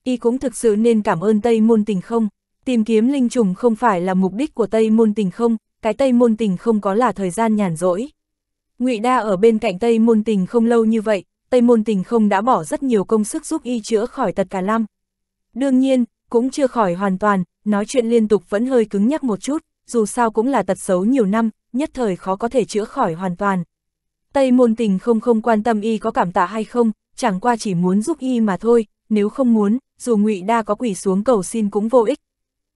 Y cũng thực sự nên cảm ơn Tây Môn Tình không, tìm kiếm linh trùng không phải là mục đích của Tây Môn Tình không, cái Tây Môn Tình không có là thời gian nhàn rỗi. Ngụy Đa ở bên cạnh Tây Môn Tình không lâu như vậy, Tây Môn Tình không đã bỏ rất nhiều công sức giúp y chữa khỏi tật cả lăm. Đương nhiên, cũng chưa khỏi hoàn toàn, nói chuyện liên tục vẫn hơi cứng nhắc một chút dù sao cũng là tật xấu nhiều năm, nhất thời khó có thể chữa khỏi hoàn toàn. Tây môn tình không không quan tâm y có cảm tạ hay không, chẳng qua chỉ muốn giúp y mà thôi, nếu không muốn, dù ngụy đa có quỷ xuống cầu xin cũng vô ích.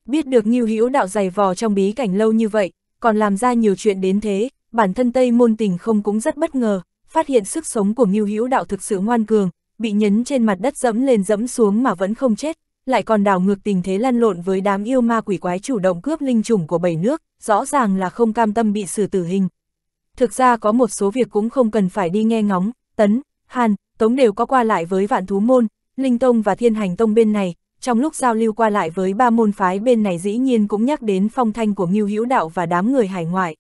Biết được Ngưu Hữu đạo dày vò trong bí cảnh lâu như vậy, còn làm ra nhiều chuyện đến thế, bản thân Tây Môn Tình không cũng rất bất ngờ, phát hiện sức sống của Ngưu Hữu đạo thực sự ngoan cường, bị nhấn trên mặt đất dẫm lên dẫm xuống mà vẫn không chết, lại còn đảo ngược tình thế lăn lộn với đám yêu ma quỷ quái chủ động cướp linh trùng của bảy nước, rõ ràng là không cam tâm bị xử tử hình. Thực ra có một số việc cũng không cần phải đi nghe ngóng, Tấn, Hàn, Tống đều có qua lại với vạn thú môn, Linh Tông và Thiên Hành Tông bên này, trong lúc giao lưu qua lại với ba môn phái bên này dĩ nhiên cũng nhắc đến phong thanh của Ngưu Hữu Đạo và đám người hải ngoại.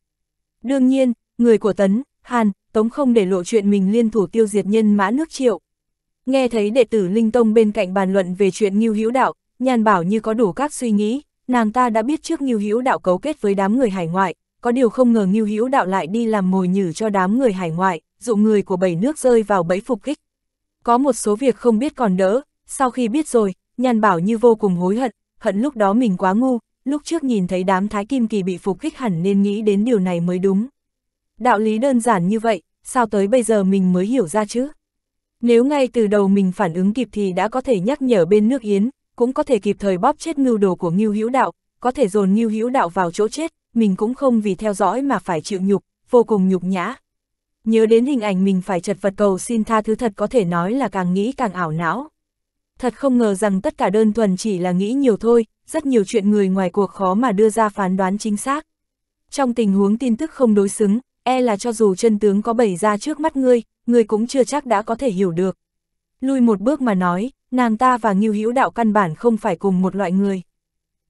Đương nhiên, người của Tấn, Hàn, Tống không để lộ chuyện mình liên thủ tiêu diệt nhân mã nước triệu, Nghe thấy đệ tử Linh Tông bên cạnh bàn luận về chuyện Ngưu Hữu Đạo, Nhan Bảo như có đủ các suy nghĩ, nàng ta đã biết trước Ngưu Hữu Đạo cấu kết với đám người hải ngoại, có điều không ngờ Ngưu Hữu Đạo lại đi làm mồi nhử cho đám người hải ngoại, dụ người của bảy nước rơi vào bẫy phục kích. Có một số việc không biết còn đỡ, sau khi biết rồi, Nhan Bảo như vô cùng hối hận, hận lúc đó mình quá ngu, lúc trước nhìn thấy đám Thái Kim Kỳ bị phục kích hẳn nên nghĩ đến điều này mới đúng. Đạo lý đơn giản như vậy, sao tới bây giờ mình mới hiểu ra chứ? Nếu ngay từ đầu mình phản ứng kịp thì đã có thể nhắc nhở bên nước Yến, cũng có thể kịp thời bóp chết ngưu đồ của ngưu hữu đạo, có thể dồn ngưu hữu đạo vào chỗ chết, mình cũng không vì theo dõi mà phải chịu nhục, vô cùng nhục nhã. Nhớ đến hình ảnh mình phải chật vật cầu xin tha thứ thật có thể nói là càng nghĩ càng ảo não. Thật không ngờ rằng tất cả đơn thuần chỉ là nghĩ nhiều thôi, rất nhiều chuyện người ngoài cuộc khó mà đưa ra phán đoán chính xác. Trong tình huống tin tức không đối xứng, e là cho dù chân tướng có bày ra trước mắt ngươi, người cũng chưa chắc đã có thể hiểu được. Lui một bước mà nói, nàng ta và Ngưu Hữu Đạo căn bản không phải cùng một loại người.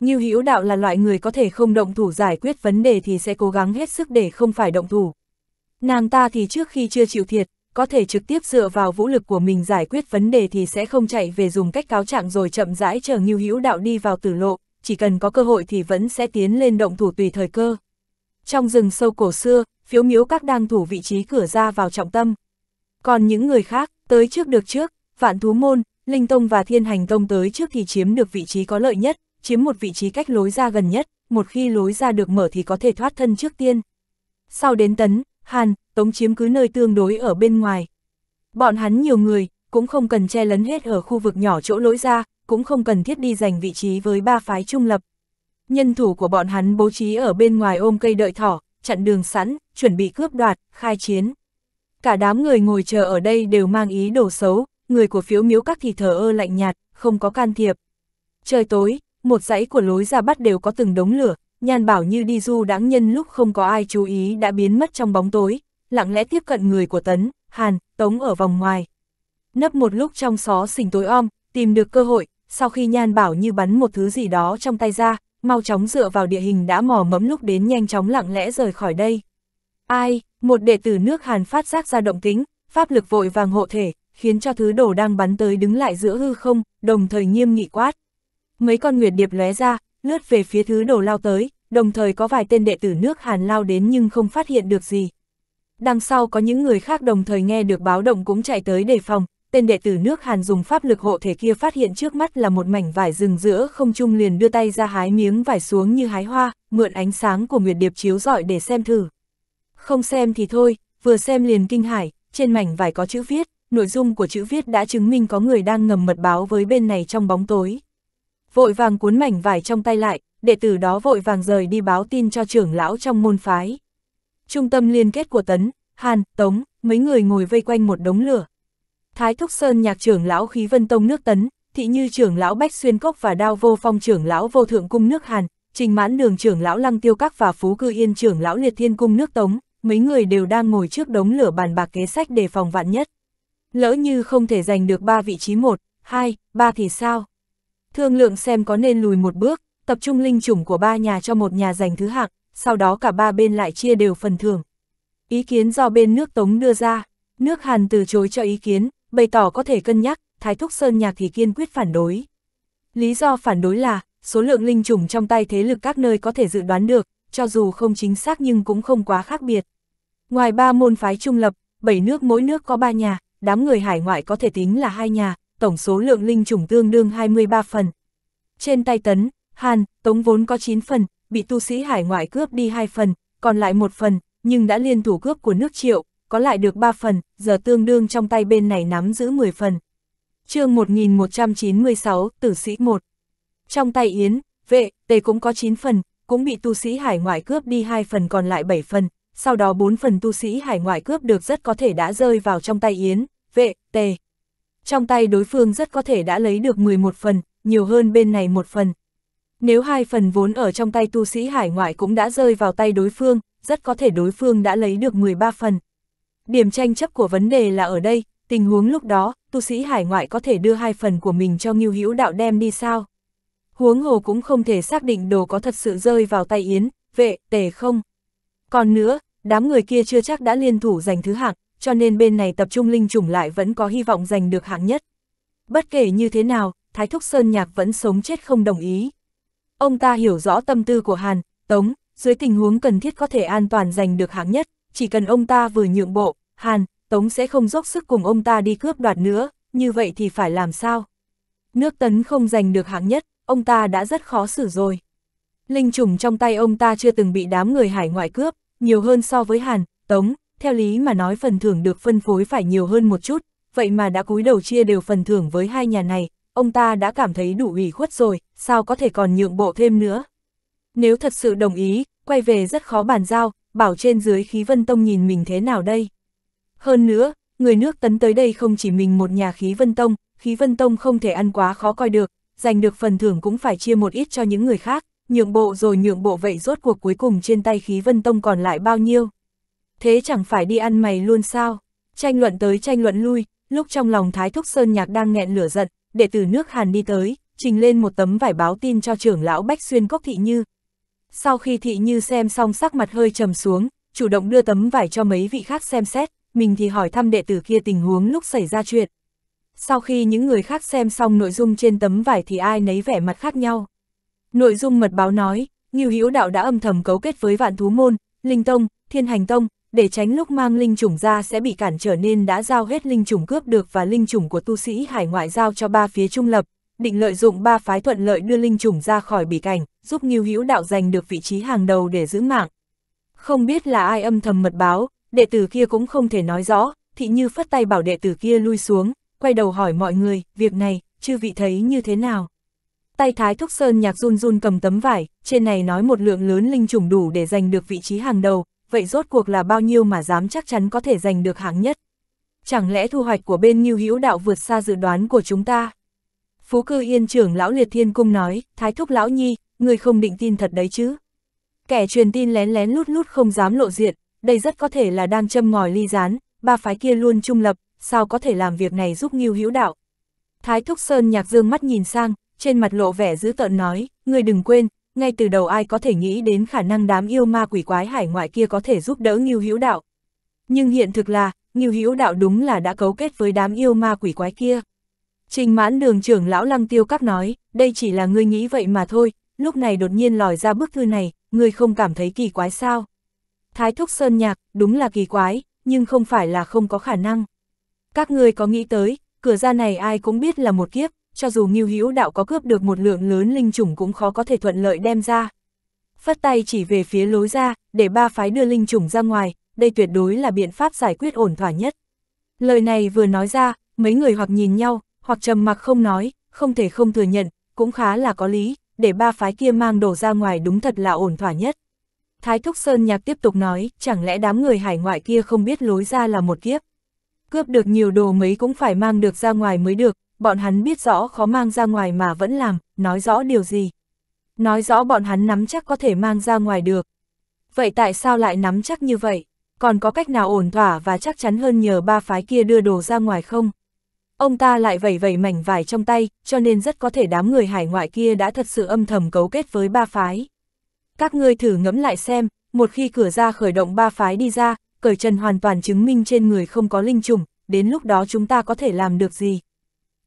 Ngưu Hữu Đạo là loại người có thể không động thủ giải quyết vấn đề thì sẽ cố gắng hết sức để không phải động thủ. Nàng ta thì trước khi chưa chịu thiệt, có thể trực tiếp dựa vào vũ lực của mình giải quyết vấn đề thì sẽ không chạy về dùng cách cáo trạng rồi chậm rãi chờ Ngưu Hữu Đạo đi vào tử lộ, chỉ cần có cơ hội thì vẫn sẽ tiến lên động thủ tùy thời cơ. Trong rừng sâu cổ xưa, phiếu miếu các đang thủ vị trí cửa ra vào trọng tâm. Còn những người khác, tới trước được trước, Vạn Thú Môn, Linh Tông và Thiên Hành Tông tới trước thì chiếm được vị trí có lợi nhất, chiếm một vị trí cách lối ra gần nhất, một khi lối ra được mở thì có thể thoát thân trước tiên. Sau đến Tấn, Hàn, Tống chiếm cứ nơi tương đối ở bên ngoài. Bọn hắn nhiều người, cũng không cần che lấn hết ở khu vực nhỏ chỗ lối ra, cũng không cần thiết đi giành vị trí với ba phái trung lập. Nhân thủ của bọn hắn bố trí ở bên ngoài ôm cây đợi thỏ, chặn đường sẵn, chuẩn bị cướp đoạt, khai chiến cả đám người ngồi chờ ở đây đều mang ý đồ xấu, người của phiếu miếu các thì thờ ơ lạnh nhạt, không có can thiệp. Trời tối, một dãy của lối ra bắt đều có từng đống lửa, nhan bảo như đi du đáng nhân lúc không có ai chú ý đã biến mất trong bóng tối, lặng lẽ tiếp cận người của Tấn, Hàn, Tống ở vòng ngoài. Nấp một lúc trong xó xỉnh tối om, tìm được cơ hội, sau khi nhan bảo như bắn một thứ gì đó trong tay ra, mau chóng dựa vào địa hình đã mò mẫm lúc đến nhanh chóng lặng lẽ rời khỏi đây. Ai, một đệ tử nước Hàn phát giác ra động tính, pháp lực vội vàng hộ thể, khiến cho thứ đồ đang bắn tới đứng lại giữa hư không, đồng thời nghiêm nghị quát. Mấy con nguyệt điệp lóe ra, lướt về phía thứ đồ lao tới, đồng thời có vài tên đệ tử nước Hàn lao đến nhưng không phát hiện được gì. Đằng sau có những người khác đồng thời nghe được báo động cũng chạy tới đề phòng, tên đệ tử nước Hàn dùng pháp lực hộ thể kia phát hiện trước mắt là một mảnh vải rừng giữa không trung liền đưa tay ra hái miếng vải xuống như hái hoa, mượn ánh sáng của nguyệt điệp chiếu rọi để xem thử. Không xem thì thôi, vừa xem liền kinh hải trên mảnh vải có chữ viết, nội dung của chữ viết đã chứng minh có người đang ngầm mật báo với bên này trong bóng tối. Vội vàng cuốn mảnh vải trong tay lại, đệ tử đó vội vàng rời đi báo tin cho trưởng lão trong môn phái. Trung tâm liên kết của Tấn, Hàn, Tống, mấy người ngồi vây quanh một đống lửa. Thái Thúc Sơn nhạc trưởng lão khí vân tông nước Tấn, thị như trưởng lão Bách Xuyên Cốc và Đao Vô Phong trưởng lão vô thượng cung nước Hàn, trình mãn đường trưởng lão Lăng Tiêu Các và Phú Cư Yên trưởng lão Liệt Thiên cung nước Tống, mấy người đều đang ngồi trước đống lửa bàn bạc kế sách để phòng vạn nhất. Lỡ như không thể giành được ba vị trí một, hai, ba thì sao? Thương lượng xem có nên lùi một bước, tập trung linh chủng của ba nhà cho một nhà giành thứ hạng, sau đó cả ba bên lại chia đều phần thưởng. Ý kiến do bên nước Tống đưa ra, nước Hàn từ chối cho ý kiến, bày tỏ có thể cân nhắc, Thái Thúc Sơn Nhạc thì kiên quyết phản đối. Lý do phản đối là, số lượng linh chủng trong tay thế lực các nơi có thể dự đoán được, cho dù không chính xác nhưng cũng không quá khác biệt. Ngoài ba môn phái trung lập, bảy nước mỗi nước có ba nhà, đám người hải ngoại có thể tính là hai nhà, tổng số lượng linh chủng tương đương 23 phần. Trên tay tấn, Hàn, Tống vốn có 9 phần, bị tu sĩ hải ngoại cướp đi 2 phần, còn lại 1 phần, nhưng đã liên thủ cướp của nước triệu, có lại được 3 phần, giờ tương đương trong tay bên này nắm giữ 10 phần. chương 1196, tử sĩ 1 Trong tay Yến, vệ, tề cũng có 9 phần, cũng bị tu sĩ hải ngoại cướp đi 2 phần còn lại 7 phần, sau đó bốn phần tu sĩ hải ngoại cướp được rất có thể đã rơi vào trong tay Yến, vệ, tề. Trong tay đối phương rất có thể đã lấy được 11 phần, nhiều hơn bên này một phần. Nếu hai phần vốn ở trong tay tu sĩ hải ngoại cũng đã rơi vào tay đối phương, rất có thể đối phương đã lấy được 13 phần. Điểm tranh chấp của vấn đề là ở đây, tình huống lúc đó, tu sĩ hải ngoại có thể đưa hai phần của mình cho Ngưu Hữu Đạo đem đi sao? Huống hồ cũng không thể xác định đồ có thật sự rơi vào tay Yến, vệ, tề không. Còn nữa, đám người kia chưa chắc đã liên thủ giành thứ hạng, cho nên bên này tập trung linh chủng lại vẫn có hy vọng giành được hạng nhất. Bất kể như thế nào, Thái Thúc Sơn Nhạc vẫn sống chết không đồng ý. Ông ta hiểu rõ tâm tư của Hàn, Tống, dưới tình huống cần thiết có thể an toàn giành được hạng nhất, chỉ cần ông ta vừa nhượng bộ, Hàn, Tống sẽ không dốc sức cùng ông ta đi cướp đoạt nữa, như vậy thì phải làm sao? Nước tấn không giành được hạng nhất, ông ta đã rất khó xử rồi. Linh trùng trong tay ông ta chưa từng bị đám người hải ngoại cướp, nhiều hơn so với Hàn, Tống, theo lý mà nói phần thưởng được phân phối phải nhiều hơn một chút, vậy mà đã cúi đầu chia đều phần thưởng với hai nhà này, ông ta đã cảm thấy đủ ủy khuất rồi, sao có thể còn nhượng bộ thêm nữa. Nếu thật sự đồng ý, quay về rất khó bàn giao, bảo trên dưới khí vân tông nhìn mình thế nào đây. Hơn nữa, người nước tấn tới đây không chỉ mình một nhà khí vân tông, khí vân tông không thể ăn quá khó coi được, giành được phần thưởng cũng phải chia một ít cho những người khác, nhượng bộ rồi nhượng bộ vậy rốt cuộc cuối cùng trên tay khí vân tông còn lại bao nhiêu. Thế chẳng phải đi ăn mày luôn sao, tranh luận tới tranh luận lui, lúc trong lòng Thái Thúc Sơn Nhạc đang nghẹn lửa giận, đệ tử nước Hàn đi tới, trình lên một tấm vải báo tin cho trưởng lão Bách Xuyên Cốc Thị Như. Sau khi Thị Như xem xong sắc mặt hơi trầm xuống, chủ động đưa tấm vải cho mấy vị khác xem xét, mình thì hỏi thăm đệ tử kia tình huống lúc xảy ra chuyện. Sau khi những người khác xem xong nội dung trên tấm vải thì ai nấy vẻ mặt khác nhau. Nội dung mật báo nói, Ngưu Hữu Đạo đã âm thầm cấu kết với Vạn Thú Môn, Linh Tông, Thiên Hành Tông, để tránh lúc mang linh chủng ra sẽ bị cản trở nên đã giao hết linh chủng cướp được và linh chủng của tu sĩ hải ngoại giao cho ba phía trung lập, định lợi dụng ba phái thuận lợi đưa linh chủng ra khỏi bỉ cảnh, giúp Ngưu Hữu Đạo giành được vị trí hàng đầu để giữ mạng. Không biết là ai âm thầm mật báo, đệ tử kia cũng không thể nói rõ, thị như phất tay bảo đệ tử kia lui xuống, quay đầu hỏi mọi người, việc này, chư vị thấy như thế nào? Tay thái thúc sơn nhạc run run cầm tấm vải, trên này nói một lượng lớn linh trùng đủ để giành được vị trí hàng đầu, vậy rốt cuộc là bao nhiêu mà dám chắc chắn có thể giành được hạng nhất. Chẳng lẽ thu hoạch của bên Ngưu Hữu Đạo vượt xa dự đoán của chúng ta? Phú cư yên trưởng lão liệt thiên cung nói, thái thúc lão nhi, người không định tin thật đấy chứ. Kẻ truyền tin lén lén lút lút không dám lộ diện, đây rất có thể là đang châm ngòi ly gián ba phái kia luôn trung lập, sao có thể làm việc này giúp Ngưu Hữu Đạo. Thái Thúc Sơn nhạc dương mắt nhìn sang, trên mặt lộ vẻ dữ tợn nói, người đừng quên, ngay từ đầu ai có thể nghĩ đến khả năng đám yêu ma quỷ quái hải ngoại kia có thể giúp đỡ Ngưu Hữu Đạo. Nhưng hiện thực là, Ngưu Hữu Đạo đúng là đã cấu kết với đám yêu ma quỷ quái kia. Trình mãn đường trưởng lão lăng tiêu các nói, đây chỉ là ngươi nghĩ vậy mà thôi, lúc này đột nhiên lòi ra bức thư này, ngươi không cảm thấy kỳ quái sao. Thái thúc sơn nhạc, đúng là kỳ quái, nhưng không phải là không có khả năng. Các ngươi có nghĩ tới, cửa ra này ai cũng biết là một kiếp, cho dù Ngưu Hữu Đạo có cướp được một lượng lớn linh chủng cũng khó có thể thuận lợi đem ra. Phất tay chỉ về phía lối ra, để ba phái đưa linh chủng ra ngoài, đây tuyệt đối là biện pháp giải quyết ổn thỏa nhất. Lời này vừa nói ra, mấy người hoặc nhìn nhau, hoặc trầm mặc không nói, không thể không thừa nhận, cũng khá là có lý, để ba phái kia mang đồ ra ngoài đúng thật là ổn thỏa nhất. Thái Thúc Sơn Nhạc tiếp tục nói, chẳng lẽ đám người hải ngoại kia không biết lối ra là một kiếp. Cướp được nhiều đồ mấy cũng phải mang được ra ngoài mới được, bọn hắn biết rõ khó mang ra ngoài mà vẫn làm, nói rõ điều gì. Nói rõ bọn hắn nắm chắc có thể mang ra ngoài được. Vậy tại sao lại nắm chắc như vậy? Còn có cách nào ổn thỏa và chắc chắn hơn nhờ ba phái kia đưa đồ ra ngoài không? Ông ta lại vẩy vẩy mảnh vải trong tay, cho nên rất có thể đám người hải ngoại kia đã thật sự âm thầm cấu kết với ba phái. Các ngươi thử ngẫm lại xem, một khi cửa ra khởi động ba phái đi ra, cởi trần hoàn toàn chứng minh trên người không có linh trùng, đến lúc đó chúng ta có thể làm được gì?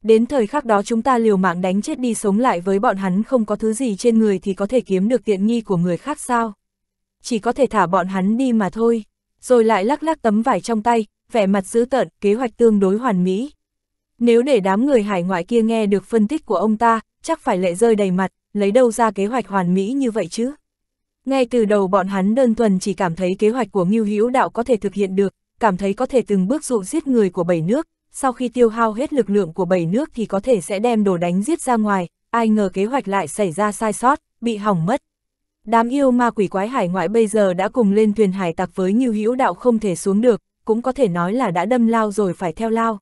Đến thời khắc đó chúng ta liều mạng đánh chết đi sống lại với bọn hắn không có thứ gì trên người thì có thể kiếm được tiện nghi của người khác sao. Chỉ có thể thả bọn hắn đi mà thôi. Rồi lại lắc lắc tấm vải trong tay, vẻ mặt dữ tợn, kế hoạch tương đối hoàn mỹ. Nếu để đám người hải ngoại kia nghe được phân tích của ông ta, chắc phải lệ rơi đầy mặt, lấy đâu ra kế hoạch hoàn mỹ như vậy chứ. Ngay từ đầu bọn hắn đơn thuần chỉ cảm thấy kế hoạch của Ngưu Hữu Đạo có thể thực hiện được, cảm thấy có thể từng bước dụ giết người của bảy nước, sau khi tiêu hao hết lực lượng của bảy nước thì có thể sẽ đem đồ đánh giết ra ngoài, ai ngờ kế hoạch lại xảy ra sai sót, bị hỏng mất. Đám yêu ma quỷ quái hải ngoại bây giờ đã cùng lên thuyền hải tặc với nhiều hữu đạo không thể xuống được, cũng có thể nói là đã đâm lao rồi phải theo lao.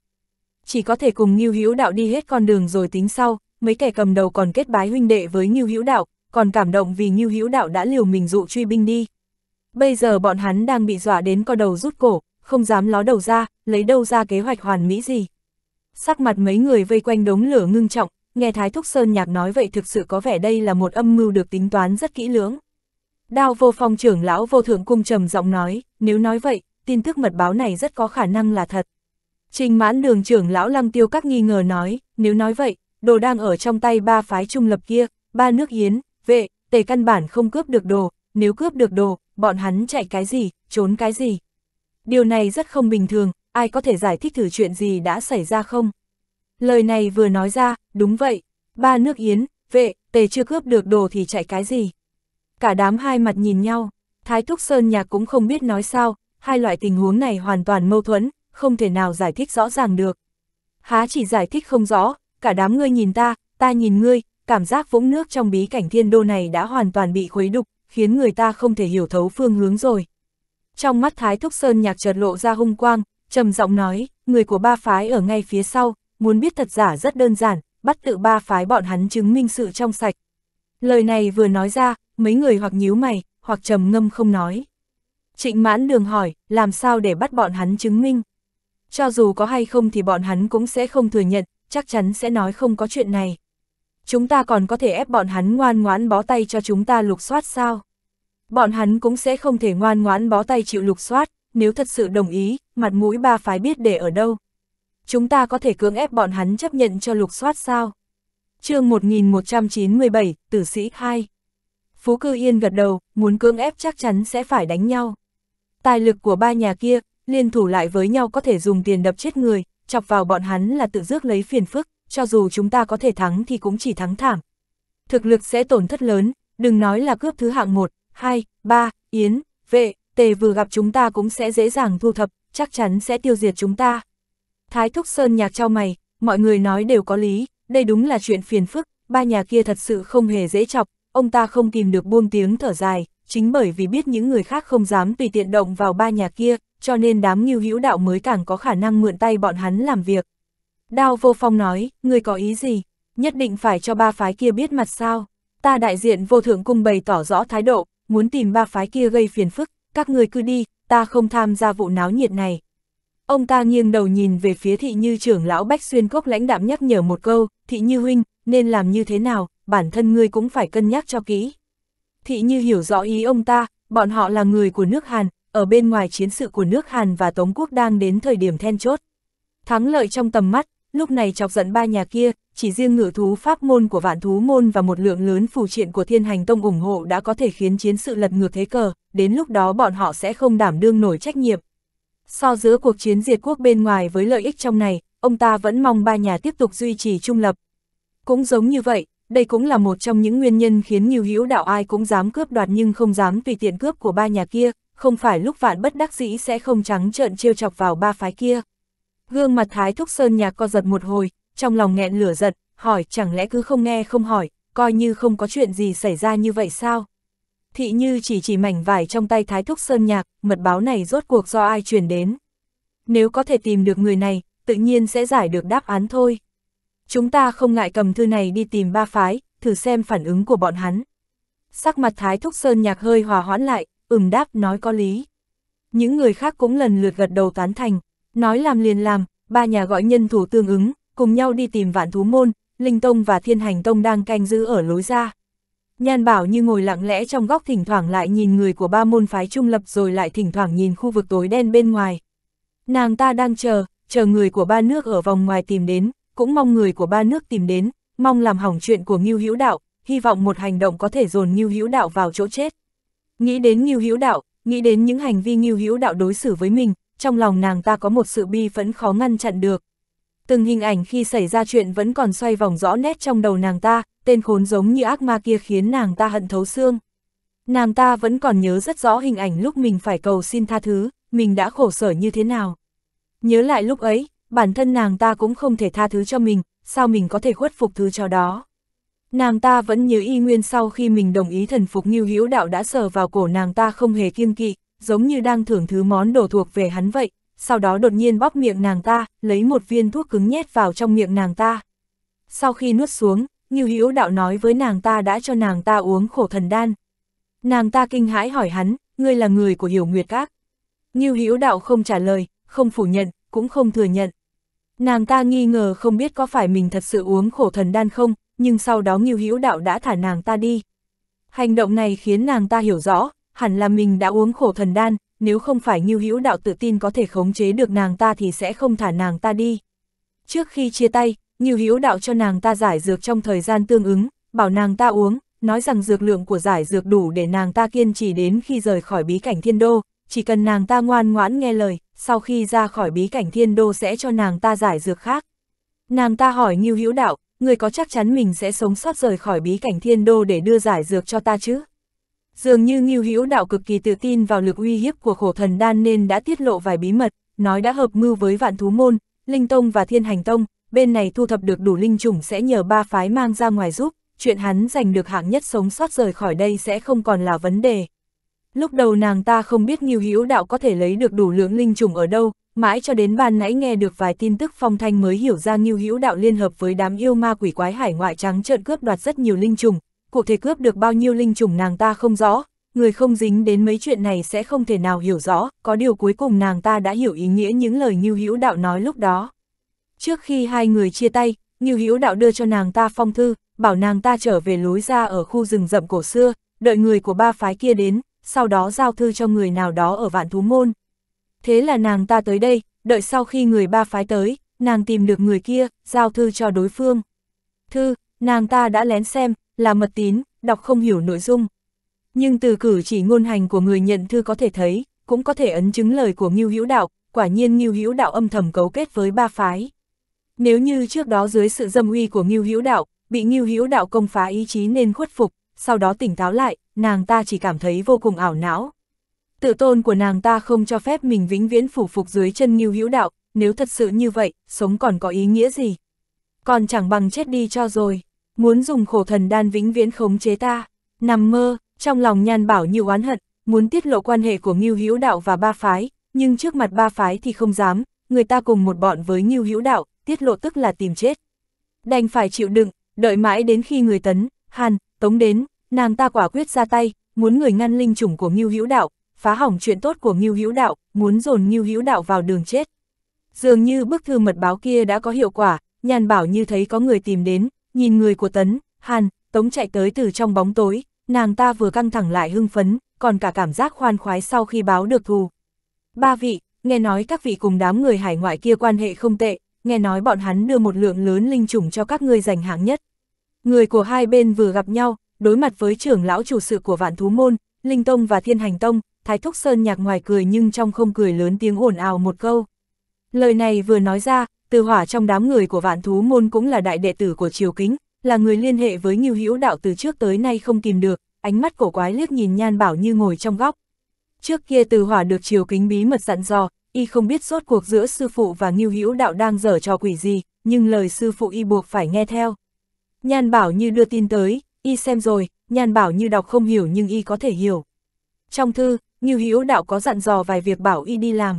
Chỉ có thể cùng Ngưu Hữu Đạo đi hết con đường rồi tính sau, mấy kẻ cầm đầu còn kết bái huynh đệ với Ngưu Hữu Đạo, còn cảm động vì Ngưu Hữu Đạo đã liều mình dụ truy binh đi. Bây giờ bọn hắn đang bị dọa đến co đầu rút cổ, không dám ló đầu ra, lấy đâu ra kế hoạch hoàn mỹ gì. Sắc mặt mấy người vây quanh đống lửa ngưng trọng, nghe Thái Thúc Sơn Nhạc nói vậy thực sự có vẻ đây là một âm mưu được tính toán rất kỹ lưỡng. Đao vô phong trưởng lão vô thượng cung trầm giọng nói, nếu nói vậy, tin tức mật báo này rất có khả năng là thật. Trình mãn đường trưởng lão lăng tiêu các nghi ngờ nói, nếu nói vậy, đồ đang ở trong tay ba phái trung lập kia, ba nước yến vệ, tề căn bản không cướp được đồ, nếu cướp được đồ, bọn hắn chạy cái gì, trốn cái gì. Điều này rất không bình thường, ai có thể giải thích thử chuyện gì đã xảy ra không? Lời này vừa nói ra, đúng vậy, ba nước Yến, vệ, tề chưa cướp được đồ thì chạy cái gì? Cả đám hai mặt nhìn nhau, Thái Thúc Sơn Nhạc cũng không biết nói sao, hai loại tình huống này hoàn toàn mâu thuẫn, không thể nào giải thích rõ ràng được. Há chỉ giải thích không rõ, cả đám ngươi nhìn ta, ta nhìn ngươi, cảm giác vũng nước trong bí cảnh thiên đô này đã hoàn toàn bị khuấy đục, khiến người ta không thể hiểu thấu phương hướng rồi trong mắt Thái Thúc Sơn Nhạc chợt lộ ra hung quang, trầm giọng nói, người của ba phái ở ngay phía sau, muốn biết thật giả rất đơn giản, bắt tự ba phái bọn hắn chứng minh sự trong sạch. Lời này vừa nói ra, mấy người hoặc nhíu mày, hoặc trầm ngâm không nói. Trịnh mãn đường hỏi, làm sao để bắt bọn hắn chứng minh? Cho dù có hay không thì bọn hắn cũng sẽ không thừa nhận, chắc chắn sẽ nói không có chuyện này. Chúng ta còn có thể ép bọn hắn ngoan ngoãn bó tay cho chúng ta lục soát sao? bọn hắn cũng sẽ không thể ngoan ngoãn bó tay chịu lục soát, nếu thật sự đồng ý, mặt mũi ba phái biết để ở đâu. Chúng ta có thể cưỡng ép bọn hắn chấp nhận cho lục soát sao? chương 1197, Tử sĩ 2 Phú Cư Yên gật đầu, muốn cưỡng ép chắc chắn sẽ phải đánh nhau. Tài lực của ba nhà kia, liên thủ lại với nhau có thể dùng tiền đập chết người, chọc vào bọn hắn là tự dước lấy phiền phức, cho dù chúng ta có thể thắng thì cũng chỉ thắng thảm. Thực lực sẽ tổn thất lớn, đừng nói là cướp thứ hạng một, hai ba Yến, vệ, tề vừa gặp chúng ta cũng sẽ dễ dàng thu thập, chắc chắn sẽ tiêu diệt chúng ta. Thái Thúc Sơn nhạc trao mày, mọi người nói đều có lý, đây đúng là chuyện phiền phức, ba nhà kia thật sự không hề dễ chọc, ông ta không kìm được buông tiếng thở dài, chính bởi vì biết những người khác không dám tùy tiện động vào ba nhà kia, cho nên đám nghiêu hữu đạo mới càng có khả năng mượn tay bọn hắn làm việc. Đao vô phong nói, người có ý gì? Nhất định phải cho ba phái kia biết mặt sao? Ta đại diện vô thượng cung bày tỏ rõ thái độ, muốn tìm ba phái kia gây phiền phức, các người cứ đi, ta không tham gia vụ náo nhiệt này. Ông ta nghiêng đầu nhìn về phía thị như trưởng lão Bách Xuyên Cốc lãnh đạm nhắc nhở một câu, thị như huynh, nên làm như thế nào, bản thân ngươi cũng phải cân nhắc cho kỹ. Thị như hiểu rõ ý ông ta, bọn họ là người của nước Hàn, ở bên ngoài chiến sự của nước Hàn và Tống Quốc đang đến thời điểm then chốt. Thắng lợi trong tầm mắt, lúc này chọc giận ba nhà kia, chỉ riêng ngự thú pháp môn của vạn thú môn và một lượng lớn phù triện của thiên hành tông ủng hộ đã có thể khiến chiến sự lật ngược thế cờ, đến lúc đó bọn họ sẽ không đảm đương nổi trách nhiệm. So giữa cuộc chiến diệt quốc bên ngoài với lợi ích trong này, ông ta vẫn mong ba nhà tiếp tục duy trì trung lập. Cũng giống như vậy, đây cũng là một trong những nguyên nhân khiến nhiều hữu đạo ai cũng dám cướp đoạt nhưng không dám tùy tiện cướp của ba nhà kia, không phải lúc vạn bất đắc dĩ sẽ không trắng trợn trêu chọc vào ba phái kia. Gương mặt Thái Thúc Sơn Nhạc co giật một hồi, trong lòng nghẹn lửa giật, hỏi chẳng lẽ cứ không nghe không hỏi, coi như không có chuyện gì xảy ra như vậy sao? Thị Như chỉ chỉ mảnh vải trong tay Thái Thúc Sơn Nhạc, mật báo này rốt cuộc do ai truyền đến. Nếu có thể tìm được người này, tự nhiên sẽ giải được đáp án thôi. Chúng ta không ngại cầm thư này đi tìm ba phái, thử xem phản ứng của bọn hắn. Sắc mặt Thái Thúc Sơn Nhạc hơi hòa hoãn lại, ừm đáp nói có lý. Những người khác cũng lần lượt gật đầu tán thành, Nói làm liền làm, ba nhà gọi nhân thủ tương ứng, cùng nhau đi tìm vạn thú môn, Linh Tông và Thiên Hành Tông đang canh giữ ở lối ra. Nhan Bảo như ngồi lặng lẽ trong góc thỉnh thoảng lại nhìn người của ba môn phái trung lập rồi lại thỉnh thoảng nhìn khu vực tối đen bên ngoài. Nàng ta đang chờ, chờ người của ba nước ở vòng ngoài tìm đến, cũng mong người của ba nước tìm đến, mong làm hỏng chuyện của Ngưu Hữu Đạo, hy vọng một hành động có thể dồn Ngưu Hữu Đạo vào chỗ chết. Nghĩ đến Ngưu Hữu Đạo, nghĩ đến những hành vi Ngưu Hữu Đạo đối xử với mình, trong lòng nàng ta có một sự bi phẫn khó ngăn chặn được. Từng hình ảnh khi xảy ra chuyện vẫn còn xoay vòng rõ nét trong đầu nàng ta, tên khốn giống như ác ma kia khiến nàng ta hận thấu xương. Nàng ta vẫn còn nhớ rất rõ hình ảnh lúc mình phải cầu xin tha thứ, mình đã khổ sở như thế nào. Nhớ lại lúc ấy, bản thân nàng ta cũng không thể tha thứ cho mình, sao mình có thể khuất phục thứ cho đó. Nàng ta vẫn nhớ y nguyên sau khi mình đồng ý thần phục nghiêu Hữu Đạo đã sờ vào cổ nàng ta không hề kiêng kỵ, giống như đang thưởng thứ món đồ thuộc về hắn vậy, sau đó đột nhiên bóp miệng nàng ta, lấy một viên thuốc cứng nhét vào trong miệng nàng ta. Sau khi nuốt xuống, Như Hữu Đạo nói với nàng ta đã cho nàng ta uống khổ thần đan. Nàng ta kinh hãi hỏi hắn, ngươi là người của Hiểu Nguyệt Các. Như Hữu Đạo không trả lời, không phủ nhận, cũng không thừa nhận. Nàng ta nghi ngờ không biết có phải mình thật sự uống khổ thần đan không, nhưng sau đó như Hữu Đạo đã thả nàng ta đi. Hành động này khiến nàng ta hiểu rõ, hẳn là mình đã uống khổ thần đan, nếu không phải Ngưu Hữu Đạo tự tin có thể khống chế được nàng ta thì sẽ không thả nàng ta đi. Trước khi chia tay, Ngưu Hữu Đạo cho nàng ta giải dược trong thời gian tương ứng, bảo nàng ta uống, nói rằng dược lượng của giải dược đủ để nàng ta kiên trì đến khi rời khỏi bí cảnh thiên đô, chỉ cần nàng ta ngoan ngoãn nghe lời, sau khi ra khỏi bí cảnh thiên đô sẽ cho nàng ta giải dược khác. Nàng ta hỏi Ngưu Hữu Đạo, người có chắc chắn mình sẽ sống sót rời khỏi bí cảnh thiên đô để đưa giải dược cho ta chứ? Dường như Ngưu Hữu Đạo cực kỳ tự tin vào lực uy hiếp của khổ thần đan nên đã tiết lộ vài bí mật, nói đã hợp mưu với Vạn Thú Môn, Linh Tông và Thiên Hành Tông, bên này thu thập được đủ linh chủng sẽ nhờ ba phái mang ra ngoài giúp, chuyện hắn giành được hạng nhất sống sót rời khỏi đây sẽ không còn là vấn đề. Lúc đầu nàng ta không biết Ngưu Hữu Đạo có thể lấy được đủ lượng linh chủng ở đâu, mãi cho đến ban nãy nghe được vài tin tức phong thanh mới hiểu ra Ngưu Hữu Đạo liên hợp với đám yêu ma quỷ quái hải ngoại trắng trợn cướp đoạt rất nhiều linh trùng, cụ thể cướp được bao nhiêu linh trùng nàng ta không rõ, người không dính đến mấy chuyện này sẽ không thể nào hiểu rõ, có điều cuối cùng nàng ta đã hiểu ý nghĩa những lời Ngưu Hữu Đạo nói lúc đó. Trước khi hai người chia tay, Ngưu Hữu Đạo đưa cho nàng ta phong thư, bảo nàng ta trở về lối ra ở khu rừng rậm cổ xưa, đợi người của ba phái kia đến, sau đó giao thư cho người nào đó ở Vạn Thú Môn. Thế là nàng ta tới đây, đợi sau khi người ba phái tới, nàng tìm được người kia, giao thư cho đối phương. Thư, nàng ta đã lén xem, là mật tín, đọc không hiểu nội dung. Nhưng từ cử chỉ ngôn hành của người nhận thư có thể thấy, cũng có thể ấn chứng lời của Ngưu Hữu Đạo, quả nhiên Ngưu Hữu Đạo âm thầm cấu kết với ba phái. Nếu như trước đó dưới sự dâm uy của Ngưu Hữu Đạo, bị Ngưu Hữu Đạo công phá ý chí nên khuất phục, sau đó tỉnh táo lại, nàng ta chỉ cảm thấy vô cùng ảo não. Tự tôn của nàng ta không cho phép mình vĩnh viễn phủ phục dưới chân Ngưu Hữu Đạo, nếu thật sự như vậy, sống còn có ý nghĩa gì? Còn chẳng bằng chết đi cho rồi muốn dùng khổ thần đan vĩnh viễn khống chế ta, nằm mơ, trong lòng nhan bảo như oán hận, muốn tiết lộ quan hệ của Ngưu Hữu Đạo và ba phái, nhưng trước mặt ba phái thì không dám, người ta cùng một bọn với Ngưu Hữu Đạo, tiết lộ tức là tìm chết. Đành phải chịu đựng, đợi mãi đến khi người tấn, hàn, tống đến, nàng ta quả quyết ra tay, muốn người ngăn linh chủng của Ngưu Hữu Đạo, phá hỏng chuyện tốt của Ngưu Hữu Đạo, muốn dồn Ngưu Hữu Đạo vào đường chết. Dường như bức thư mật báo kia đã có hiệu quả, nhàn bảo như thấy có người tìm đến, nhìn người của Tấn, Hàn, Tống chạy tới từ trong bóng tối, nàng ta vừa căng thẳng lại hưng phấn, còn cả cảm giác khoan khoái sau khi báo được thù. Ba vị, nghe nói các vị cùng đám người hải ngoại kia quan hệ không tệ, nghe nói bọn hắn đưa một lượng lớn linh trùng cho các ngươi giành hạng nhất. Người của hai bên vừa gặp nhau, đối mặt với trưởng lão chủ sự của vạn thú môn, Linh Tông và Thiên Hành Tông, Thái Thúc Sơn nhạc ngoài cười nhưng trong không cười lớn tiếng ồn ào một câu. Lời này vừa nói ra, từ hỏa trong đám người của vạn thú môn cũng là đại đệ tử của triều kính, là người liên hệ với Ngưu Hữu Đạo từ trước tới nay không kìm được, ánh mắt cổ quái liếc nhìn Nhan Bảo như ngồi trong góc. Trước kia từ hỏa được triều kính bí mật dặn dò, y không biết suốt cuộc giữa sư phụ và Ngưu Hữu Đạo đang dở trò quỷ gì, nhưng lời sư phụ y buộc phải nghe theo. Nhan Bảo như đưa tin tới, y xem rồi, Nhan Bảo như đọc không hiểu nhưng y có thể hiểu. Trong thư, Ngưu Hữu Đạo có dặn dò vài việc bảo y đi làm.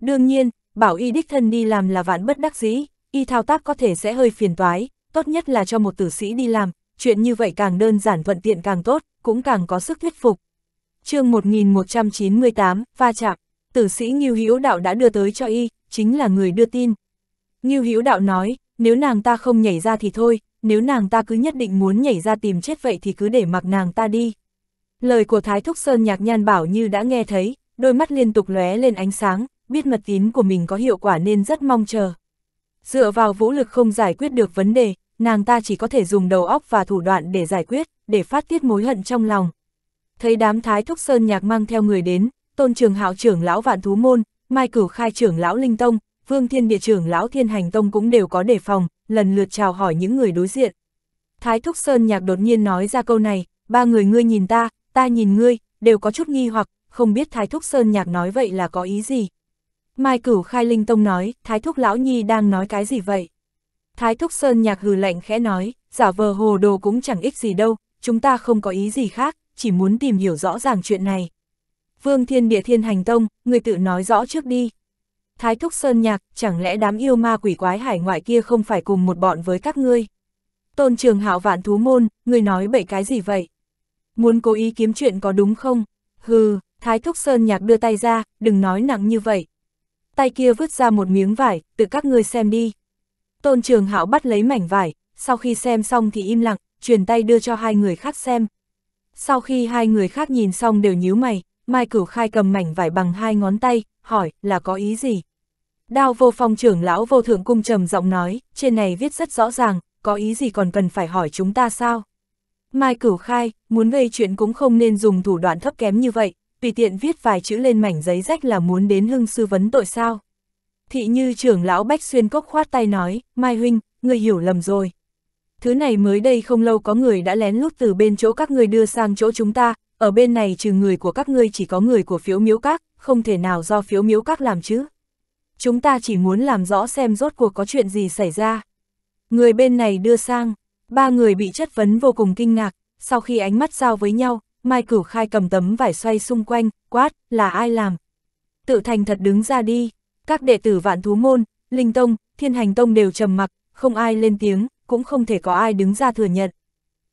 Đương nhiên, bảo y đích thân đi làm là vạn bất đắc dĩ, y thao tác có thể sẽ hơi phiền toái, tốt nhất là cho một tử sĩ đi làm, chuyện như vậy càng đơn giản thuận tiện càng tốt, cũng càng có sức thuyết phục. chương 1198, va chạm, tử sĩ Ngưu Hữu Đạo đã đưa tới cho y, chính là người đưa tin. Ngưu Hữu Đạo nói, nếu nàng ta không nhảy ra thì thôi, nếu nàng ta cứ nhất định muốn nhảy ra tìm chết vậy thì cứ để mặc nàng ta đi. Lời của Thái Thúc Sơn Nhạc Nhan Bảo như đã nghe thấy, đôi mắt liên tục lóe lên ánh sáng, biết mật tín của mình có hiệu quả nên rất mong chờ. Dựa vào vũ lực không giải quyết được vấn đề, nàng ta chỉ có thể dùng đầu óc và thủ đoạn để giải quyết, để phát tiết mối hận trong lòng. Thấy đám thái thúc sơn nhạc mang theo người đến, tôn trường hạo trưởng lão vạn thú môn, mai cửu khai trưởng lão linh tông, vương thiên địa trưởng lão thiên hành tông cũng đều có đề phòng, lần lượt chào hỏi những người đối diện. Thái thúc sơn nhạc đột nhiên nói ra câu này, ba người ngươi nhìn ta, ta nhìn ngươi, đều có chút nghi hoặc, không biết thái thúc sơn nhạc nói vậy là có ý gì. Mai Cửu Khai Linh Tông nói, Thái Thúc Lão Nhi đang nói cái gì vậy? Thái Thúc Sơn Nhạc hừ lạnh khẽ nói, giả vờ hồ đồ cũng chẳng ích gì đâu, chúng ta không có ý gì khác, chỉ muốn tìm hiểu rõ ràng chuyện này. Vương Thiên Địa Thiên Hành Tông, người tự nói rõ trước đi. Thái Thúc Sơn Nhạc, chẳng lẽ đám yêu ma quỷ quái hải ngoại kia không phải cùng một bọn với các ngươi? Tôn Trường Hạo Vạn Thú Môn, người nói bậy cái gì vậy? Muốn cố ý kiếm chuyện có đúng không? Hừ, Thái Thúc Sơn Nhạc đưa tay ra, đừng nói nặng như vậy, tay kia vứt ra một miếng vải, từ các ngươi xem đi. Tôn Trường Hạo bắt lấy mảnh vải, sau khi xem xong thì im lặng, truyền tay đưa cho hai người khác xem. Sau khi hai người khác nhìn xong đều nhíu mày, Mai Cửu Khai cầm mảnh vải bằng hai ngón tay, hỏi là có ý gì? Đao vô phong trưởng lão vô thượng cung trầm giọng nói, trên này viết rất rõ ràng, có ý gì còn cần phải hỏi chúng ta sao? Mai Cửu Khai, muốn gây chuyện cũng không nên dùng thủ đoạn thấp kém như vậy, tùy tiện viết vài chữ lên mảnh giấy rách là muốn đến hưng sư vấn tội sao. Thị như trưởng lão Bách Xuyên Cốc khoát tay nói, Mai Huynh, người hiểu lầm rồi. Thứ này mới đây không lâu có người đã lén lút từ bên chỗ các người đưa sang chỗ chúng ta, ở bên này trừ người của các ngươi chỉ có người của phiếu miếu các, không thể nào do phiếu miếu các làm chứ. Chúng ta chỉ muốn làm rõ xem rốt cuộc có chuyện gì xảy ra. Người bên này đưa sang, ba người bị chất vấn vô cùng kinh ngạc, sau khi ánh mắt giao với nhau, Mai Cửu Khai cầm tấm vải xoay xung quanh, quát, là ai làm? Tự thành thật đứng ra đi, các đệ tử vạn thú môn, linh tông, thiên hành tông đều trầm mặc, không ai lên tiếng, cũng không thể có ai đứng ra thừa nhận.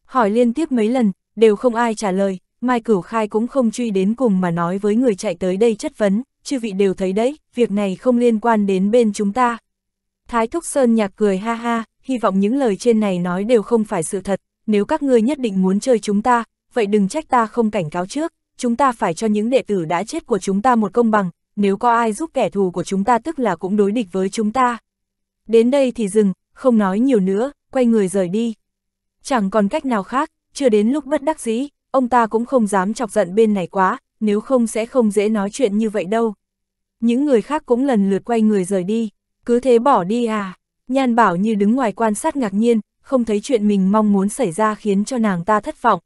Hỏi liên tiếp mấy lần, đều không ai trả lời, Mai Cửu Khai cũng không truy đến cùng mà nói với người chạy tới đây chất vấn, chư vị đều thấy đấy, việc này không liên quan đến bên chúng ta. Thái Thúc Sơn nhạc cười ha ha, hy vọng những lời trên này nói đều không phải sự thật, nếu các ngươi nhất định muốn chơi chúng ta, vậy đừng trách ta không cảnh cáo trước, chúng ta phải cho những đệ tử đã chết của chúng ta một công bằng, nếu có ai giúp kẻ thù của chúng ta tức là cũng đối địch với chúng ta. Đến đây thì dừng, không nói nhiều nữa, quay người rời đi. Chẳng còn cách nào khác, chưa đến lúc bất đắc dĩ, ông ta cũng không dám chọc giận bên này quá, nếu không sẽ không dễ nói chuyện như vậy đâu. Những người khác cũng lần lượt quay người rời đi, cứ thế bỏ đi à. Nhan bảo như đứng ngoài quan sát ngạc nhiên, không thấy chuyện mình mong muốn xảy ra khiến cho nàng ta thất vọng,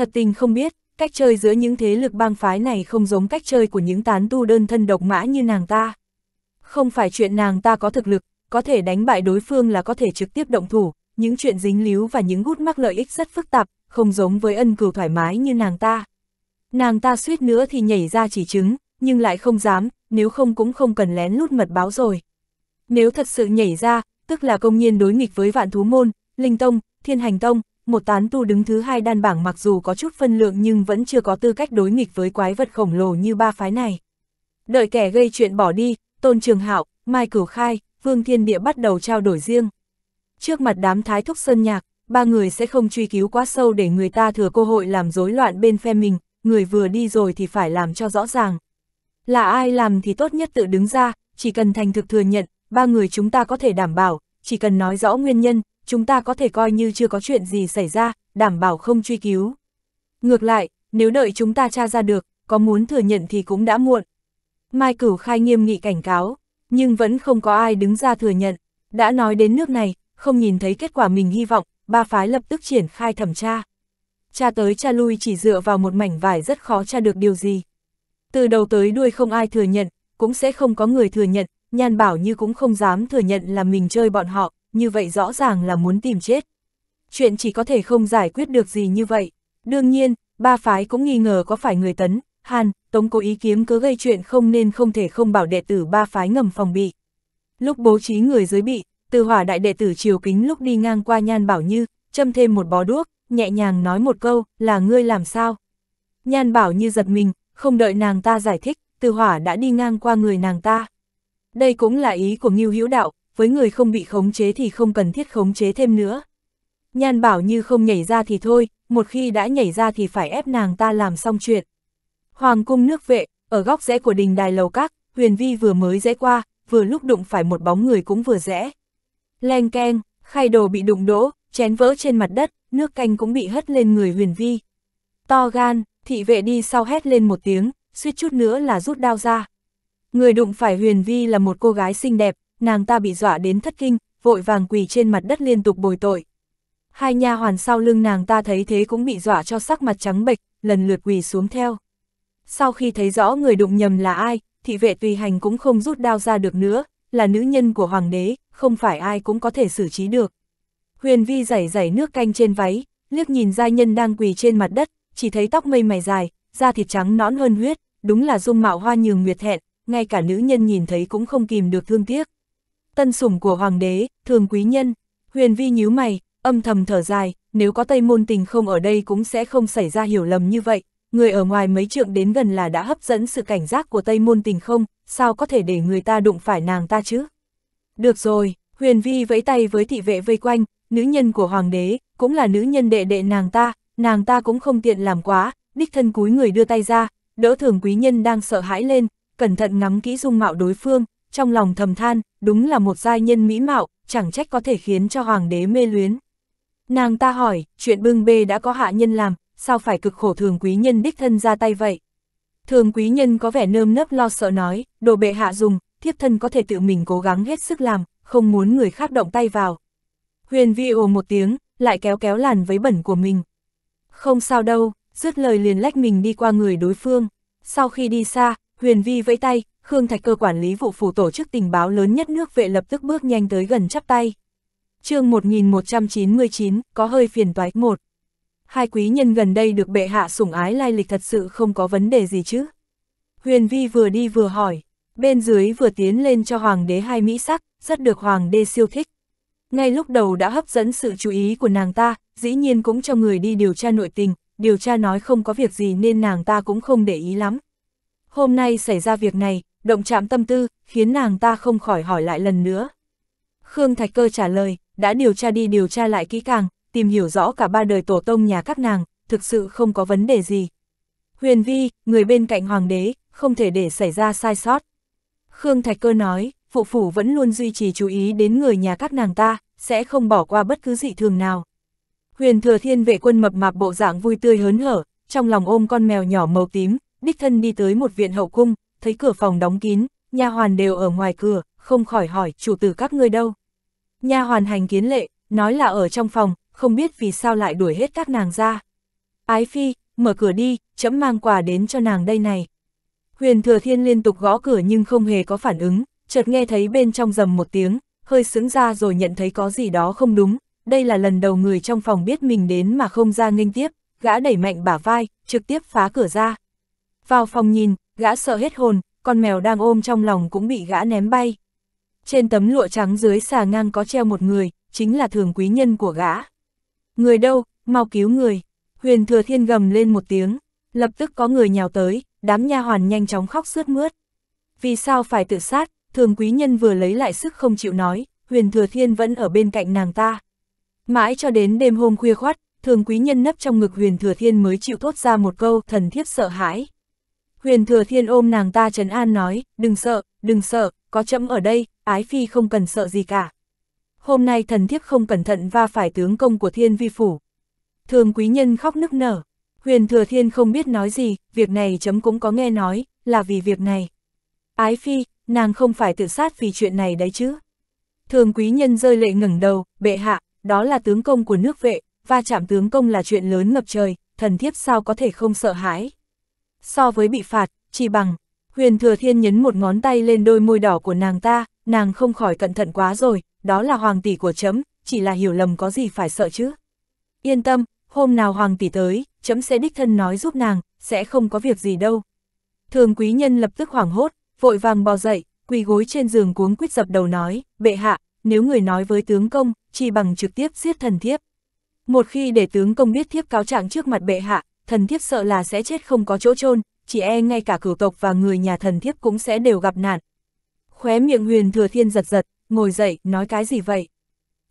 thật tình không biết, cách chơi giữa những thế lực bang phái này không giống cách chơi của những tán tu đơn thân độc mã như nàng ta. Không phải chuyện nàng ta có thực lực, có thể đánh bại đối phương là có thể trực tiếp động thủ, những chuyện dính líu và những gút mắc lợi ích rất phức tạp, không giống với ân cửu thoải mái như nàng ta. Nàng ta suýt nữa thì nhảy ra chỉ chứng, nhưng lại không dám, nếu không cũng không cần lén lút mật báo rồi. Nếu thật sự nhảy ra, tức là công nhiên đối nghịch với vạn thú môn, linh tông, thiên hành tông, một tán tu đứng thứ hai đan bảng mặc dù có chút phân lượng nhưng vẫn chưa có tư cách đối nghịch với quái vật khổng lồ như ba phái này. Đợi kẻ gây chuyện bỏ đi, Tôn Trường Hạo, Mai Cửu Khai, Vương Thiên Địa bắt đầu trao đổi riêng. Trước mặt đám thái thúc sơn nhạc, ba người sẽ không truy cứu quá sâu để người ta thừa cơ hội làm rối loạn bên phe mình, người vừa đi rồi thì phải làm cho rõ ràng. Là ai làm thì tốt nhất tự đứng ra, chỉ cần thành thực thừa nhận, ba người chúng ta có thể đảm bảo, chỉ cần nói rõ nguyên nhân, chúng ta có thể coi như chưa có chuyện gì xảy ra, đảm bảo không truy cứu. Ngược lại, nếu đợi chúng ta tra ra được, có muốn thừa nhận thì cũng đã muộn. Mai Cửu Khai nghiêm nghị cảnh cáo, nhưng vẫn không có ai đứng ra thừa nhận. Đã nói đến nước này, không nhìn thấy kết quả mình hy vọng, ba phái lập tức triển khai thẩm tra. Tra tới tra lui chỉ dựa vào một mảnh vải rất khó tra được điều gì. Từ đầu tới đuôi không ai thừa nhận, cũng sẽ không có người thừa nhận, nhan bảo như cũng không dám thừa nhận là mình chơi bọn họ như vậy rõ ràng là muốn tìm chết. Chuyện chỉ có thể không giải quyết được gì như vậy. Đương nhiên, ba phái cũng nghi ngờ có phải người tấn, Hàn, Tống cố ý kiếm cứ gây chuyện không nên không thể không bảo đệ tử ba phái ngầm phòng bị. Lúc bố trí người dưới bị, từ hỏa đại đệ tử triều kính lúc đi ngang qua nhan bảo như, châm thêm một bó đuốc, nhẹ nhàng nói một câu, là ngươi làm sao? Nhan bảo như giật mình, không đợi nàng ta giải thích, từ hỏa đã đi ngang qua người nàng ta. Đây cũng là ý của Ngưu Hữu Đạo, với người không bị khống chế thì không cần thiết khống chế thêm nữa. Nhan bảo như không nhảy ra thì thôi, một khi đã nhảy ra thì phải ép nàng ta làm xong chuyện. Hoàng cung nước vệ, ở góc rẽ của đình đài lầu các, huyền vi vừa mới rẽ qua, vừa lúc đụng phải một bóng người cũng vừa rẽ. Leng keng, khay đồ bị đụng đỗ, chén vỡ trên mặt đất, nước canh cũng bị hất lên người huyền vi. To gan, thị vệ đi sau hét lên một tiếng, suýt chút nữa là rút đao ra. Người đụng phải huyền vi là một cô gái xinh đẹp, nàng ta bị dọa đến thất kinh, vội vàng quỳ trên mặt đất liên tục bồi tội. Hai nha hoàn sau lưng nàng ta thấy thế cũng bị dọa cho sắc mặt trắng bệch, lần lượt quỳ xuống theo. Sau khi thấy rõ người đụng nhầm là ai, thị vệ tùy hành cũng không rút đao ra được nữa, là nữ nhân của hoàng đế, không phải ai cũng có thể xử trí được. Huyền vi rảy rảy nước canh trên váy, liếc nhìn giai nhân đang quỳ trên mặt đất, chỉ thấy tóc mây mày dài, da thịt trắng nõn hơn huyết, đúng là dung mạo hoa nhường nguyệt hẹn, ngay cả nữ nhân nhìn thấy cũng không kìm được thương tiếc tân sủng của hoàng đế, thường quý nhân. Huyền vi nhíu mày, âm thầm thở dài, nếu có Tây Môn Tình không ở đây cũng sẽ không xảy ra hiểu lầm như vậy. Người ở ngoài mấy trượng đến gần là đã hấp dẫn sự cảnh giác của Tây Môn Tình không, sao có thể để người ta đụng phải nàng ta chứ? Được rồi, Huyền Vi vẫy tay với thị vệ vây quanh, nữ nhân của hoàng đế, cũng là nữ nhân đệ đệ nàng ta, nàng ta cũng không tiện làm quá, đích thân cúi người đưa tay ra, đỡ thường quý nhân đang sợ hãi lên, cẩn thận ngắm kỹ dung mạo đối phương, trong lòng thầm than, đúng là một giai nhân mỹ mạo, chẳng trách có thể khiến cho hoàng đế mê luyến. Nàng ta hỏi, chuyện bưng bê đã có hạ nhân làm, sao phải cực khổ thường quý nhân đích thân ra tay vậy? Thường quý nhân có vẻ nơm nớp lo sợ nói, đồ bệ hạ dùng, thiếp thân có thể tự mình cố gắng hết sức làm, không muốn người khác động tay vào. Huyền vi ồ một tiếng, lại kéo kéo làn với bẩn của mình. Không sao đâu, dứt lời liền lách mình đi qua người đối phương. Sau khi đi xa, Huyền vi vẫy tay, Khương Thạch cơ quản lý vụ phủ tổ chức tình báo lớn nhất nước vệ lập tức bước nhanh tới gần chắp tay. chương 1199, có hơi phiền toái một Hai quý nhân gần đây được bệ hạ sủng ái lai lịch thật sự không có vấn đề gì chứ. Huyền Vi vừa đi vừa hỏi, bên dưới vừa tiến lên cho hoàng đế hai mỹ sắc, rất được hoàng đế siêu thích. Ngay lúc đầu đã hấp dẫn sự chú ý của nàng ta, dĩ nhiên cũng cho người đi điều tra nội tình, điều tra nói không có việc gì nên nàng ta cũng không để ý lắm. Hôm nay xảy ra việc này, động chạm tâm tư, khiến nàng ta không khỏi hỏi lại lần nữa. Khương Thạch Cơ trả lời, đã điều tra đi điều tra lại kỹ càng, tìm hiểu rõ cả ba đời tổ tông nhà các nàng, thực sự không có vấn đề gì. Huyền Vi, người bên cạnh hoàng đế, không thể để xảy ra sai sót. Khương Thạch Cơ nói, phụ phủ vẫn luôn duy trì chú ý đến người nhà các nàng ta, sẽ không bỏ qua bất cứ dị thường nào. Huyền Thừa Thiên vệ quân mập mạp bộ dạng vui tươi hớn hở, trong lòng ôm con mèo nhỏ màu tím, đích thân đi tới một viện hậu cung, thấy cửa phòng đóng kín, nha hoàn đều ở ngoài cửa, không khỏi hỏi chủ tử các ngươi đâu. Nha hoàn hành kiến lệ, nói là ở trong phòng, không biết vì sao lại đuổi hết các nàng ra. Ái phi, mở cửa đi, chấm mang quà đến cho nàng đây này. Huyền thừa thiên liên tục gõ cửa nhưng không hề có phản ứng, chợt nghe thấy bên trong rầm một tiếng, hơi sững ra rồi nhận thấy có gì đó không đúng, đây là lần đầu người trong phòng biết mình đến mà không ra nghênh tiếp, gã đẩy mạnh bả vai, trực tiếp phá cửa ra. Vào phòng nhìn, gã sợ hết hồn, con mèo đang ôm trong lòng cũng bị gã ném bay. Trên tấm lụa trắng dưới xà ngang có treo một người, chính là thường quý nhân của gã. Người đâu, mau cứu người. Huyền thừa thiên gầm lên một tiếng, lập tức có người nhào tới, đám nha hoàn nhanh chóng khóc sướt mướt. Vì sao phải tự sát, thường quý nhân vừa lấy lại sức không chịu nói, huyền thừa thiên vẫn ở bên cạnh nàng ta. Mãi cho đến đêm hôm khuya khoát, thường quý nhân nấp trong ngực huyền thừa thiên mới chịu thốt ra một câu thần thiếp sợ hãi. Huyền Thừa Thiên ôm nàng ta trấn an nói, đừng sợ, đừng sợ, có chấm ở đây, ái phi không cần sợ gì cả. Hôm nay thần thiếp không cẩn thận va phải tướng công của thiên vi phủ. Thường quý nhân khóc nức nở, huyền thừa thiên không biết nói gì, việc này chấm cũng có nghe nói, là vì việc này. Ái phi, nàng không phải tự sát vì chuyện này đấy chứ. Thường quý nhân rơi lệ ngẩng đầu, bệ hạ, đó là tướng công của nước vệ, va chạm tướng công là chuyện lớn ngập trời, thần thiếp sao có thể không sợ hãi so với bị phạt, chỉ bằng. Huyền Thừa Thiên nhấn một ngón tay lên đôi môi đỏ của nàng ta, nàng không khỏi cẩn thận quá rồi, đó là hoàng tỷ của chấm, chỉ là hiểu lầm có gì phải sợ chứ. Yên tâm, hôm nào hoàng tỷ tới, chấm sẽ đích thân nói giúp nàng, sẽ không có việc gì đâu. Thường quý nhân lập tức hoảng hốt, vội vàng bò dậy, quỳ gối trên giường cuống quýt dập đầu nói, bệ hạ, nếu người nói với tướng công, chỉ bằng trực tiếp giết thần thiếp. Một khi để tướng công biết thiếp cáo trạng trước mặt bệ hạ, thần thiếp sợ là sẽ chết không có chỗ chôn chỉ e ngay cả cửu tộc và người nhà thần thiếp cũng sẽ đều gặp nạn. Khóe miệng huyền thừa thiên giật giật, ngồi dậy, nói cái gì vậy?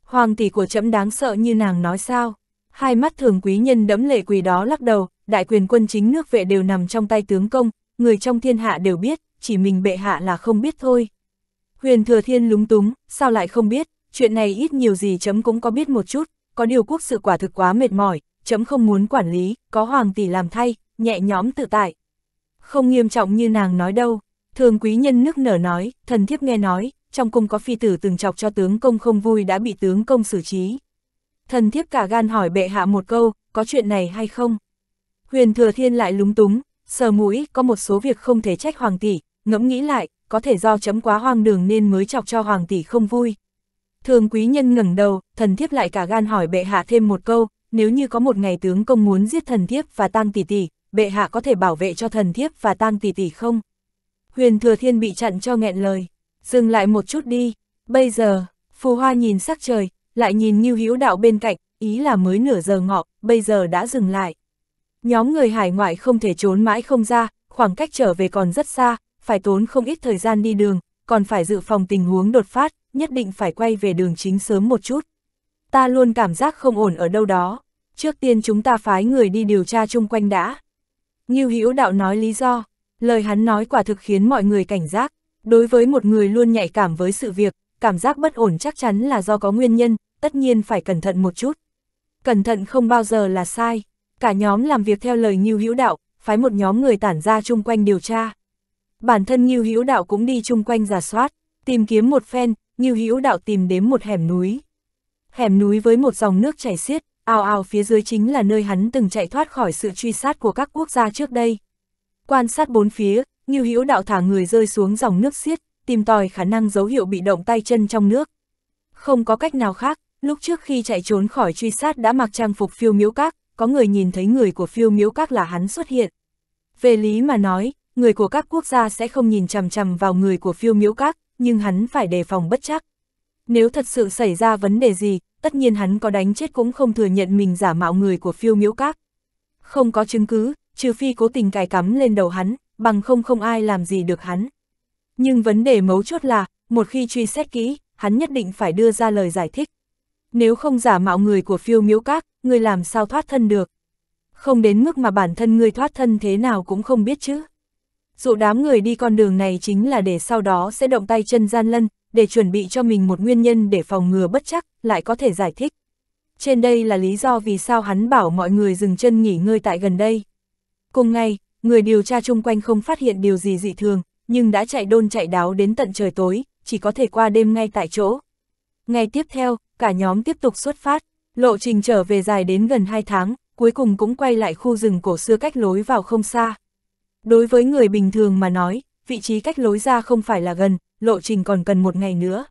Hoàng tỷ của trẫm đáng sợ như nàng nói sao? Hai mắt thường quý nhân đẫm lệ quỳ đó lắc đầu, đại quyền quân chính nước vệ đều nằm trong tay tướng công, người trong thiên hạ đều biết, chỉ mình bệ hạ là không biết thôi. Huyền thừa thiên lúng túng, sao lại không biết, chuyện này ít nhiều gì chấm cũng có biết một chút, có điều quốc sự quả thực quá mệt mỏi, chấm không muốn quản lý, có hoàng tỷ làm thay, nhẹ nhõm tự tại. Không nghiêm trọng như nàng nói đâu, thường quý nhân nước nở nói, thần thiếp nghe nói, trong cung có phi tử từng chọc cho tướng công không vui đã bị tướng công xử trí. Thần thiếp cả gan hỏi bệ hạ một câu, có chuyện này hay không? Huyền thừa thiên lại lúng túng, sờ mũi, có một số việc không thể trách hoàng tỷ, ngẫm nghĩ lại, có thể do chấm quá hoang đường nên mới chọc cho hoàng tỷ không vui. Thường quý nhân ngẩng đầu, thần thiếp lại cả gan hỏi bệ hạ thêm một câu, nếu như có một ngày tướng công muốn giết thần thiếp và tang tỷ tỷ, bệ hạ có thể bảo vệ cho thần thiếp và tang tỷ tỷ không? Huyền thừa thiên bị chặn cho nghẹn lời, dừng lại một chút đi, bây giờ, phù hoa nhìn sắc trời, lại nhìn nghiêu hữu đạo bên cạnh, ý là mới nửa giờ ngọ, bây giờ đã dừng lại. Nhóm người hải ngoại không thể trốn mãi không ra, khoảng cách trở về còn rất xa, phải tốn không ít thời gian đi đường, còn phải dự phòng tình huống đột phát, nhất định phải quay về đường chính sớm một chút ta luôn cảm giác không ổn ở đâu đó, trước tiên chúng ta phái người đi điều tra chung quanh đã. Ngưu Hữu Đạo nói lý do, lời hắn nói quả thực khiến mọi người cảnh giác, đối với một người luôn nhạy cảm với sự việc, cảm giác bất ổn chắc chắn là do có nguyên nhân, tất nhiên phải cẩn thận một chút. Cẩn thận không bao giờ là sai, cả nhóm làm việc theo lời Ngưu Hữu Đạo, phái một nhóm người tản ra chung quanh điều tra. Bản thân Ngưu Hữu Đạo cũng đi chung quanh giả soát, tìm kiếm một phen, Ngưu Hữu Đạo tìm đến một hẻm núi hẻm núi với một dòng nước chảy xiết, ao ao phía dưới chính là nơi hắn từng chạy thoát khỏi sự truy sát của các quốc gia trước đây. Quan sát bốn phía, Ngưu Hữu Đạo thả người rơi xuống dòng nước xiết, tìm tòi khả năng dấu hiệu bị động tay chân trong nước. Không có cách nào khác, lúc trước khi chạy trốn khỏi truy sát đã mặc trang phục phiêu miếu các, có người nhìn thấy người của phiêu miếu các là hắn xuất hiện. Về lý mà nói, người của các quốc gia sẽ không nhìn chằm chằm vào người của phiêu miếu các, nhưng hắn phải đề phòng bất chắc. Nếu thật sự xảy ra vấn đề gì, tất nhiên hắn có đánh chết cũng không thừa nhận mình giả mạo người của phiêu miễu các. Không có chứng cứ, trừ phi cố tình cài cắm lên đầu hắn, bằng không không ai làm gì được hắn. Nhưng vấn đề mấu chốt là, một khi truy xét kỹ, hắn nhất định phải đưa ra lời giải thích. Nếu không giả mạo người của phiêu miễu các, người làm sao thoát thân được. Không đến mức mà bản thân người thoát thân thế nào cũng không biết chứ. Dụ đám người đi con đường này chính là để sau đó sẽ động tay chân gian lân, để chuẩn bị cho mình một nguyên nhân để phòng ngừa bất chắc, lại có thể giải thích. Trên đây là lý do vì sao hắn bảo mọi người dừng chân nghỉ ngơi tại gần đây. Cùng ngày, người điều tra chung quanh không phát hiện điều gì dị thường, nhưng đã chạy đôn chạy đáo đến tận trời tối, chỉ có thể qua đêm ngay tại chỗ. Ngày tiếp theo, cả nhóm tiếp tục xuất phát, lộ trình trở về dài đến gần 2 tháng, cuối cùng cũng quay lại khu rừng cổ xưa cách lối vào không xa. Đối với người bình thường mà nói, vị trí cách lối ra không phải là gần, lộ trình còn cần một ngày nữa.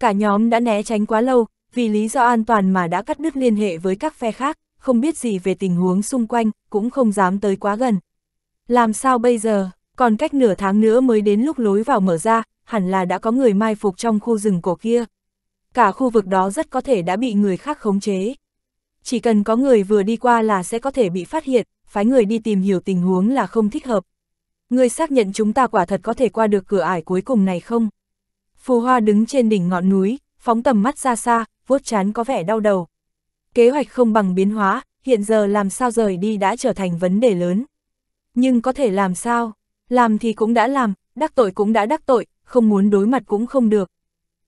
Cả nhóm đã né tránh quá lâu, vì lý do an toàn mà đã cắt đứt liên hệ với các phe khác, không biết gì về tình huống xung quanh, cũng không dám tới quá gần. Làm sao bây giờ, còn cách nửa tháng nữa mới đến lúc lối vào mở ra, hẳn là đã có người mai phục trong khu rừng cổ kia. Cả khu vực đó rất có thể đã bị người khác khống chế. Chỉ cần có người vừa đi qua là sẽ có thể bị phát hiện, phái người đi tìm hiểu tình huống là không thích hợp, Ngươi xác nhận chúng ta quả thật có thể qua được cửa ải cuối cùng này không? Phù Hoa đứng trên đỉnh ngọn núi, phóng tầm mắt ra xa, vuốt chán có vẻ đau đầu. Kế hoạch không bằng biến hóa, hiện giờ làm sao rời đi đã trở thành vấn đề lớn. Nhưng có thể làm sao? Làm thì cũng đã làm, đắc tội cũng đã đắc tội, không muốn đối mặt cũng không được.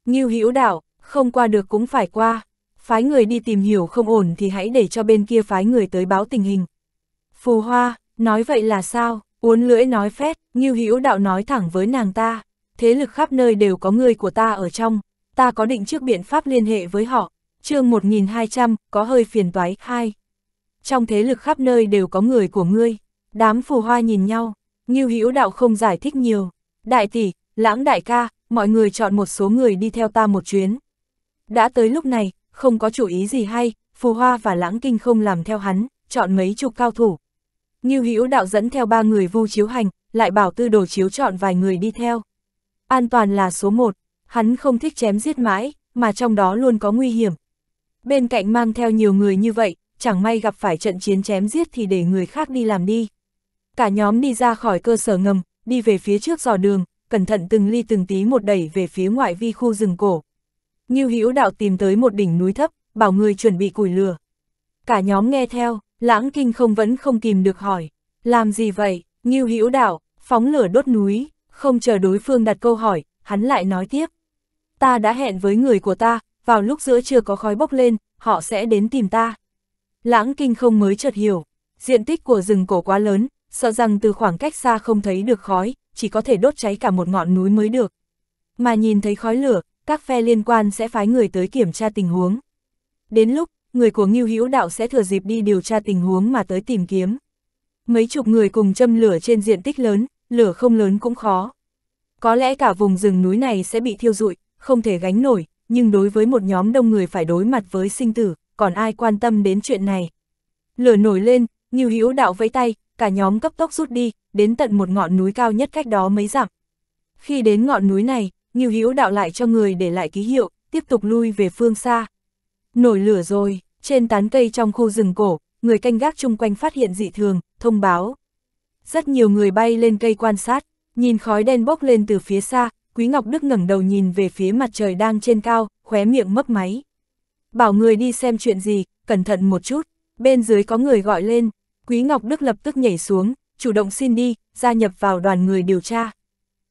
Ngưu hữu đảo, không qua được cũng phải qua. Phái người đi tìm hiểu không ổn thì hãy để cho bên kia phái người tới báo tình hình. Phù Hoa, nói vậy là sao? Uốn lưỡi nói phét, Ngưu Hữu Đạo nói thẳng với nàng ta, thế lực khắp nơi đều có người của ta ở trong, ta có định trước biện pháp liên hệ với họ. Chương 1200, có hơi phiền toái hai. Trong thế lực khắp nơi đều có người của ngươi. Đám phù hoa nhìn nhau, Ngưu Hữu Đạo không giải thích nhiều. Đại tỷ, Lãng đại ca, mọi người chọn một số người đi theo ta một chuyến. Đã tới lúc này, không có chủ ý gì hay, phù hoa và lãng kinh không làm theo hắn, chọn mấy chục cao thủ, Ngưu Hữu Đạo dẫn theo ba người vu chiếu hành, lại bảo tư đồ chiếu chọn vài người đi theo. An toàn là số một, hắn không thích chém giết mãi, mà trong đó luôn có nguy hiểm. Bên cạnh mang theo nhiều người như vậy, chẳng may gặp phải trận chiến chém giết thì để người khác đi làm đi. Cả nhóm đi ra khỏi cơ sở ngầm, đi về phía trước dò đường, cẩn thận từng ly từng tí một đẩy về phía ngoại vi khu rừng cổ. Ngưu Hữu Đạo tìm tới một đỉnh núi thấp, bảo người chuẩn bị củi lửa. Cả nhóm nghe theo, Lãng kinh không vẫn không kìm được hỏi, làm gì vậy, Ngưu hữu đạo, phóng lửa đốt núi, không chờ đối phương đặt câu hỏi, hắn lại nói tiếp. Ta đã hẹn với người của ta, vào lúc giữa trưa có khói bốc lên, họ sẽ đến tìm ta. Lãng kinh không mới chợt hiểu, diện tích của rừng cổ quá lớn, sợ rằng từ khoảng cách xa không thấy được khói, chỉ có thể đốt cháy cả một ngọn núi mới được. Mà nhìn thấy khói lửa, các phe liên quan sẽ phái người tới kiểm tra tình huống. Đến lúc, người của Ngưu Hữu Đạo sẽ thừa dịp đi điều tra tình huống mà tới tìm kiếm. Mấy chục người cùng châm lửa trên diện tích lớn, lửa không lớn cũng khó. Có lẽ cả vùng rừng núi này sẽ bị thiêu rụi, không thể gánh nổi, nhưng đối với một nhóm đông người phải đối mặt với sinh tử, còn ai quan tâm đến chuyện này. Lửa nổi lên, Ngưu Hữu Đạo vẫy tay, cả nhóm cấp tốc rút đi, đến tận một ngọn núi cao nhất cách đó mấy dặm. Khi đến ngọn núi này, Ngưu Hữu Đạo lại cho người để lại ký hiệu, tiếp tục lui về phương xa. Nổi lửa rồi, trên tán cây trong khu rừng cổ, người canh gác chung quanh phát hiện dị thường, thông báo. Rất nhiều người bay lên cây quan sát, nhìn khói đen bốc lên từ phía xa, Quý Ngọc Đức ngẩng đầu nhìn về phía mặt trời đang trên cao, khóe miệng mấp máy. Bảo người đi xem chuyện gì, cẩn thận một chút, bên dưới có người gọi lên, Quý Ngọc Đức lập tức nhảy xuống, chủ động xin đi, gia nhập vào đoàn người điều tra.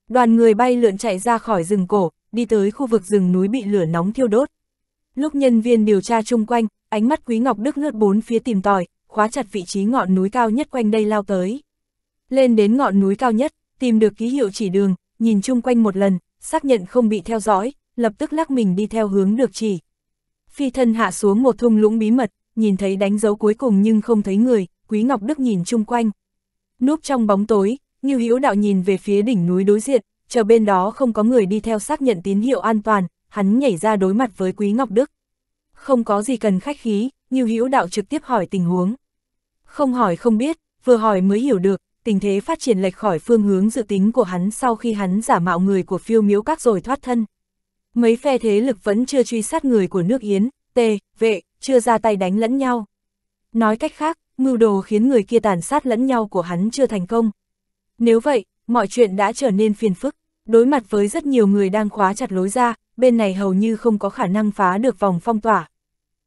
Đoàn người bay lượn chạy ra khỏi rừng cổ, đi tới khu vực rừng núi bị lửa nóng thiêu đốt. Lúc nhân viên điều tra chung quanh, ánh mắt Quý Ngọc Đức lướt bốn phía tìm tòi, khóa chặt vị trí ngọn núi cao nhất quanh đây lao tới. Lên đến ngọn núi cao nhất, tìm được ký hiệu chỉ đường, nhìn chung quanh một lần, xác nhận không bị theo dõi, lập tức lắc mình đi theo hướng được chỉ. Phi thân hạ xuống một thung lũng bí mật, nhìn thấy đánh dấu cuối cùng nhưng không thấy người, Quý Ngọc Đức nhìn chung quanh. Núp trong bóng tối, Ngưu Hữu Đạo nhìn về phía đỉnh núi đối diện, chờ bên đó không có người đi theo xác nhận tín hiệu an toàn, hắn nhảy ra đối mặt với Quý Ngọc Đức. Không có gì cần khách khí, Nhiêu Hữu Đạo trực tiếp hỏi tình huống. Không hỏi không biết, vừa hỏi mới hiểu được, tình thế phát triển lệch khỏi phương hướng dự tính của hắn sau khi hắn giả mạo người của phiêu miếu các rồi thoát thân. Mấy phe thế lực vẫn chưa truy sát người của nước Yến, tề, vệ, chưa ra tay đánh lẫn nhau. Nói cách khác, mưu đồ khiến người kia tàn sát lẫn nhau của hắn chưa thành công. Nếu vậy, mọi chuyện đã trở nên phiền phức, đối mặt với rất nhiều người đang khóa chặt lối ra, bên này hầu như không có khả năng phá được vòng phong tỏa.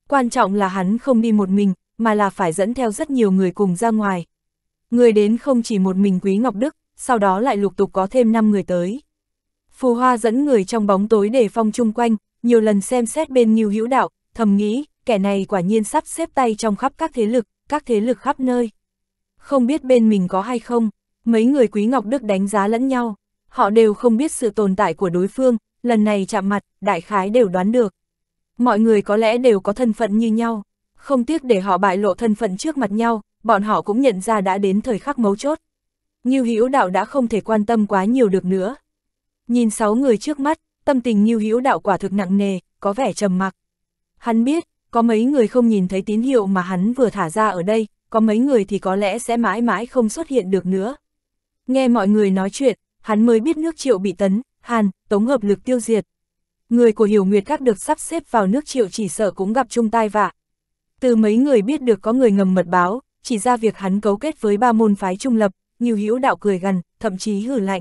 Quan trọng là hắn không đi một mình, mà là phải dẫn theo rất nhiều người cùng ra ngoài. Người đến không chỉ một mình Quý Ngọc Đức, sau đó lại lục tục có thêm 5 người tới. Phù Hoa dẫn người trong bóng tối để phong chung quanh, nhiều lần xem xét bên Nhiêu Hữu Đạo, thầm nghĩ, kẻ này quả nhiên sắp xếp tay trong khắp các thế lực, các thế lực khắp nơi. Không biết bên mình có hay không, mấy người Quý Ngọc Đức đánh giá lẫn nhau, họ đều không biết sự tồn tại của đối phương, lần này chạm mặt, đại khái đều đoán được. Mọi người có lẽ đều có thân phận như nhau, không tiếc để họ bại lộ thân phận trước mặt nhau, bọn họ cũng nhận ra đã đến thời khắc mấu chốt. Nhiêu Hữu Đạo đã không thể quan tâm quá nhiều được nữa. Nhìn sáu người trước mắt, tâm tình Nhiêu Hữu Đạo quả thực nặng nề, có vẻ trầm mặc. Hắn biết, có mấy người không nhìn thấy tín hiệu mà hắn vừa thả ra ở đây, có mấy người thì có lẽ sẽ mãi mãi không xuất hiện được nữa. Nghe mọi người nói chuyện, hắn mới biết nước triệu bị tấn, Hàn, tống hợp lực tiêu diệt. Người của Hiểu Nguyệt Các được sắp xếp vào nước triệu chỉ sợ cũng gặp chung tai vạ. Từ mấy người biết được có người ngầm mật báo, chỉ ra việc hắn cấu kết với ba môn phái trung lập, nhiều hữu đạo cười gần, thậm chí hử lạnh.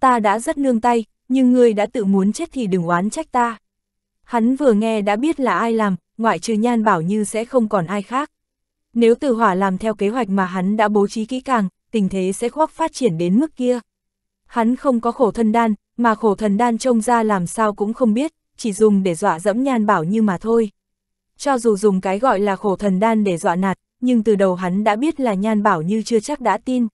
Ta đã rất nương tay, nhưng ngươi đã tự muốn chết thì đừng oán trách ta. Hắn vừa nghe đã biết là ai làm, ngoại trừ nhan bảo như sẽ không còn ai khác. Nếu từ hỏa làm theo kế hoạch mà hắn đã bố trí kỹ càng, tình thế sẽ khoác phát triển đến mức kia. Hắn không có khổ thân đan, mà khổ thần đan trông ra làm sao cũng không biết, chỉ dùng để dọa dẫm nhan bảo như mà thôi. Cho dù dùng cái gọi là khổ thần đan để dọa nạt, nhưng từ đầu hắn đã biết là nhan bảo như chưa chắc đã tin,